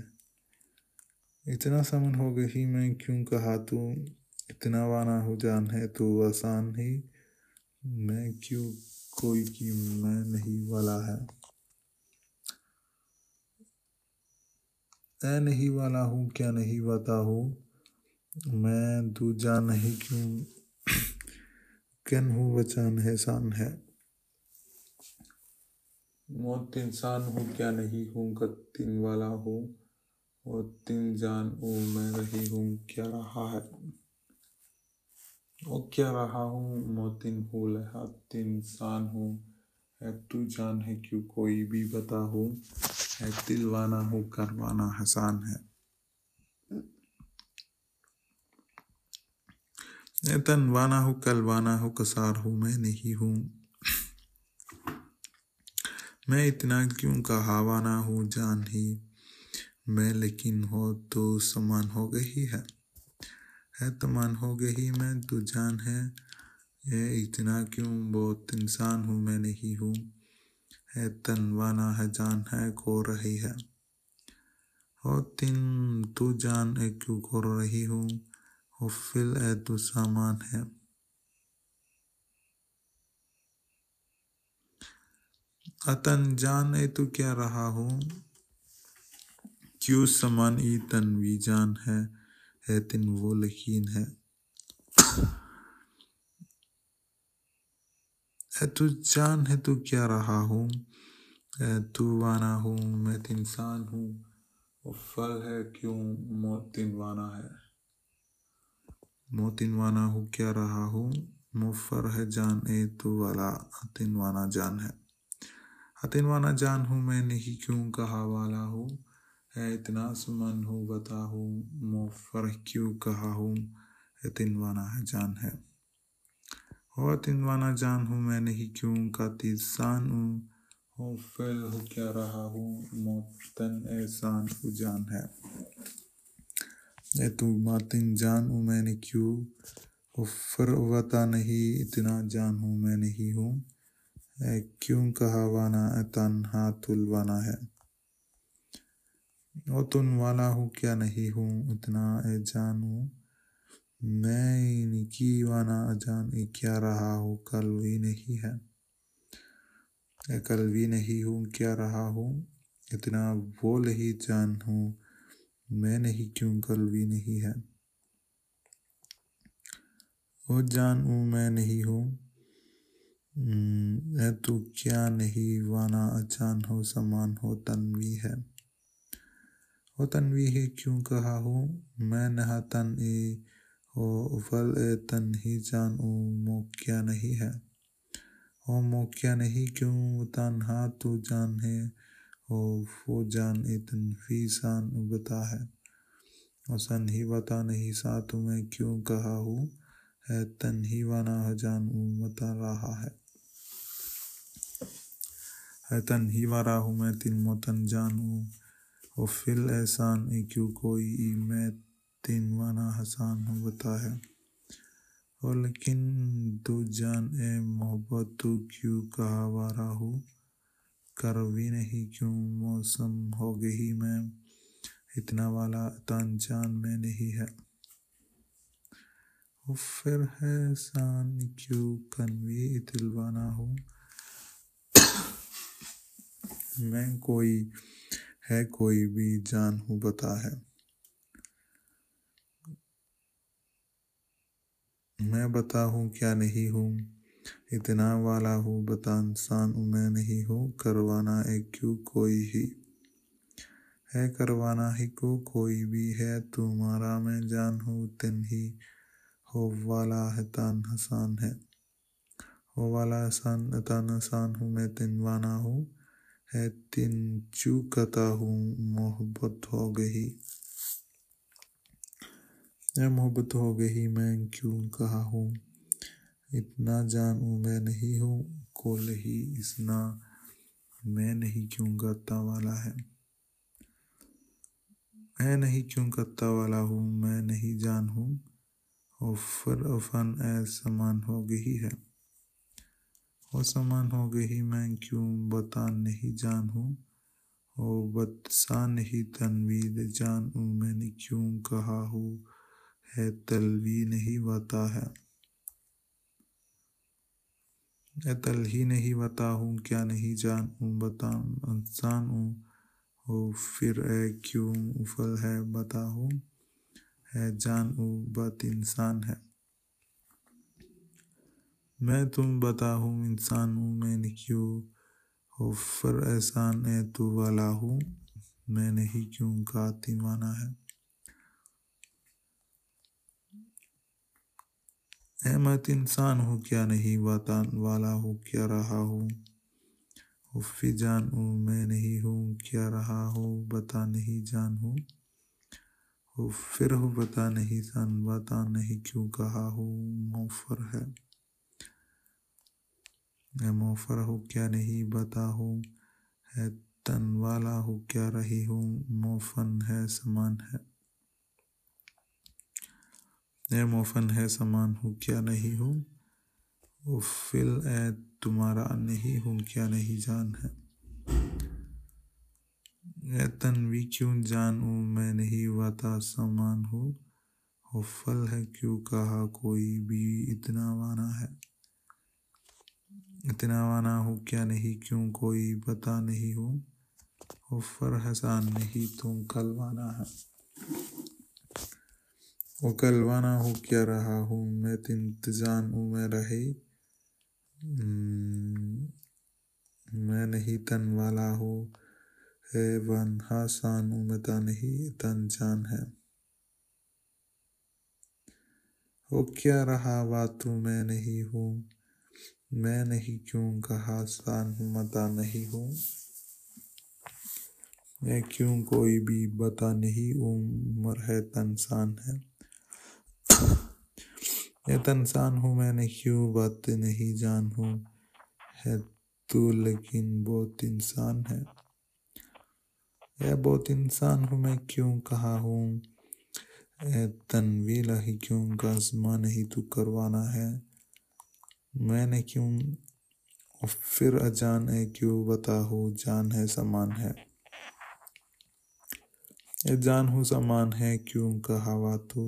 इतना समान हो गई मैं क्यों कहा तू इतना वाना हो जान है तो आसान ही मैं क्यों कोई की मैं नहीं वाला है मैं नहीं वाला हूँ क्या नहीं बता हूँ मैं तू जान नहीं क्यों कन हूँ वचन है शान है मौत इंसान हूँ क्या नहीं हूँ गतिन वाला हूँ और तीन जान हूँ मैं रही हूँ क्या रहा है और क्या रहा हूँ मोतिन हूँ तीन इंसान हूँ है तू जान है क्यों कोई भी बता हो है दिलवाना हो करवाना हसान है तनवाना हो कलवाना हो कसार हूँ मैं नहीं हूँ मैं इतना क्यों ना हूँ जान ही मैं लेकिन हो तो समान हो गई है है तमान तो हो गई मैं तू जान है ये इतना क्यों बहुत इंसान हूँ मैं नहीं हूँ है तनवाना है जान है खो रही है हो तिन तू जान है क्यों खो रही हूँ हो फिल है तू सामान है अतन जान तो क्या रहा हूँ क्यों समान ई तन भी जान है है तिन वो लकीन है तू जान है तू क्या रहा हूँ तू वाना हूँ मैं तो इंसान हूँ फल है क्यों मौत वाना है मौत वाना हूँ क्या रहा हूँ मुफर है जान ए तो वाला वाना जान है हतिनवाना जान हूँ मैं नहीं क्यों कहा वाला हूँ है इतना सुमन हूँ बता हूँ मोफर क्यों कहा हूँ है जान है हो तिनवाना जान हूँ मैं नहीं क्यों का तीसान हूँ हो फिल हो क्या रहा हूँ मोतन एहसान हो जान है ए तू मातिन जान हूँ मैंने क्यों उफर वता नहीं इतना जान हूँ मैं नहीं हूँ क्यों कहावाना तन्हा तुलवाना है ओ तुन वाला हूँ क्या नहीं हूँ इतना ए जानू मैं इनकी वाना अजान क्या रहा हूँ कल भी नहीं है कल भी नहीं हूँ क्या रहा हूँ इतना वो नहीं जान हूँ मैं नहीं क्यों कल भी नहीं है ओ जान हूँ मैं नहीं हूँ हम्म, तू तो क्या नहीं वाना अचान हो समान हो तनवी है हो तनवी ही क्यों कहा हूँ मैं नहा तन ए हो वल ए तन ही जान ओ मोक्या नहीं है हो मोक्या नहीं क्यों हा तू तो जान है हो वो जान ए तन फी शान बता है सन ही बता नहीं सा तुम्हें क्यों कहा हूँ है तन ही वाना जान मता रहा है तन ही वारा हूँ मैं तिन मोतन जानू जान हूँ फिल एहसान ए क्यों कोई ई मैं तिन वाना हसान हूँ बता है और लेकिन दो जान ए मोहब्बत तू क्यों कहा वारा हूँ भी नहीं क्यों मौसम हो गई मैं इतना वाला तान जान में नहीं है फिर है सान क्यों कनवी इतलवाना हूँ मैं कोई है कोई भी जान हूँ बता है मैं बता हूँ क्या नहीं हूँ इतना वाला हूँ बता इंसान मैं नहीं हूँ करवाना है क्यों कोई ही है करवाना ही को कोई भी है तुम्हारा मैं जान हूँ तिन ही हो वाला है तान हसान है हो वाला आसान तान आसान हूँ मैं तिनवाना हूँ है तिन चू कता हूँ मोहब्बत हो गई ये मोहब्बत हो गई मैं क्यों कहा हूँ इतना जानू मैं नहीं हूँ को ही इसना मैं नहीं क्यों करता वाला है मैं नहीं क्यों करता वाला हूँ मैं नहीं जान हूँ और फर अफन ए हो गई है हो समान हो गई मैं क्यों बता नहीं जान हूँ ओ बदसा नहीं तनवीर जान मैंने क्यों कहा हूँ है तलवी नहीं बता है तल ही नहीं बता हूँ क्या नहीं जान हूँ बता इंसान हूँ हो फिर ए क्यों उफल है बता हूँ है जान ऊ बत इंसान है मैं तुम बता हूँ इंसान हूँ मैं क्यों हो फर एहसान है तो वाला हूँ मैं नहीं क्यों काती माना है अहमत तो इंसान हूँ क्या नहीं वातान वाला हूँ क्या रहा हूँ उफ़ी जान हूँ मैं नहीं हूँ क्या रहा हूँ बता नहीं जान हूँ हो फिर हो बता नहीं सन बता नहीं क्यों कहा हूँ मोफर है मैं मोफर हूँ क्या नहीं बता हूँ है तन वाला हूँ क्या रही हूँ मोफन है समान है मैं मोफन है समान हूँ क्या नहीं हूँ फिल ए तुम्हारा नहीं हूँ क्या नहीं जान है तन भी क्यों जान हूँ मैं नहीं वाता समान हूँ फल है क्यों कहा कोई भी इतना वाना है इतना वाना हूँ क्या नहीं क्यों कोई बता नहीं हूँ हो हसान नहीं तुम कलवाना है वो कलवाना हूँ क्या रहा हूँ मैं तो इंतजान हूँ मैं रहे हम्म, मैं नहीं तन वाला हूँ है वन हसान उमता नहीं तन जान है वो क्या रहा वा तू मैं नहीं हूँ मैं नहीं क्यों कहा मता नहीं हूँ मैं क्यों कोई भी बता नहीं उम्र है तनसान है मैं तनसान हूँ मैंने क्यों बात नहीं जान हूँ है तू लेकिन बहुत इंसान है यह बहुत इंसान हूँ मैं क्यों कहा हूँ तनवीला ही क्यों का आजमा नहीं तू तो करवाना है मैंने क्यों और फिर अजान है क्यों बताहो जान है समान है ये जान हूँ समान है क्यों कहावा तो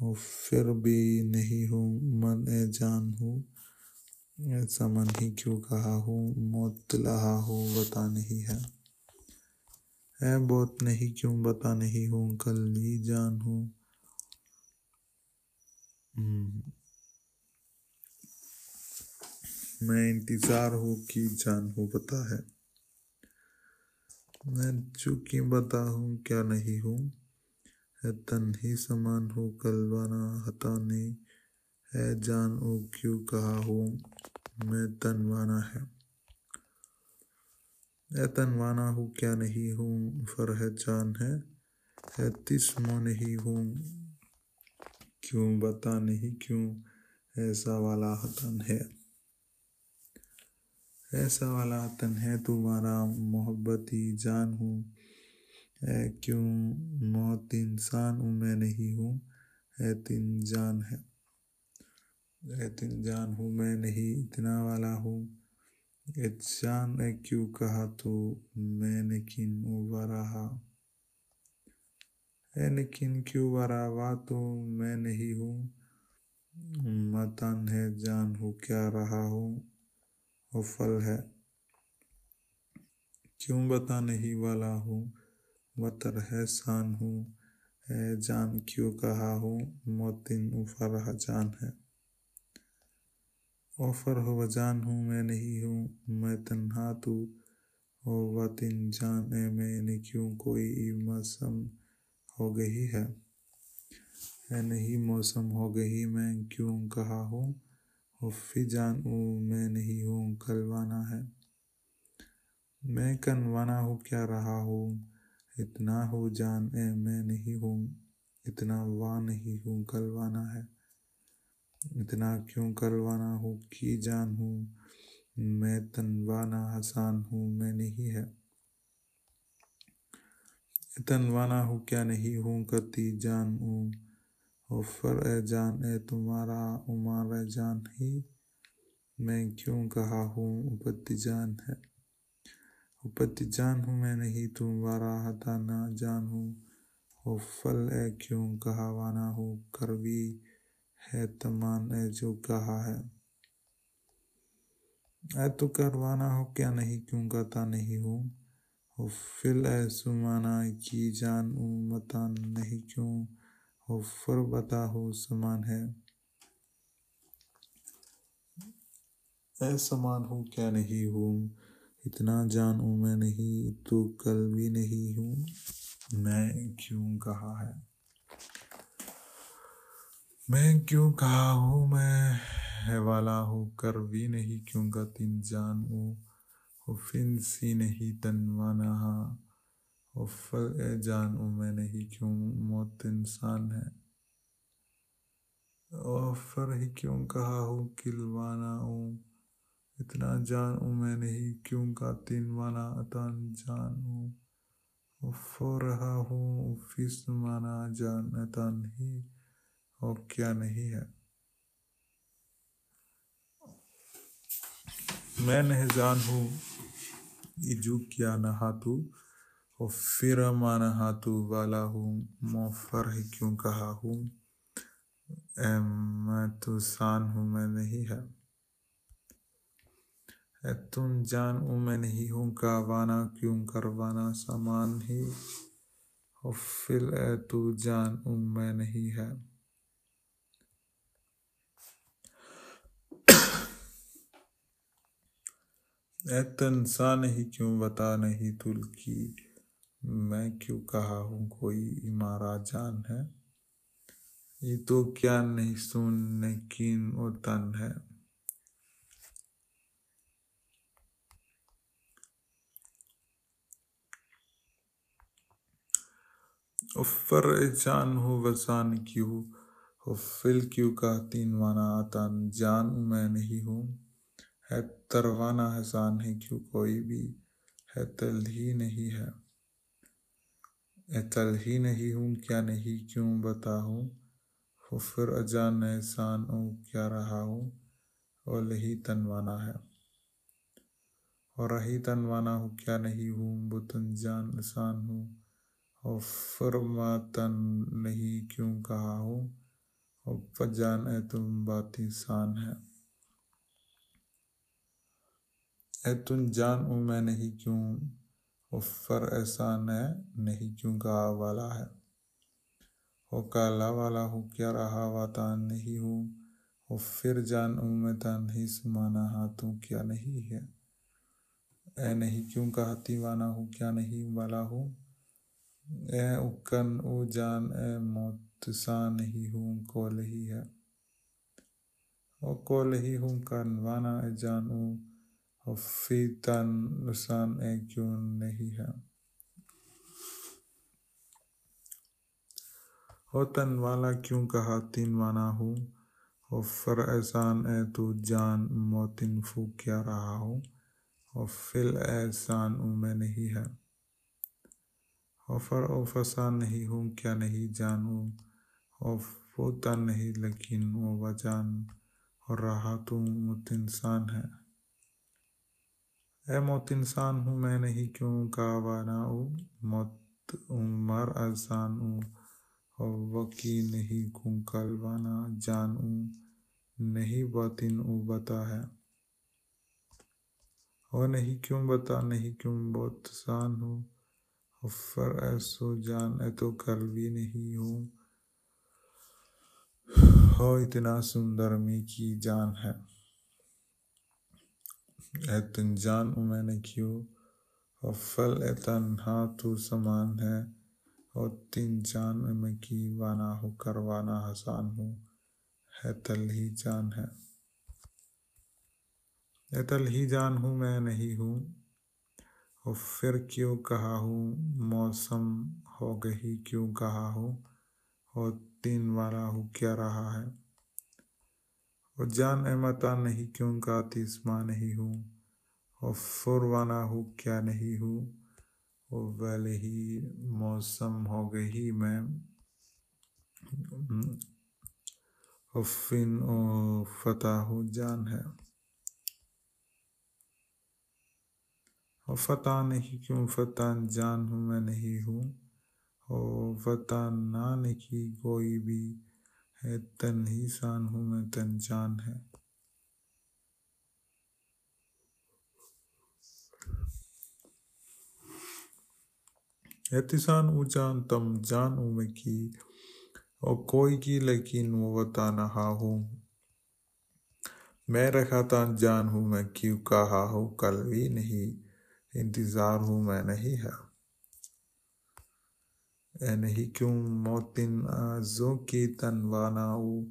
हो फिर भी नहीं हूँ मन ए जान हूँ समान ही क्यों कहा हूँ मौत लहा हो बता नहीं है है बहुत नहीं क्यों बता नहीं हूँ कल ही जान हूँ हम्म। मैं इंतज़ार हूँ कि जान हो पता है मैं जो बता हूँ क्या नहीं हूँ है तन ही समान हो कलवाना हता ने है जान ओ क्यों कहा हो मैं तनवाना है ए तनवाना हूँ क्या नहीं हूँ फर है जान है है तिस मो नहीं हूँ क्यों बता नहीं क्यों ऐसा वाला हतन है ऐसा वाला वतन है तुम्हारा मोहब्बत ही जान हूँ है क्यों मौत इंसान हूँ मैं नहीं हूँ है तिन जान है है तिन जान हूँ मैं नहीं इतना वाला हूँ जान है क्यों कहा तो मैंने किन रहा है लेकिन क्यों वरावा तो मैं नहीं हूँ मतन है जान हूँ क्या रहा हूँ वो फल है क्यों बता नहीं वाला हूँ वतर है शान हूँ है जान क्यों कहा हूँ मोतिन उफर रहा जान है ऑफर हो वजान हूँ मैं नहीं हूँ मैं तन्हा तू हो वतिन जान है मैंने क्यों कोई मौसम हो गई है है नहीं मौसम हो गई मैं क्यों कहा हूँ फिजान ओ मैं नहीं हूँ कलवाना है मैं कनवाना हूँ क्या रहा हूँ इतना हो जान ए मैं नहीं हूँ इतना वाह नहीं हूँ कलवाना है इतना क्यों करवाना हूँ की जान हूँ मैं तनवाना हसान हूँ मैं नहीं है तनवाना हूँ क्या नहीं हूँ करती जान हूँ ऑफर ए जान ए तुम्हारा उमार ए जान ही मैं क्यों कहा हूँ जान है जान हूँ मैं नहीं तुम्हारा हता ना जान हूँ गफ़ल ए क्यों कहा वाना हूँ करवी है तमान ए जो कहा है ऐ तो करवाना हो क्या नहीं क्यों कहता नहीं हूँ फिल ऐसुमाना की जान मतान नहीं क्यों फिर बता हो समान है समान हूँ क्या नहीं हूँ इतना जानू मैं नहीं तो कल भी नहीं हूँ मैं क्यों कहा है मैं क्यों कहा हूँ मैं है वाला हूँ कर भी नहीं क्यों का तीन जानू फिन सी नहीं तनवाना हाँ। फल ए जान ओ मैं नहीं क्यों मौत इंसान है फर ही क्यों कहा हूँ किलवाना हूँ इतना जान ओ मैं नहीं क्यों का तीन माना अतान जान हूँ फो रहा हूँ फिस माना जान अतान ही और क्या नहीं है मैं नहीं जान हूँ जू क्या नहा तू फिर माना हाथू वाला हूँ मोफर ही क्यों कहा हूँ मैं तो शान हूँ मैं नहीं है तुम जान हूँ मैं नहीं हूँ का वाना क्यों करवाना समान ही फिल तू जान हूँ मैं नहीं है ऐतन सा नहीं क्यों बता नहीं तुल की मैं क्यों कहा हूँ कोई इमारा जान है ये तो क्या नहीं सुन न और तन है उफ़र जान हो वसान क्यों हो फिल क्यों का तीन वाना आता जान मैं नहीं हूँ है तरवाना हसान है क्यों कोई भी है तल ही नहीं है तल ही नहीं हूँ क्या नहीं क्यों बताऊँ फिर अजान एहसान हूँ क्या रहा हूँ और ही तनवाना है और रही तनवाना हूँ क्या नहीं हूँ बुतन जान आसान हूँ और तन नहीं क्यों कहा हूँ और पजान ए तुम बात इंसान है ए तुम जान हूँ मैं नहीं क्यों उफ़र ऐसा न नहीं क्यों कहा वाला है ओ काला वाला हो क्या रहा वाता नहीं हूँ ओ फिर जान उम्मता नहीं समाना तू क्या नहीं है ऐ नहीं क्यों कहती वाना हूँ क्या नहीं वाला हूँ ए उकन ओ जान ए मौत सा नहीं हूँ कोल ही है ओ कोल ही हूँ कन वाना ए जान ऊ फीतन नुकसान एक जून नहीं है तन वाला क्यों कहा तीन माना हूँ और फर एहसान ए तो जान मोतिन फू क्या रहा हूँ और फिल एहसान मैं नहीं है और फर ओ फसान नहीं हूँ क्या नहीं जानूँ और पोता नहीं लेकिन वो वजान और रहा तो मुत इंसान है ऐ मौत इंसान हूँ मैं नहीं क्यों का वाना मौत उमर अजान हूँ वकी नहीं कुं कलवाना जान ऊ नहीं बातिन ऊ बता है और नहीं क्यों बता नहीं क्यों बहुत सान हूँ फर ऐसो जान ऐ तो कल भी नहीं हूँ हो इतना सुंदर में की जान है जान और फल ऐतन हाँ तू समान है और तीन जान में की वाना हो करवाना हसान हूँ है तल ही जान है या तल ही जान हूँ मैं नहीं हूँ और फिर क्यों कहा हूँ मौसम हो गई क्यों कहा हूँ और तीन वाला हूँ क्या रहा है और जान अहमता नहीं क्यों का तीसमा नहीं हूँ और फुरवाना हूँ क्या नहीं हूँ और वाले ही मौसम हो गई मैं फिन और फताह जान है और फता नहीं क्यों फता जान हूँ मैं नहीं हूँ और फता ना की कोई भी है तन ही शान हूँ मैं तन जान है एहतिसान जान तम जान ऊ में की और कोई की लेकिन वो वता नहा हूँ मैं रखा था जान हूँ मैं क्यों कहा हूँ कल भी नहीं इंतज़ार हूँ मैं नहीं है क्यों मोतिन आजो की तनवाना हो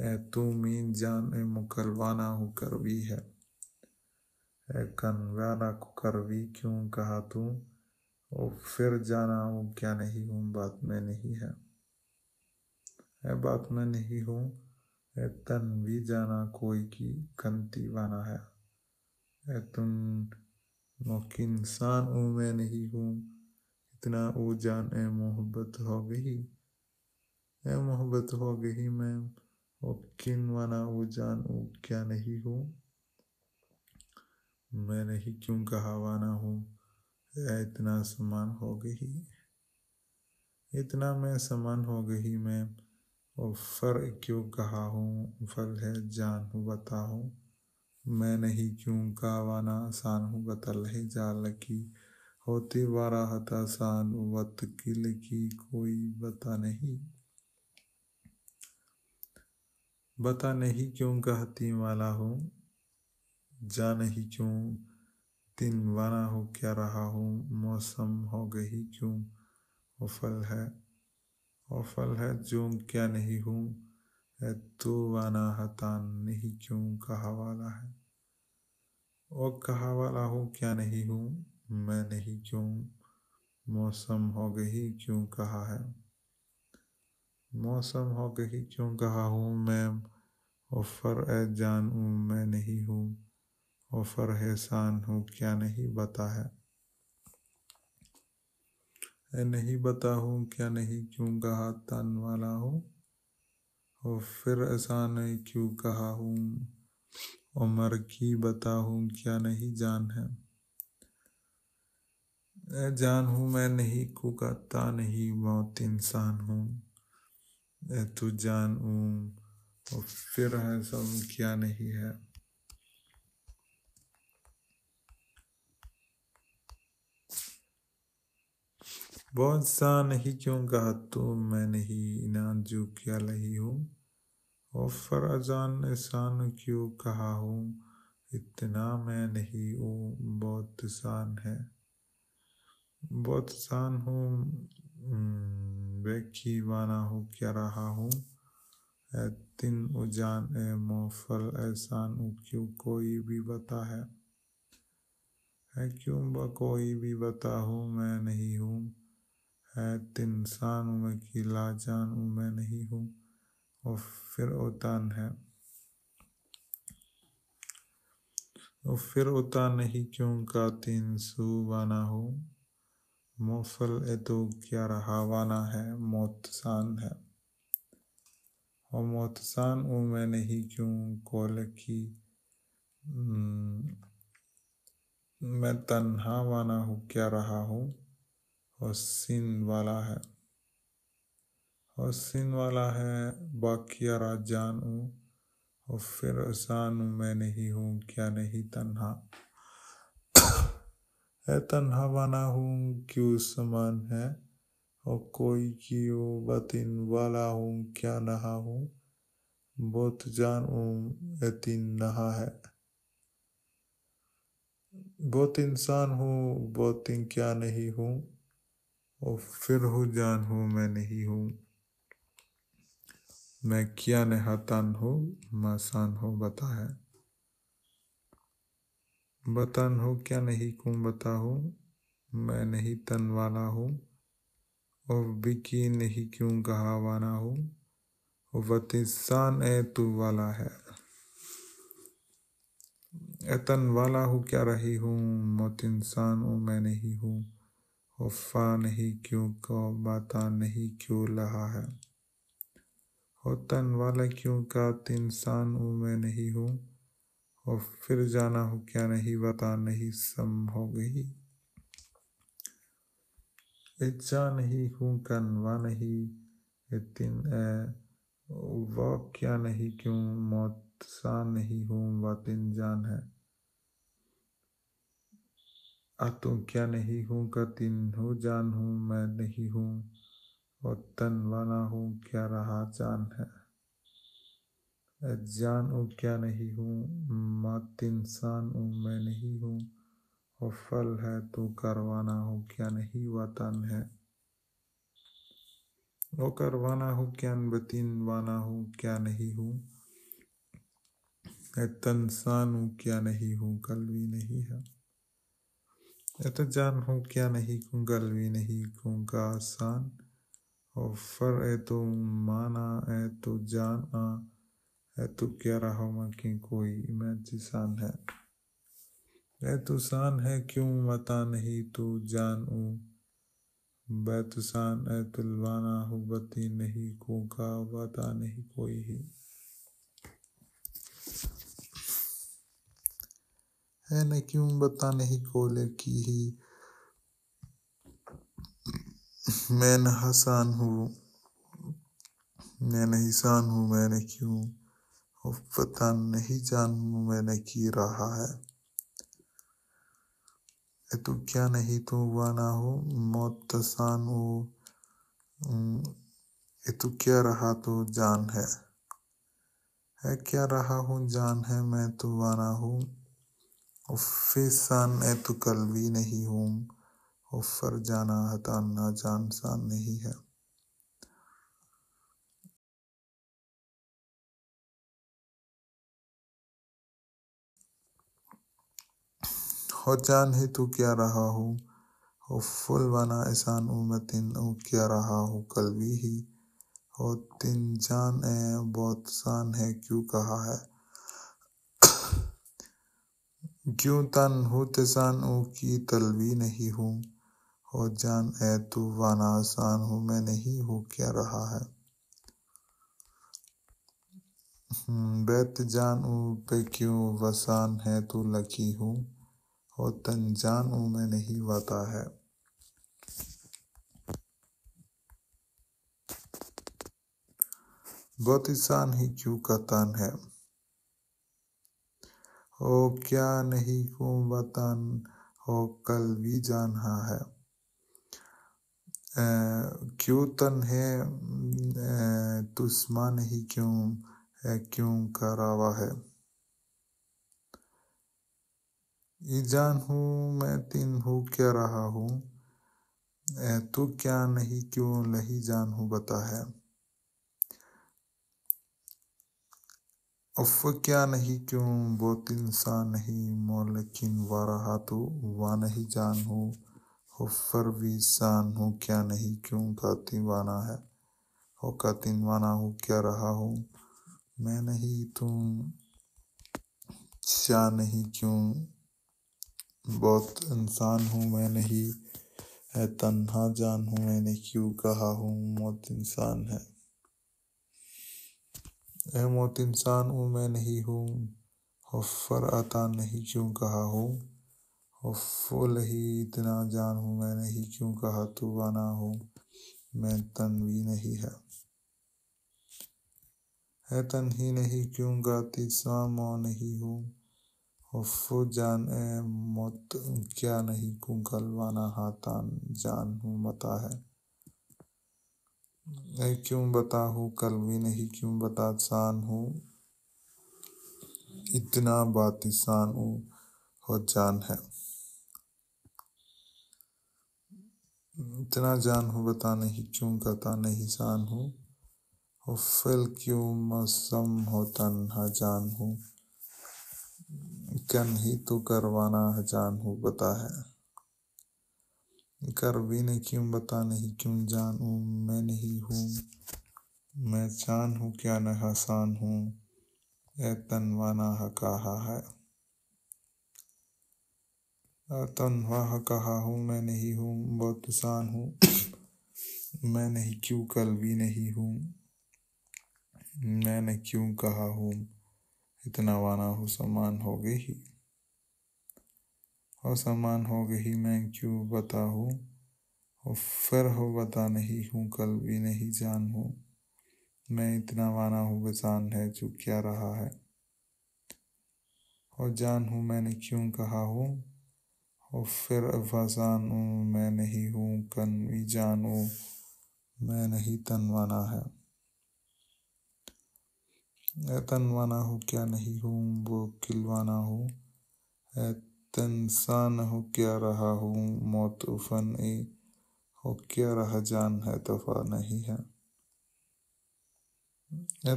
ए तू मीन जान ए मुकरवाना कर करवी है ए कनवाना को करवी क्यों कहा तू और फिर जाना हूँ क्या नहीं हूँ बात में नहीं है ऐ बात में नहीं हूँ ए तन भी जाना कोई की कंती वाना है ऐ तुम मुख इंसान हूँ मैं नहीं हूँ इतना वो जान ए मोहब्बत हो गई ए मोहब्बत हो गई मैं किन वाना वो जान वो क्या नहीं हूँ मैं नहीं क्यों कहा वाना हूँ इतना समान हो गई इतना मैं समान हो गई मैं और फर क्यों कहा हूँ फल है जान हूँ बता हूँ मैं नहीं क्यों कहा वाना आसान हूँ बता लहे जा की होती वाराहता वत किल की कोई बता नहीं बता नहीं क्यों कहती वाला हो जा नहीं क्यों दिन वाना हो क्या रहा हो मौसम हो गई क्यों ओफल है ओफल है जो क्या नहीं हूँ तो वाना हतान नहीं क्यों कहा वाला है और कहा वाला हो क्या नहीं हूँ मैं नहीं क्यों मौसम हो गई क्यों कहा है मौसम हो गई क्यों कहा हूँ मैं ओफर ए जान हूँ मैं नहीं हूँ ऑफ़र हैसान हूँ क्या नहीं बता है ए नहीं बता हूँ क्या नहीं क्यों कहा तन वाला हूँ और फिर एहसान क्यों कहा हूँ उमर की बता हूँ क्या नहीं जान है जान हूँ मैं नहीं कुकाता नहीं मौत इंसान हूँ तू तो जान और तो फिर है सब क्या नहीं है बहुत सा नहीं क्यों कहा तो मैं नहीं इनान जो क्या लही हूँ और अजान एहसान क्यों कहा हूँ इतना मैं नहीं हूँ बहुत आसान है बहुत हूँ हम्म, बेखीवाना हो क्या रहा हूँ तिन उजान ए मोफल एहसान क्यों कोई भी बता है है क्यों ब कोई भी बता हूँ मैं नहीं हूँ है तिनसान हूँ मैं की लाजान हूँ मैं नहीं हूँ और फिर उतान है और फिर उतान नहीं क्यों का तीन सू बना हूँ मोफल मौसल एतुक्यारा हवाना है मोतसान है और मोतसान ऊ मैं नहीं क्यों कोल की हम्म, मैं तन्हा वाना हूँ क्या रहा हूँ और सिन वाला है और सिन वाला है बाकिया जान हूँ और फिर आसान मैं नहीं हूँ क्या नहीं तन्हा तन्हा बना हूँ क्यों समान है और कोई की ओ बतिन वाला हूँ क्या नहा हूँ बहुत जान हूँ यतीन नहा है बहुत इंसान हूँ बहुत क्या नहीं हूँ और फिर हूँ जान हूँ मैं नहीं हूँ मैं क्या नहातान हूँ मसान हूँ बता है बतन हो क्या नहीं कू हो मैं नहीं तन वाला हूँ और बिकी नहीं क्यों कहा वाना हूँ वतिसान ए तू वाला है एतन वाला हूँ क्या रही हूँ मत इंसान हूँ मैं नहीं हूँ वफा नहीं क्यों को बाता नहीं क्यों लहा है हो तन वाला क्यों का तो इंसान हूँ मैं नहीं हूँ और फिर जाना हो क्या नहीं बता नहीं सम हो गई इच्छा नहीं हूँ कनवा नहीं तीन व क्या नहीं क्यों मौत सा नहीं हूँ वातिन जान है अतु तो क्या नहीं हूँ का तीन हूँ जान हूँ मैं नहीं हूँ और तन वाना हूँ क्या रहा जान है जानू क्या नहीं हूँ मात इंसान हूँ मैं नहीं हूँ और फल है तो करवाना हो क्या नहीं वतन है वो करवाना हो क्या बतीन वाना हो क्या नहीं हूँ तनसान हूँ क्या नहीं हूँ कल भी नहीं है तो जान हूँ क्या नहीं कू गल भी नहीं हूँ का आसान और फर है तो माना है तो जान आ है तुक्यारा होमा कि कोई मैं जिसान है शान है क्यों मता नहीं तो जान ऊ बैतुसान ए तुलवाना हो बती नहीं को का बता नहीं कोई ही है न क्यों बता नहीं कोले की ही मैं न हसान हूँ मैं नहीं हिसान हूँ मैंने क्यों पता नहीं जान मैंने की रहा है तो क्या नहीं तो हुआ ना हो मौत तसान तो हो ए तो क्या रहा तो जान है है क्या रहा हूँ जान है मैं तो वाना हूँ फ़िसान ए तो कल भी नहीं हूँ और फर जाना हता तो ना जान सान नहीं है हो जान है तू क्या रहा हो और फुल बना एहसान उमतिन ओ क्या रहा हो कलवी ही हो तीन जान है बहुत शान है क्यों कहा है क्यों तन हो तसान ओ की तलवी नहीं हूँ हो जान ए तू वाना आसान हूँ मैं नहीं हूँ क्या रहा है हम्म, बैत जान ऊ पे क्यों वसान है तू लकी हूँ और तन जान में नहीं वाता है बहुत इंसान ही क्यों का तन है ओ क्या नहीं क्यों बतान हो कल भी जाना है क्यों तन है तुस्मा नहीं क्यों है क्यों करावा है ये जान हूँ मैं तीन हूँ क्या रहा हूँ तो क्या नहीं क्यों नहीं जान हूँ बता है अफ क्या नहीं क्यों बहुत इंसान नहीं मोलकिन रहा तो वा नहीं जान हूँ हफर भी शान हूँ क्या नहीं क्यों कातिन वाना है हो कातिन वाना हूँ क्या रहा हूँ मैं नहीं तुम शाह नहीं क्यों बहुत इंसान हूँ मैं नहीं है तन्हा जान हूँ मैंने क्यों कहा हूँ मौत इंसान है ए मौत इंसान हूँ मैं नहीं हूँ हफर आता नहीं क्यों कहा हूँ हफुल ही इतना जान हूँ मैं नहीं क्यों कहा तू आना हूँ मैं तन भी नहीं है है तन ही नहीं क्यों गाती सा मौ नहीं हूँ हुफ्फुजाने क्या नहीं जान हूँ मता है ऐ क्यों कल भी नहीं क्यों बतासान हूँ इतना बातिसान हूँ हो जान है इतना जान हूँ बता नहीं क्यों कहता नहीं शान हूँ उफल क्यों मौसम हो तन्हा जान हूँ कर ही तो करवाना हो बता है कर भी ने क्यों बता नहीं क्यों हूँ मैं नहीं हूँ मैं जान हूँ क्या न आसान हूँ ए तनवाना कहा है तनवाह कहा हूँ मैं नहीं हूँ बहुत आसान हूँ मैं नहीं क्यों कल भी नहीं हूँ मैंने क्यों कहा हूँ इतना वाना हो समान हो गई ही हो समान हो गई मैं क्यों बता हूँ फिर हो बता नहीं हूँ कल भी नहीं जान हूँ मैं इतना वाना हूँ बेजान है जो क्या रहा है और जान हूँ मैंने क्यों कहा हूँ और फिर अफासान हूँ मैं नहीं हूँ कन भी जानूँ मैं नहीं तनवाना है तनवाना हो क्या नहीं हूँ वो खिलवाना हो तनसान हो क्या रहा हूँ मौत उफन ए हो क्या रहा जान है तफा नहीं है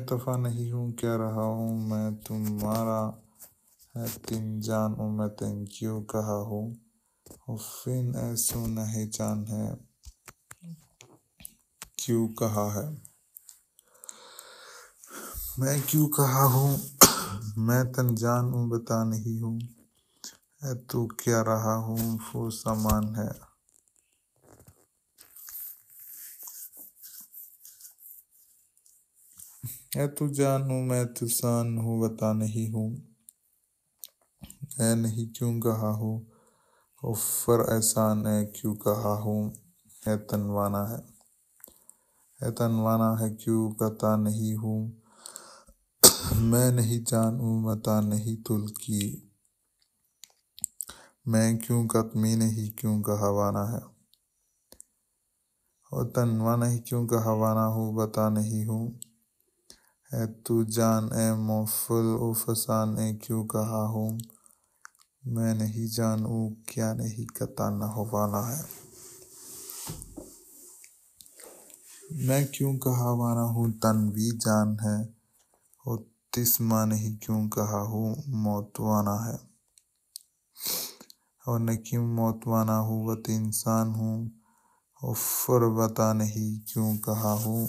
तफा नहीं हूँ क्या रहा हूँ मैं तुम्हारा है तीन जान हूँ मैं तिन क्यों कहा हूँ फिन ऐसो नहीं जान है क्यों कहा है मैं क्यों कहा हूँ मैं तन जान हूँ बता नहीं हूँ तो क्या रहा हूँ वो समान है मैं तू तो जान हूँ मैं तू शान हूँ बता नहीं हूँ मैं नहीं क्यों कहा हूँ फर एहसान है क्यों कहा हूँ है तनवाना है है तनवाना है क्यों पता नहीं हूँ मैं नहीं जानू मता नहीं तुल की मैं क्यों कतमी नहीं क्यों कहावाना है और तनवा नहीं क्यों कहावाना हूँ बता नहीं हूँ है तू जान ए मोफुल ओ फसान ए क्यों कहा हूँ मैं नहीं जानू क्या नहीं कता न होवाना है मैं क्यों कहा वाना हूँ तनवी जान है तिस माँ नहीं क्यों कहा हूँ मौतवाना है और न क्यों मौतवाना हूँ वत इंसान हूँ और फुरबता नहीं क्यों कहा हूँ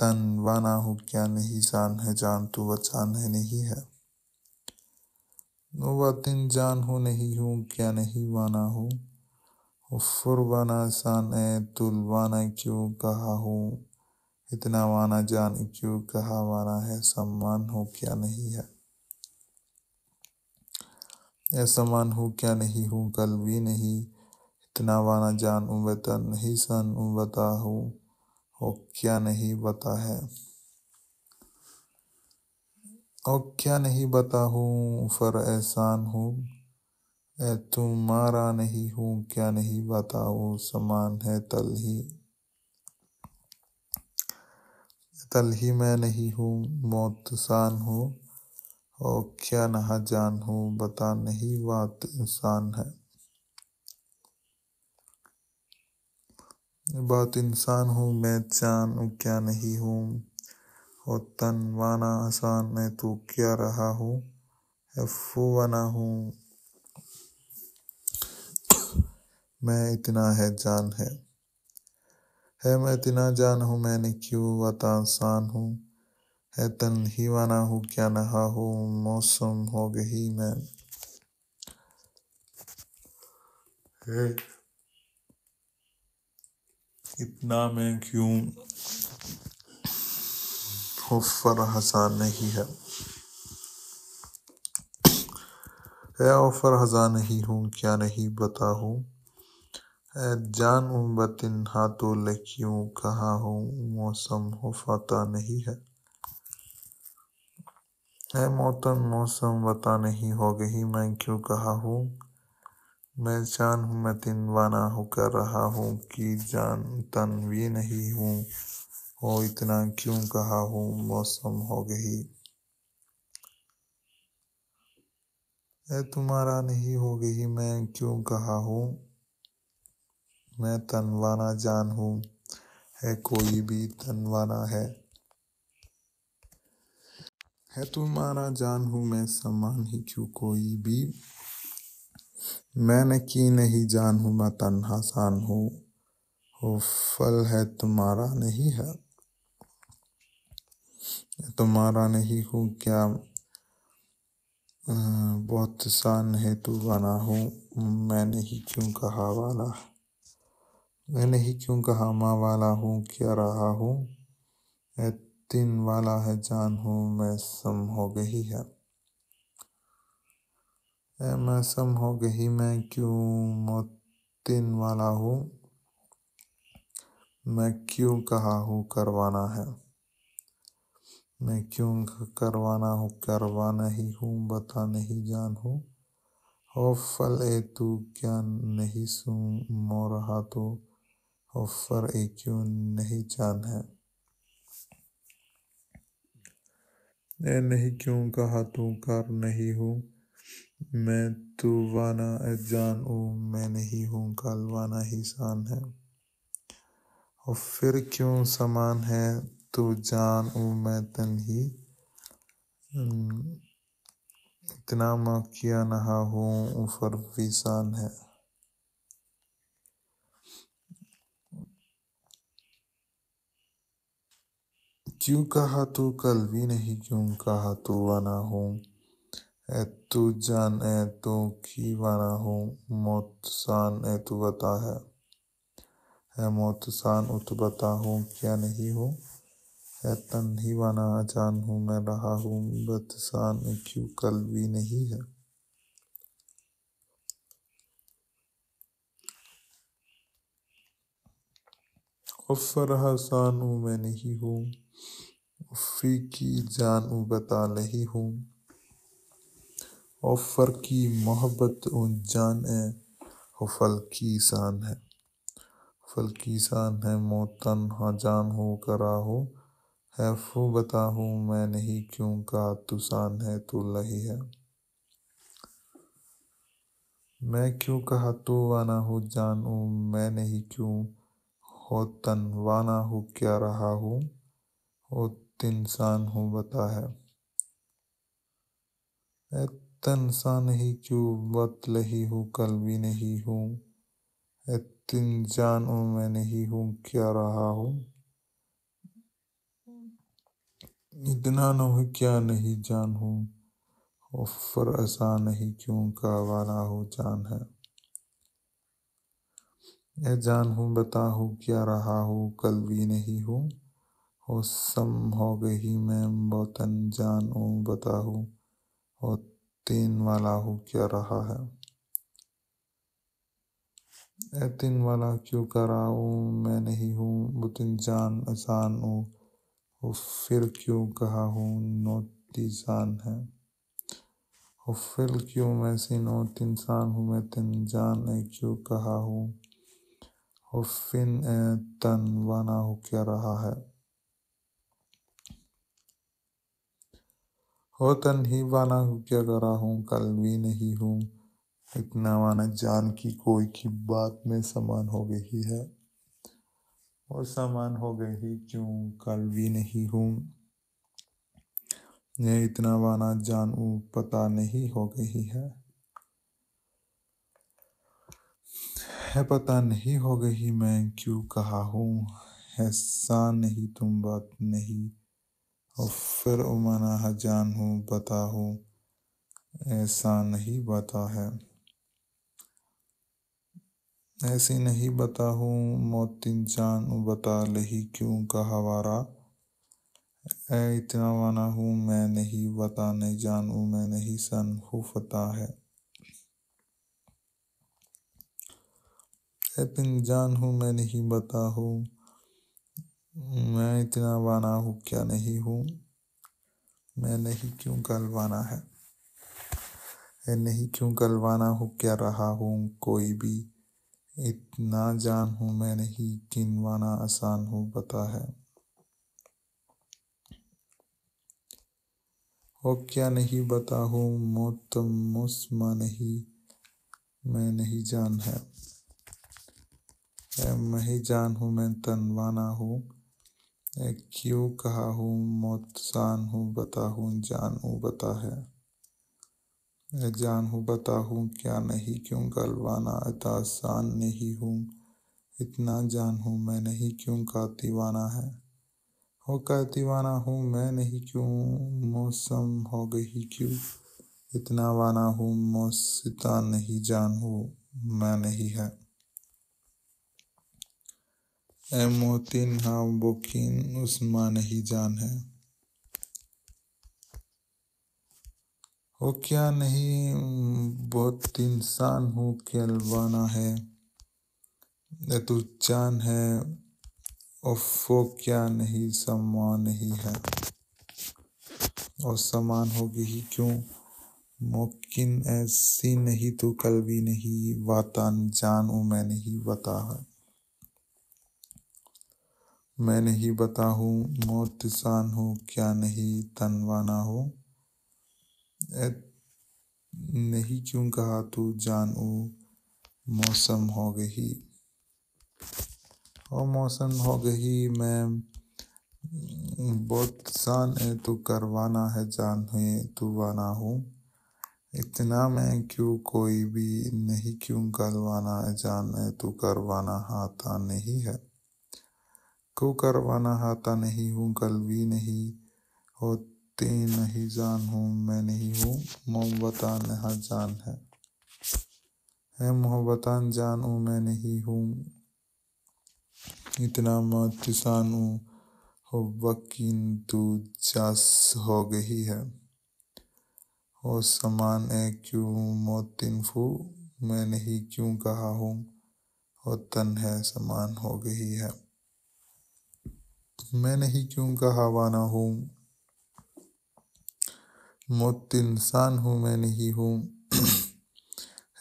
तन वाना हूँ क्या नहीं जान है जान तो जान है नहीं है वतन जान हूँ नहीं हूँ क्या नहीं वाना हूँ फुरबाना शान है तुलवाना तो क्यों कहा हूँ इतना माना जान क्यों कहा माना है सम्मान हो क्या नहीं है ऐसा मान हूँ क्या नहीं हूँ कल भी नहीं इतना वाना जान उबता नहीं सन उबता हूँ हो क्या नहीं बता है और क्या नहीं बता हूँ फर एहसान हूँ तुम मारा नहीं हूँ क्या नहीं बताऊँ समान है तल ही तल ही मैं नहीं हूँ शान हूँ और क्या नहा जान हूँ बता नहीं बात इंसान है बात इंसान हूँ मैं जान क्या नहीं हूँ और तन वाना आसान है तो क्या रहा हूँ फू बना हूँ मैं इतना है जान है है मैं इतना जान हूँ मैंने क्यों वतासान हूँ है तन ही वाना हूँ क्या नहा हूँ मौसम हो गई मैं इतना मैं क्यों ऑफर हसान नहीं है है ऑफर हजा नहीं हूँ क्या नहीं बता हूँ जानूं वतन हाथों लकीरों कहा हो मौसम वफा नहीं है ऐ मौतन मौसम बता नहीं हो गई मैं क्यों कहा हूँ मैं जान हूँ मैं तिन वाना हो कर रहा हूँ कि जान तन भी नहीं हूँ हो इतना क्यों कहा हूँ मौसम हो गई ऐ तुम्हारा नहीं हो गई मैं क्यों कहा हूँ मैं तनवाना जान हूँ है कोई भी तनवाना है है तुम्हारा जान हूँ मैं सम्मान ही क्यों कोई भी मैंने की नहीं जान हूँ मैं तन्हा सान हूँ वो फल है तुम्हारा नहीं है तुम्हारा नहीं हूँ क्या अं, बहुत शान है तू बना हूँ मैं नहीं क्यों कहा वाला मैं नहीं क्यों कहा माँ वाला हूँ क्या रहा हूँ तीन वाला है जान हूँ मैं सम हो गई है ए मैं सम हो गई मैं क्यों मोतिन वाला हूँ मैं क्यों कहा हूँ करवाना है मैं क्यों करवाना हूँ करवाना ही हूँ बता नहीं जान हूँ हो फल ए तू क्या नहीं सुन मो रहा तो ऑफर ए क्यों नहीं जान है ए नहीं क्यों कहा तू कर नहीं हूँ मैं तू तो वाना जान ओ मैं नहीं हूँ कल वाना ही शान है और फिर क्यों समान है तू जान ओ मैं तन ही इतना किया नहा हूँ ऊपर शान है क्यों कहा तू कल भी नहीं क्यों कहा तू वाना हूँ ए तू जान ए तो की वाना हूँ शान ए तू बता है ए शान उत बता हूँ क्या नहीं हूँ ए तन ही वाना अजान हूँ मैं रहा हूँ बत शान क्यों कल भी नहीं है उफ रहा सानू मैं नहीं हूँ अफ़्रीकी जानू बता नहीं हूँ ऑफर की मोहब्बत ऊँ जान है फल की शान है फल की शान है मोतन हाँ जान हो करा हो है फो बता हूँ मैं नहीं क्यों का तू शान है तो लही है मैं क्यों कहा तो वाना हो जानू मैं नहीं क्यों हो तन वाना हो क्या रहा हूँ हो इंसान हो बता है तनसा ही क्यों बत लही हूँ कल भी नहीं हूँ तिन जान मैं नहीं हूँ क्या रहा हूँ इतना न हो क्या नहीं जान हूँ फर ऐसा नहीं क्यों का वाला हो जान है यह जान हूँ बता हूँ क्या रहा हूँ कल भी नहीं हूँ हो गई मैं बहुतन जान ऊँ बताहूँ और तीन वाला हूँ क्या रहा है ए तीन वाला क्यों हूँ मैं नहीं हूँ बुतिन जान आसान ऊँ फिर क्यों कहा हूँ नोत तीसान है हो फिर क्यों मैं तीन सान हूँ मैं तिन जान ए क्यों कहा हूँ फिन ए तन वाना हो क्या रहा है तन ही वाना हूँ क्या करा हूँ कल भी नहीं हूँ इतना माना जान की कोई की बात में समान हो गई है वो समान हो गई ही क्यों कल भी नहीं हूँ यह इतना वाना जान पता नहीं हो गई है है पता नहीं हो गई मैं क्यों कहा हूँ ऐसा नहीं तुम बात नहीं और फिर हूँ जानू हूँ ऐसा नहीं बता है ऐसी नहीं बता हूँ मोतिन जान बता लही क्यों हवारा ऐ इतना वाना हूँ मैं नहीं बता नहीं जानू मैं नहीं सन हूँ फता है ऐ तिन जान हूँ मैं नहीं बता हूँ मैं इतना वाना हूँ क्या नहीं हूँ मैं नहीं क्यों गलवाना है मैं नहीं क्यों गलवाना हूँ क्या रहा हूँ कोई भी इतना जान हूँ मैं नहीं किनवाना आसान हूँ बता है हो क्या नहीं बता हूँ मोत तो मुस्मा नहीं मैं नहीं जान है मैं ही जान हूँ मैं तनवाना हूँ क्यों कहा हूँ हूँ बता है जानू हूँ बता हूँ क्या नहीं क्यों गलवाना आसान नहीं हूँ इतना जान हूँ मैं नहीं क्यों का दीवाना है हो का दीवाना हूँ मैं नहीं क्यों मौसम हो गई क्यों इतना वाना हूँ मौसता नहीं हूँ मैं नहीं है ए मोहतिन बोकिन हाँ, उस्मा नहीं जान है हो क्या नहीं बहुत इंसान हूँ के अलवाना है तो जान है ओफो क्या नहीं सम्मान नहीं है और समान होगी ही क्यों मुमकिन ऐसी नहीं तो कल भी नहीं वातान जान मैं नहीं बता है मैं नहीं हूँ मौत किसान हो क्या नहीं तनवाना हो ए नहीं क्यों कहा तू जान ओ मौसम हो गई और मौसम हो गई मैं बहुत शान है तो करवाना है जान है तू वाना हो इतना मैं क्यों कोई भी नहीं क्यों करवाना है जान है तो करवाना हाथा नहीं है को करवाना आता नहीं हूँ भी नहीं होती नहीं जान हूँ मैं नहीं हूँ मोहब्बत नहा जान है है मोहब्बतान जान हूँ मैं नहीं हूँ इतना जान हूँ वकीन तू जास हो गई है हो समान है क्यों मोतिन फू मैं नहीं क्यों कहा हूँ हो तन है समान हो गई है मैं नहीं क्यों कहा वाना हूँ मुत इंसान हूँ मैं नहीं हूँ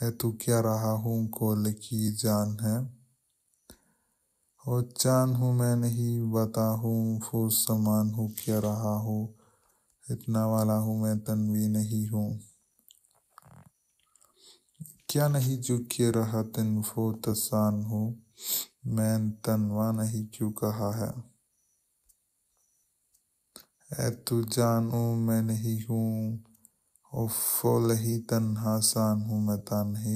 है तू क्या रहा हूँ कोल की जान है और चान हूँ मैं नहीं बता हूँ फूस समान हूँ क्या रहा हूँ इतना वाला हूँ मैं तनवी नहीं हूँ क्या नहीं जो के रहा तनफो तसान हूँ मैं तनवा नहीं क्यों कहा है ऐ तू जानू मैं नहीं हूँ ओ फोलही तन्हा सान हूँ मैं ही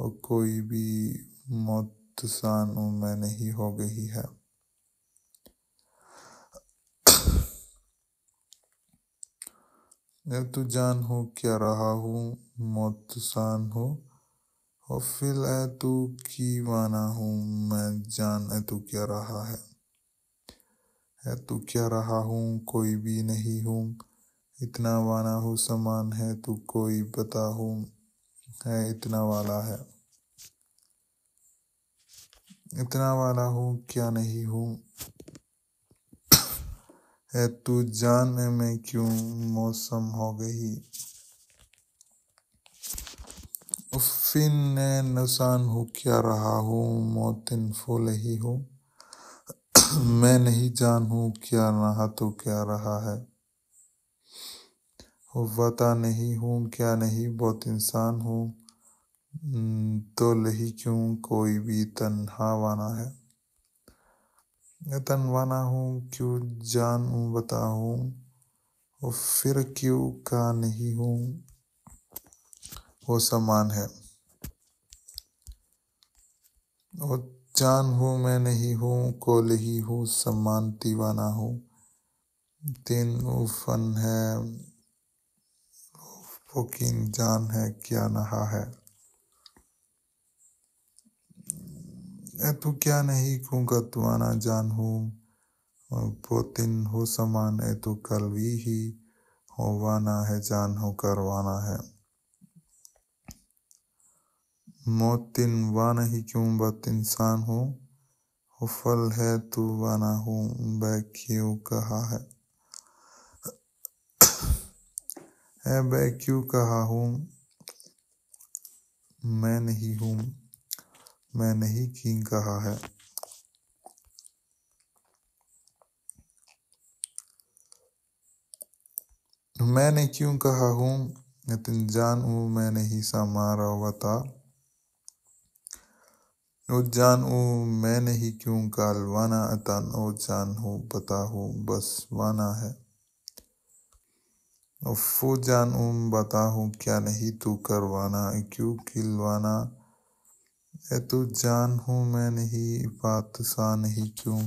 ओ कोई भी मौत सान हूँ मैं नहीं हो गई है ऐ तू जान हो क्या रहा हूँ मौत सान हो और फिल ऐ तू की वाना हूँ मैं जान ऐ तू क्या रहा है है तू क्या रहा हूँ कोई भी नहीं हूँ इतना वाना हूँ समान है तू कोई पता हूँ है इतना वाला है इतना वाला हूँ क्या नहीं हूँ है तू जान में क्यों मौसम हो गई उफिन नुसान हूँ क्या रहा हूँ मोतिन फूल ही हूँ मैं नहीं जानूँ क्या रहा तो क्या रहा है वता नहीं हूँ क्या नहीं बहुत इंसान हूँ तो लही क्यों कोई भी तन्हा वाना है तनवाना हूँ क्यों जानूँ बताऊँ फिर क्यों का नहीं हूँ वो समान है और जान हूँ मैं नहीं हूँ कोल ही हूँ सम्मान दीवाना हूँ तीन उफन फन है फोकिन जान है क्या नहा है तू क्या नहीं कूंगा तुआना जान हूँ पोतिन हो समान ए तो भी ही वाना है जान हो करवाना है मौत तिन वाना ही क्यों बत इंसान हो फल है तू तो वाना हो बैक्यू कहा है है बैक्यू कहा हूँ मैं नहीं हूँ मैं नहीं किंग कहा है मैंने क्यों कहा हूँ यतिन जान हूँ मैं नहीं समारा वता जान ओ मैंने ही क्यों वाना अतान ओजान हूँ बता हूँ बस वाना है अफू जान उम बता हूँ क्या नहीं तू करवाना क्यों खिलवाना ऐ तू जान हूँ मैं नहीं बात सा नहीं क्यों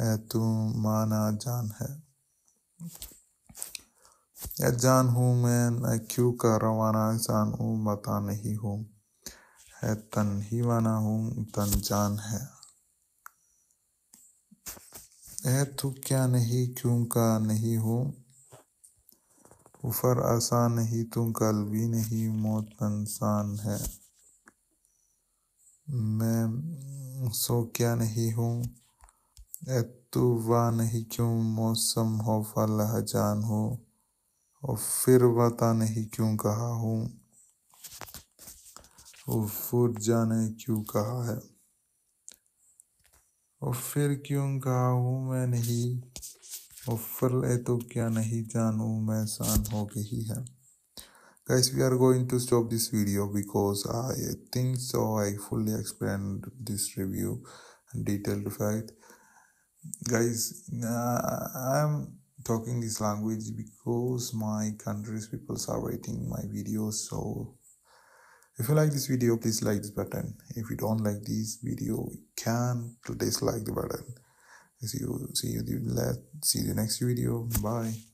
है तू माना जान है ऐ जान हूँ मैं क्यों करवाना जान हूँ बता नहीं हूँ है तन ही माना हूं तन जान है ऐ तू क्या नहीं क्यों का नहीं हो उफर आसान नहीं तुम कल भी नहीं मौत इंसान है मैं सो क्या नहीं हूँ तू वाह नहीं क्यों मौसम हो फल हजान हो और फिर वता नहीं क्यों कहा हूँ फिर जाने क्यों कहा है और फिर क्यों कहा हूँ मैं नहीं फिर ले तो क्या नहीं जानू मैं शान हो गई है guys we are going to stop this video because I think so I fully explain this review detailed fact guys I am talking this language because my countries peoples are waiting my video so if you like this video please like this button if you don't like this video you can dislike the button see you see you the let see you the next video bye